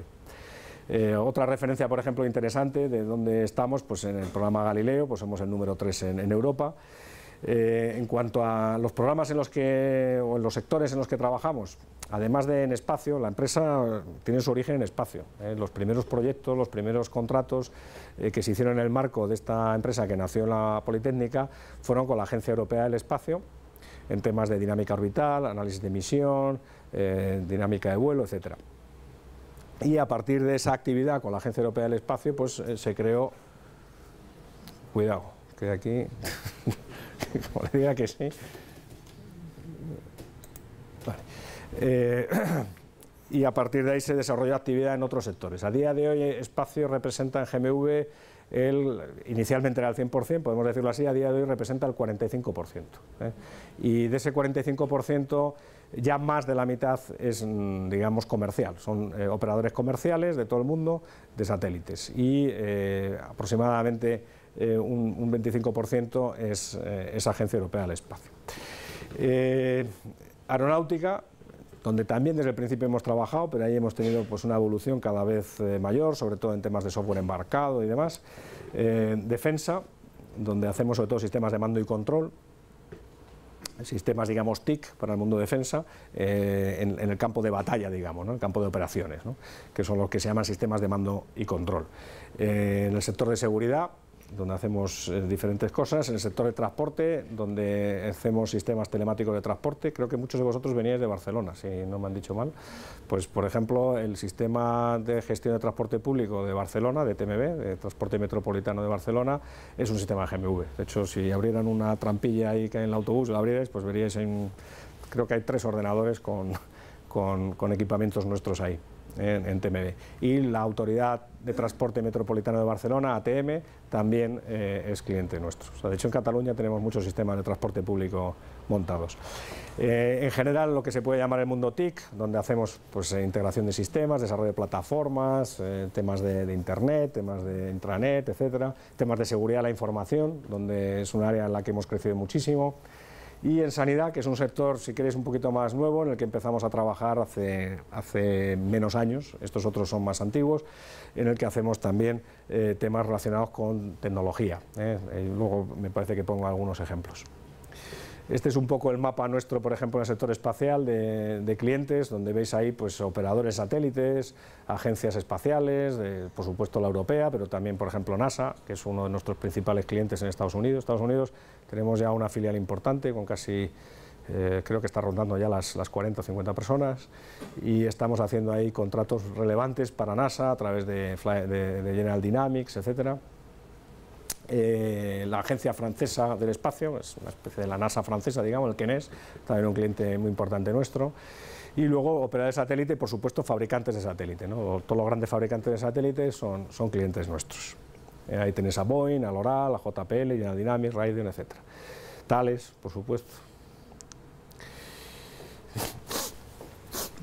Eh, otra referencia, por ejemplo, interesante de dónde estamos, pues en el programa Galileo, pues somos el número 3 en Europa. Eh, en cuanto a los programas en los que, o en los sectores en los que trabajamos, además de en espacio, la empresa eh, tiene su origen en espacio. ¿eh? los primeros proyectos, los primeros contratos que se hicieron en el marco de esta empresa que nació en la Politécnica fueron con la Agencia Europea del Espacio en temas de dinámica orbital, análisis de misión, dinámica de vuelo, etcétera. Y a partir de esa actividad con la Agencia Europea del Espacio, pues se creó... Cuidado, que aquí... que sí. Eh, y a partir de ahí se desarrolló actividad en otros sectores. A día de hoy, eh, Espacio representa en GMV, el, inicialmente era el 100%, podemos decirlo así, a día de hoy representa el 45%. ¿eh? Y de ese 45%, ya más de la mitad es, mm, digamos, comercial. Son operadores comerciales de todo el mundo, de satélites. Y aproximadamente eh, un, 25% eh, es, Agencia Europea del Espacio. Eh, aeronáutica, donde también desde el principio hemos trabajado, pero ahí hemos tenido pues, una evolución cada vez mayor, sobre todo en temas de software embarcado y demás. defensa, donde hacemos sobre todo sistemas de mando y control, sistemas, digamos, TIC para el mundo de defensa en, el campo de batalla, digamos, ...en el campo de operaciones, que son los que se llaman sistemas de mando y control. en el sector de seguridad, donde hacemos eh, diferentes cosas, en el sector de transporte, donde hacemos sistemas telemáticos de transporte. Creo que muchos de vosotros veníais de Barcelona, si no me han dicho mal. Pues, por ejemplo, el sistema de gestión de transporte público de Barcelona, de TMB, de Transporte Metropolitano de Barcelona, es un sistema GMV. De hecho, si abrieran una trampilla ahí que hay en el autobús, la abrierais, pues veríais, creo que hay tres ordenadores con, con equipamientos nuestros ahí en, en Y la Autoridad de Transporte Metropolitano de Barcelona, ATM, también eh, es cliente nuestro. O sea, de hecho, en Cataluña tenemos muchos sistemas de transporte público montados. Eh, en general, lo que se puede llamar el mundo TIC, donde hacemos pues, eh, integración de sistemas, desarrollo de plataformas, temas de, de, Internet, temas de intranet, etcétera, temas de seguridad de la información, donde es un área en la que hemos crecido muchísimo, y en sanidad, que es un sector, si queréis, un poquito más nuevo, en el que empezamos a trabajar hace, hace menos años, estos otros son más antiguos, en el que hacemos también eh, temas relacionados con tecnología. ¿eh? Eh, luego me parece que pongo algunos ejemplos. Este es un poco el mapa nuestro, por ejemplo, en el sector espacial de, clientes, donde veis ahí pues, operadores satélites, agencias espaciales, por supuesto la europea, pero también, por ejemplo, NASA, que es uno de nuestros principales clientes en Estados Unidos. Estados Unidos tenemos ya una filial importante con casi, eh, creo que está rondando ya las, 40 o 50 personas y estamos haciendo ahí contratos relevantes para NASA a través de, General Dynamics, etc. Eh, la agencia francesa del espacio, es una especie de la NASA francesa, digamos, el KENES, también un cliente muy importante nuestro. Y luego operadores de satélite, y por supuesto, fabricantes de satélite. Todos los grandes fabricantes de satélites son clientes nuestros. Eh, ahí tenéis a Boeing, a Loral, a JPL, General Dynamics, Raiden, etc. Tales, por supuesto.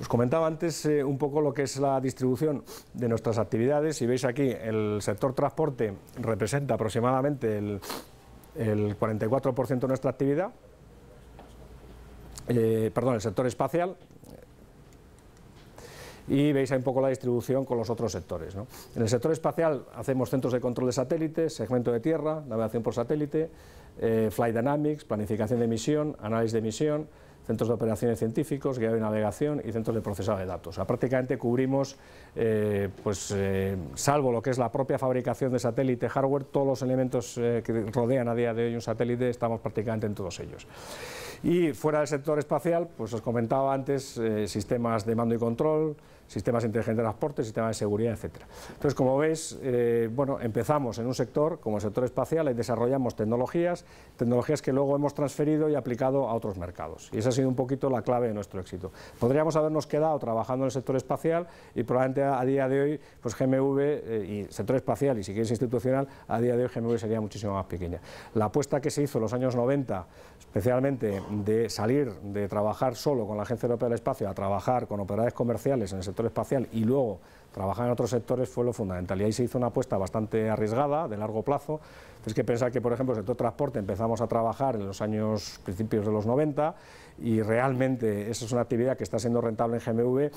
Os comentaba antes eh, un poco lo que es la distribución de nuestras actividades. Si veis aquí, el sector transporte representa aproximadamente el, 44% de nuestra actividad. Eh, perdón, el sector espacial, y veis ahí un poco la distribución con los otros sectores. En el sector espacial hacemos centros de control de satélites, segmento de tierra, navegación por satélite, eh, flight dynamics, planificación de misión, análisis de misión, centros de operaciones científicos, guía de navegación y centros de procesado de datos. O prácticamente cubrimos, eh, pues, eh, salvo lo que es la propia fabricación de satélite, hardware, todos los elementos que rodean a día de hoy un satélite, estamos prácticamente en todos ellos. Y fuera del sector espacial, pues os comentaba antes, sistemas de mando y control, sistemas inteligentes de transporte, sistemas de seguridad, etc. Entonces, como ves, eh, bueno, empezamos en un sector como el sector espacial y desarrollamos tecnologías, tecnologías que luego hemos transferido y aplicado a otros mercados. Y esa ha sido un poquito la clave de nuestro éxito. Podríamos habernos quedado trabajando en el sector espacial y probablemente a, día de hoy, pues GMV eh, y sector espacial y si quieres institucional, a día de hoy GMV sería muchísimo más pequeña. La apuesta que se hizo en los años 90, especialmente de salir de trabajar solo con la Agencia Europea del Espacio a trabajar con operadores comerciales en el sector sector espacial y luego trabajar en otros sectores fue lo fundamental. Y ahí se hizo una apuesta bastante arriesgada, de largo plazo. Tienes que pensar que, por ejemplo, el sector transporte empezamos a trabajar en los años principios de los 90 y realmente esa es una actividad que está siendo rentable en GMV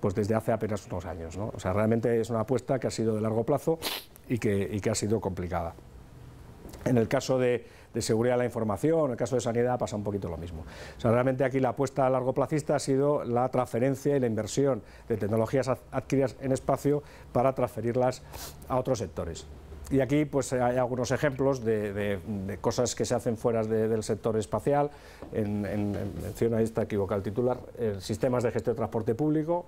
pues desde hace apenas unos años. O sea, realmente es una apuesta que ha sido de largo plazo y que, y que ha sido complicada. En el caso de de seguridad de la información, en el caso de sanidad pasa un poquito lo mismo. realmente aquí la apuesta a largo placista ha sido la transferencia y la inversión de tecnologías adquiridas en espacio para transferirlas a otros sectores. Y aquí pues hay algunos ejemplos de, cosas que se hacen fuera del sector espacial, en, en, ahí está equivocado el titular, eh, sistemas de gestión de transporte público.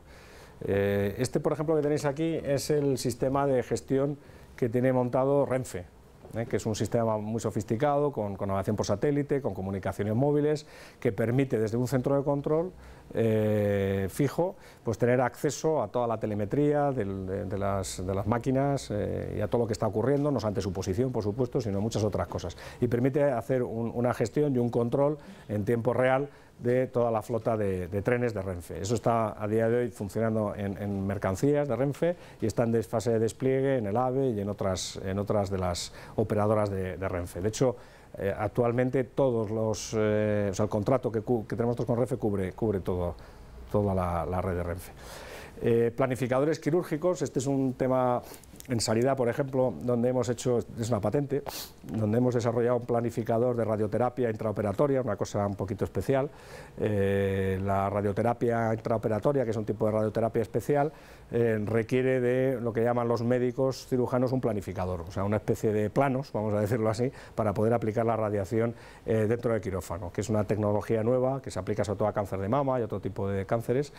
Eh, este, por ejemplo, que tenéis aquí es el sistema de gestión que tiene montado Renfe, ¿eh? que es un sistema muy sofisticado, con, navegación por satélite, con comunicaciones móviles, que permite desde un centro de control eh, fijo pues tener acceso a toda la telemetría de, las, máquinas eh, y a todo lo que está ocurriendo, no solo ante su posición, por supuesto, sino muchas otras cosas. Y permite hacer una gestión y un control en tiempo real de toda la flota de, trenes de Renfe. Eso está a día de hoy funcionando en, mercancías de Renfe y está en fase de despliegue en el AVE y en otras, en otras de las operadoras de, Renfe. De hecho, eh, actualmente todos los, eh, o sea, el contrato que, tenemos con Renfe cubre, cubre todo, toda la, red de Renfe. Eh, planificadores quirúrgicos, este es un tema en salida, por ejemplo, donde hemos hecho, es una patente, donde hemos desarrollado un planificador de radioterapia intraoperatoria, una cosa un poquito especial. Eh, la radioterapia intraoperatoria, que es un tipo de radioterapia especial, eh, requiere de lo que llaman los médicos cirujanos un planificador, o sea, una especie de planos, vamos a decirlo así, para poder aplicar la radiación eh, dentro del quirófano, que es una tecnología nueva que se aplica sobre todo a cáncer de mama y otro tipo de cánceres,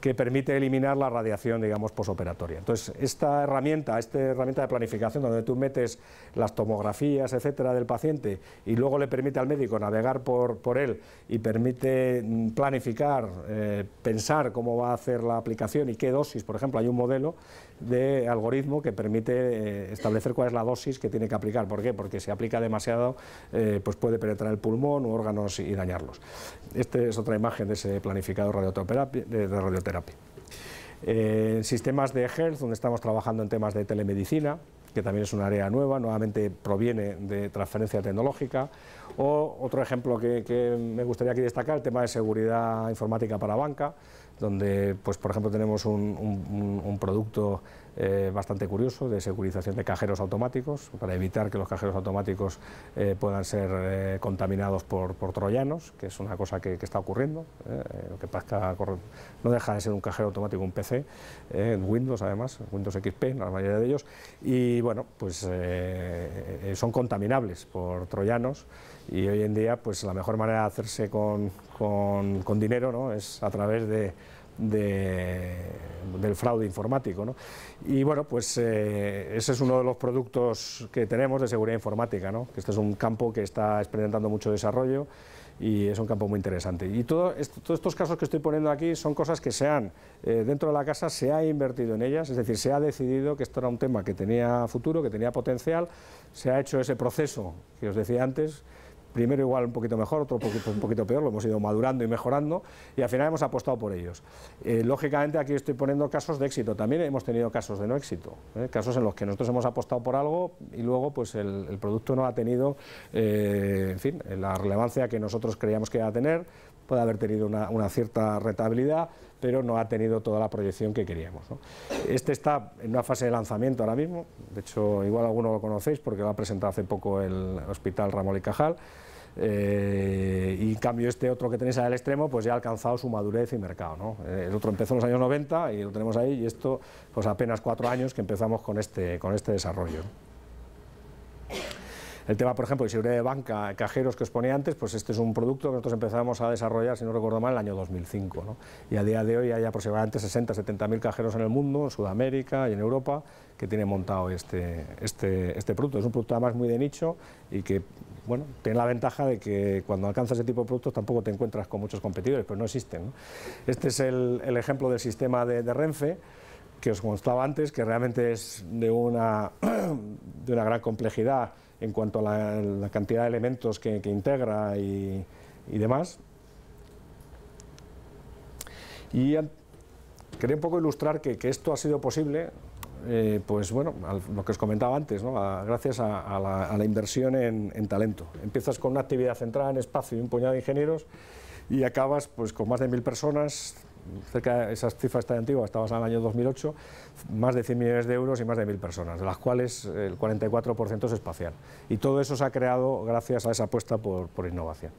que permite eliminar la radiación, digamos, posoperatoria. Entonces, esta herramienta, este herramienta de planificación donde tú metes las tomografías, etcétera, del paciente y luego le permite al médico navegar por, él y permite mm, planificar, eh, pensar cómo va a hacer la aplicación y qué dosis, por ejemplo, hay un modelo de algoritmo que permite eh, establecer cuál es la dosis que tiene que aplicar. ¿Por qué? Porque si aplica demasiado, eh, pues puede penetrar el pulmón u órganos y, dañarlos. Esta es otra imagen de ese planificado de radioterapia. En sistemas de health, donde estamos trabajando en temas de telemedicina, que también es un área nueva, nuevamente proviene de transferencia tecnológica. O otro ejemplo que, me gustaría aquí destacar, el tema de seguridad informática para banca, donde, pues, por ejemplo, tenemos un producto eh, bastante curioso de securización de cajeros automáticos para evitar que los cajeros automáticos eh, puedan ser eh, contaminados por, troyanos, que es una cosa que, está ocurriendo. lo que pasa no deja de ser un cajero automático, un PC, en Windows además, Windows XP, la mayoría de ellos. Y bueno, pues son contaminables por troyanos y hoy en día pues la mejor manera de hacerse con, dinero ¿no? es a través de de, del fraude informático. Y bueno, pues eh, ese es uno de los productos que tenemos de seguridad informática, ¿no? este es un campo que está experimentando mucho desarrollo y es un campo muy interesante. Y todos estos casos que estoy poniendo aquí son cosas que se han, eh, dentro de la casa se ha invertido en ellas, es decir, se ha decidido que esto era un tema que tenía futuro, que tenía potencial, se ha hecho ese proceso que os decía antes, primero igual un poquito mejor, otro pues un poquito peor, lo hemos ido madurando y mejorando y al final hemos apostado por ellos. Eh, lógicamente aquí estoy poniendo casos de éxito, también hemos tenido casos de no éxito, ¿eh? casos en los que nosotros hemos apostado por algo y luego pues el, producto no ha tenido, eh, en fin, la relevancia que nosotros creíamos que iba a tener, puede haber tenido una, cierta rentabilidad, pero no ha tenido toda la proyección que queríamos. Este está en una fase de lanzamiento ahora mismo, de hecho igual alguno lo conocéis porque lo ha presentado hace poco el Hospital Ramón y Cajal, eh, y en cambio este otro que tenéis al extremo pues ya ha alcanzado su madurez y mercado. Eh, el otro empezó en los años 90 y lo tenemos ahí y esto pues apenas cuatro años que empezamos con este, con este desarrollo. El tema, por ejemplo, de seguridad de banca, cajeros que os ponía antes, pues este es un producto que nosotros empezamos a desarrollar, si no recuerdo mal, en el año 2005. Y a día de hoy hay aproximadamente 60, 70 mil cajeros en el mundo, en Sudamérica y en Europa, que tienen montado este, este, este producto. Es un producto además muy de nicho y que bueno, tiene la ventaja de que cuando alcanzas ese tipo de productos tampoco te encuentras con muchos competidores, pero no existen. Este es el, ejemplo del sistema de, Renfe que os mostraba antes, que realmente es de una, de una gran complejidad en cuanto a la, cantidad de elementos que, integra y, demás. Y quería un poco ilustrar que esto ha sido posible eh, pues bueno, lo que os comentaba antes, gracias a, la, inversión en, talento. Empiezas con una actividad centrada en espacio y un puñado de ingenieros y acabas pues, con más de mil personas, cerca de esas cifras tan antiguas, estabas en el año 2008, más de 100 millones de euros y más de mil personas, de las cuales el 44% es espacial. Y todo eso se ha creado gracias a esa apuesta por innovación.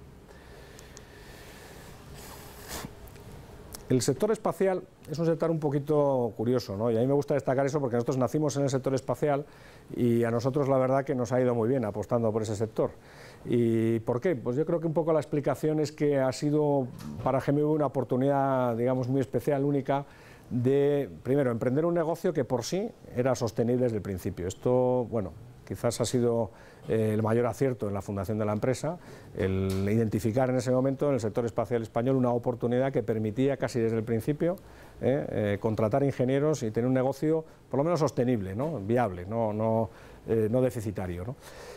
El sector espacial es un sector un poquito curioso, ¿no? Y a mí me gusta destacar eso porque nosotros nacimos en el sector espacial y a nosotros la verdad que nos ha ido muy bien apostando por ese sector. ¿Y por qué? Pues yo creo que un poco la explicación es que ha sido para GMV una oportunidad, digamos, muy especial, única, de, primero, emprender un negocio que por sí era sostenible desde el principio. Esto, bueno, Quizás ha sido eh, el mayor acierto en la fundación de la empresa el identificar en ese momento en el sector espacial español una oportunidad que permitía casi desde el principio eh, eh, contratar ingenieros y tener un negocio por lo menos sostenible, viable, no, deficitario.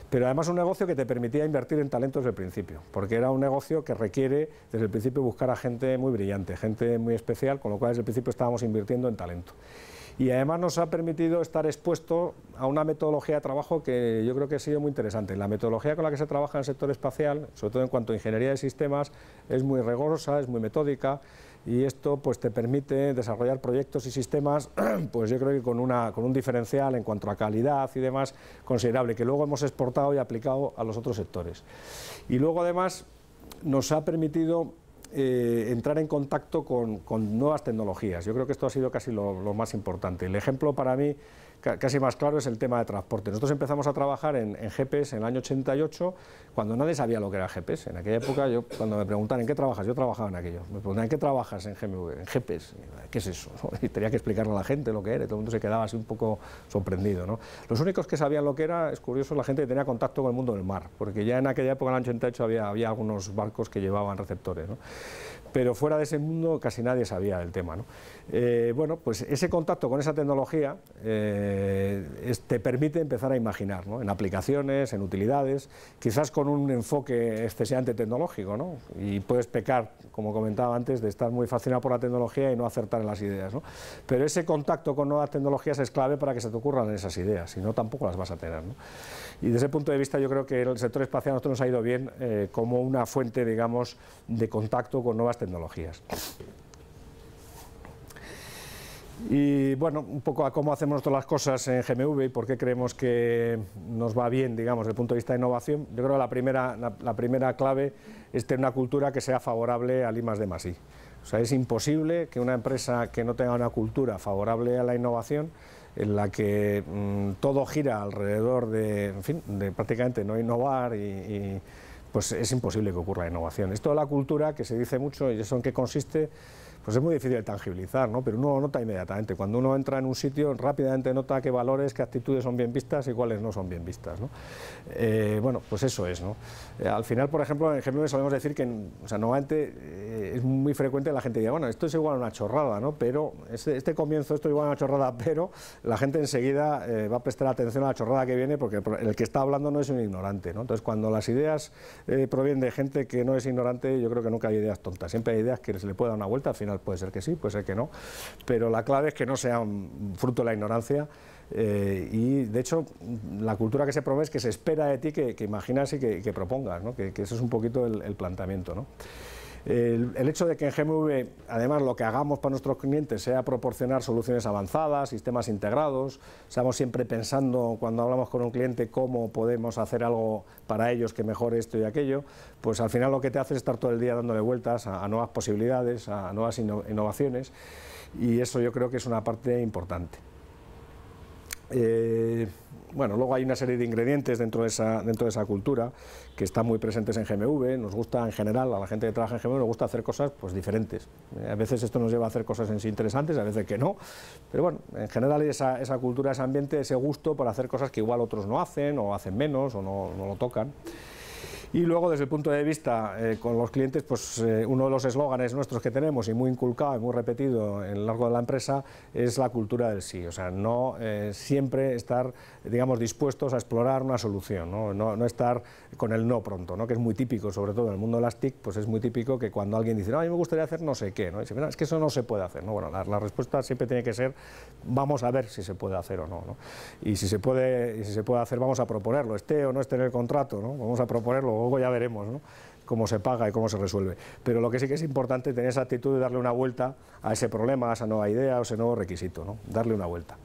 Pero además un negocio que te permitía invertir en talento desde el principio, porque era un negocio que requiere desde el principio buscar a gente muy brillante, gente muy especial, con lo cual desde el principio estábamos invirtiendo en talento y además nos ha permitido estar expuesto a una metodología de trabajo que yo creo que ha sido muy interesante. La metodología con la que se trabaja en el sector espacial, sobre todo en cuanto a ingeniería de sistemas, es muy rigurosa, es muy metódica y esto pues te permite desarrollar proyectos y sistemas pues yo creo que con, una, con un diferencial en cuanto a calidad y demás considerable que luego hemos exportado y aplicado a los otros sectores. Y luego además nos ha permitido eh, entrar en contacto con, nuevas tecnologías. Yo creo que esto ha sido casi lo más importante. El ejemplo para mí casi más claro es el tema de transporte. Nosotros empezamos a trabajar en, GPS en el año 88, cuando nadie sabía lo que era GPS. En aquella época, yo cuando me preguntan en qué trabajas, yo trabajaba en aquello. Me preguntan en qué trabajas en GMV, en GPS. ¿Qué es eso? Y tenía que explicarle a la gente lo que era, y todo el mundo se quedaba así un poco sorprendido. ¿no? Los únicos que sabían lo que era, es curioso, la gente que tenía contacto con el mundo del mar, porque ya en aquella época, en el año 88, había, había algunos barcos que llevaban receptores. ¿no? pero fuera de ese mundo casi nadie sabía del tema. ¿no? Eh, bueno, pues ese contacto con esa tecnología eh, te permite empezar a imaginar, ¿no? en aplicaciones, en utilidades, quizás con un enfoque excesivamente tecnológico, ¿no? y puedes pecar, como comentaba antes, de estar muy fascinado por la tecnología y no acertar en las ideas. ¿no? Pero ese contacto con nuevas tecnologías es clave para que se te ocurran esas ideas, si no tampoco las vas a tener. ¿no? Y desde ese punto de vista yo creo que el sector espacial a nosotros nos ha ido bien eh, como una fuente, digamos, de contacto con nuevas tecnologías. Y bueno, un poco a cómo hacemos todas las cosas en GMV y por qué creemos que nos va bien, digamos, desde el punto de vista de innovación. Yo creo que la primera, la, primera clave es tener una cultura que sea favorable al I más O sea, es imposible que una empresa que no tenga una cultura favorable a la innovación en la que mm, todo gira alrededor de, en fin, de prácticamente no innovar y, pues es imposible que ocurra innovación. Esto toda la cultura, que se dice mucho, y eso en qué consiste, pues es muy difícil de tangibilizar, ¿no? pero uno nota inmediatamente. Cuando uno entra en un sitio, rápidamente nota qué valores, qué actitudes son bien vistas y cuáles no son bien vistas. Eh, bueno, pues eso es. ¿no? Eh, al final, por ejemplo, en GMM solemos decir que o sea, normalmente eh, es muy frecuente la gente diga, bueno, esto es igual a una chorrada, ¿no? pero este, este comienzo, esto es igual a una chorrada, pero la gente enseguida va a prestar atención a la chorrada que viene porque el que está hablando no es un ignorante. Entonces, cuando las ideas provienen de gente que no es ignorante, yo creo que nunca hay ideas tontas. Siempre hay ideas que se le puede dar una vuelta al final puede ser que sí, puede ser que no, pero la clave es que no sean fruto de la ignorancia eh, y de hecho la cultura que se promueve es que se espera de ti que, imaginas y que, propongas, ¿no? que, ese es un poquito el, planteamiento. El, hecho de que en GMV, además, lo que hagamos para nuestros clientes sea proporcionar soluciones avanzadas, sistemas integrados, estamos siempre pensando cuando hablamos con un cliente cómo podemos hacer algo para ellos que mejore esto y aquello, pues al final lo que te hace es estar todo el día dándole vueltas a, nuevas posibilidades, a, nuevas innovaciones, y eso yo creo que es una parte importante. Eh, bueno, luego hay una serie de ingredientes dentro de, esa, dentro de esa cultura que están muy presentes en GMV. Nos gusta, en general, a la gente que trabaja en GMV, nos gusta hacer cosas pues, diferentes. Eh, a veces esto nos lleva a hacer cosas en sí interesantes, a veces que no. Pero bueno, en general hay esa, cultura, ese ambiente, ese gusto por hacer cosas que igual otros no hacen, o hacen menos, o no, no lo tocan. Y luego, desde el punto de vista eh, con los clientes, pues eh, uno de los eslóganes nuestros que tenemos y muy inculcado y muy repetido en lo largo de la empresa es la cultura del sí. O sea, no eh, siempre estar, digamos, dispuestos a explorar una solución, ¿no? estar con el no pronto, ¿no? que es muy típico, sobre todo en el mundo de las TIC, pues es muy típico que cuando alguien dice, no, a mí me gustaría hacer no sé qué, ¿no? es que eso no se puede hacer. ¿no? Bueno, la, respuesta siempre tiene que ser, vamos a ver si se puede hacer o no. Y si se puede, si se puede hacer, vamos a proponerlo, esté o no esté en el contrato, ¿no? vamos a proponerlo luego ya veremos, cómo se paga y cómo se resuelve. Pero lo que sí que es importante es tener esa actitud de darle una vuelta a ese problema, a esa nueva idea, a ese nuevo requisito, ¿no? darle una vuelta.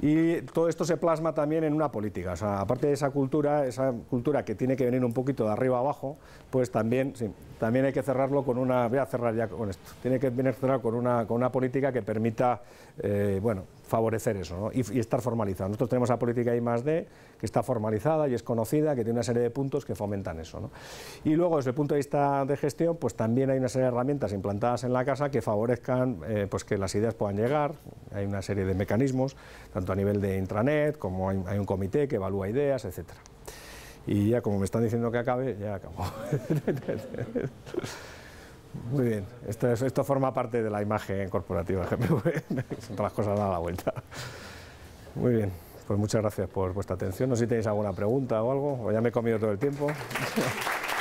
Y todo esto se plasma también en una política, o sea, aparte de esa cultura, esa cultura que tiene que venir un poquito de arriba abajo, pues también, también hay que cerrarlo con una, voy cerrar ya con esto, tiene que venir con una, con una política que permita, eh, bueno, favorecer eso y, estar formalizado. Nosotros tenemos la política I más que está formalizada y es conocida, que tiene una serie de puntos que fomentan eso. Y luego, desde el punto de vista de gestión, pues también hay una serie de herramientas implantadas en la casa que favorezcan eh, pues que las ideas puedan llegar. Hay una serie de mecanismos, tanto a nivel de intranet, como hay, un comité que evalúa ideas, etc. Y ya como me están diciendo que acabe, ya acabo. Muy bien, esto, esto forma parte de la imagen corporativa GMV, son todas las cosas a la vuelta. Muy bien, pues muchas gracias por vuestra atención, no sé si tenéis alguna pregunta o algo, o ya me he comido todo el tiempo.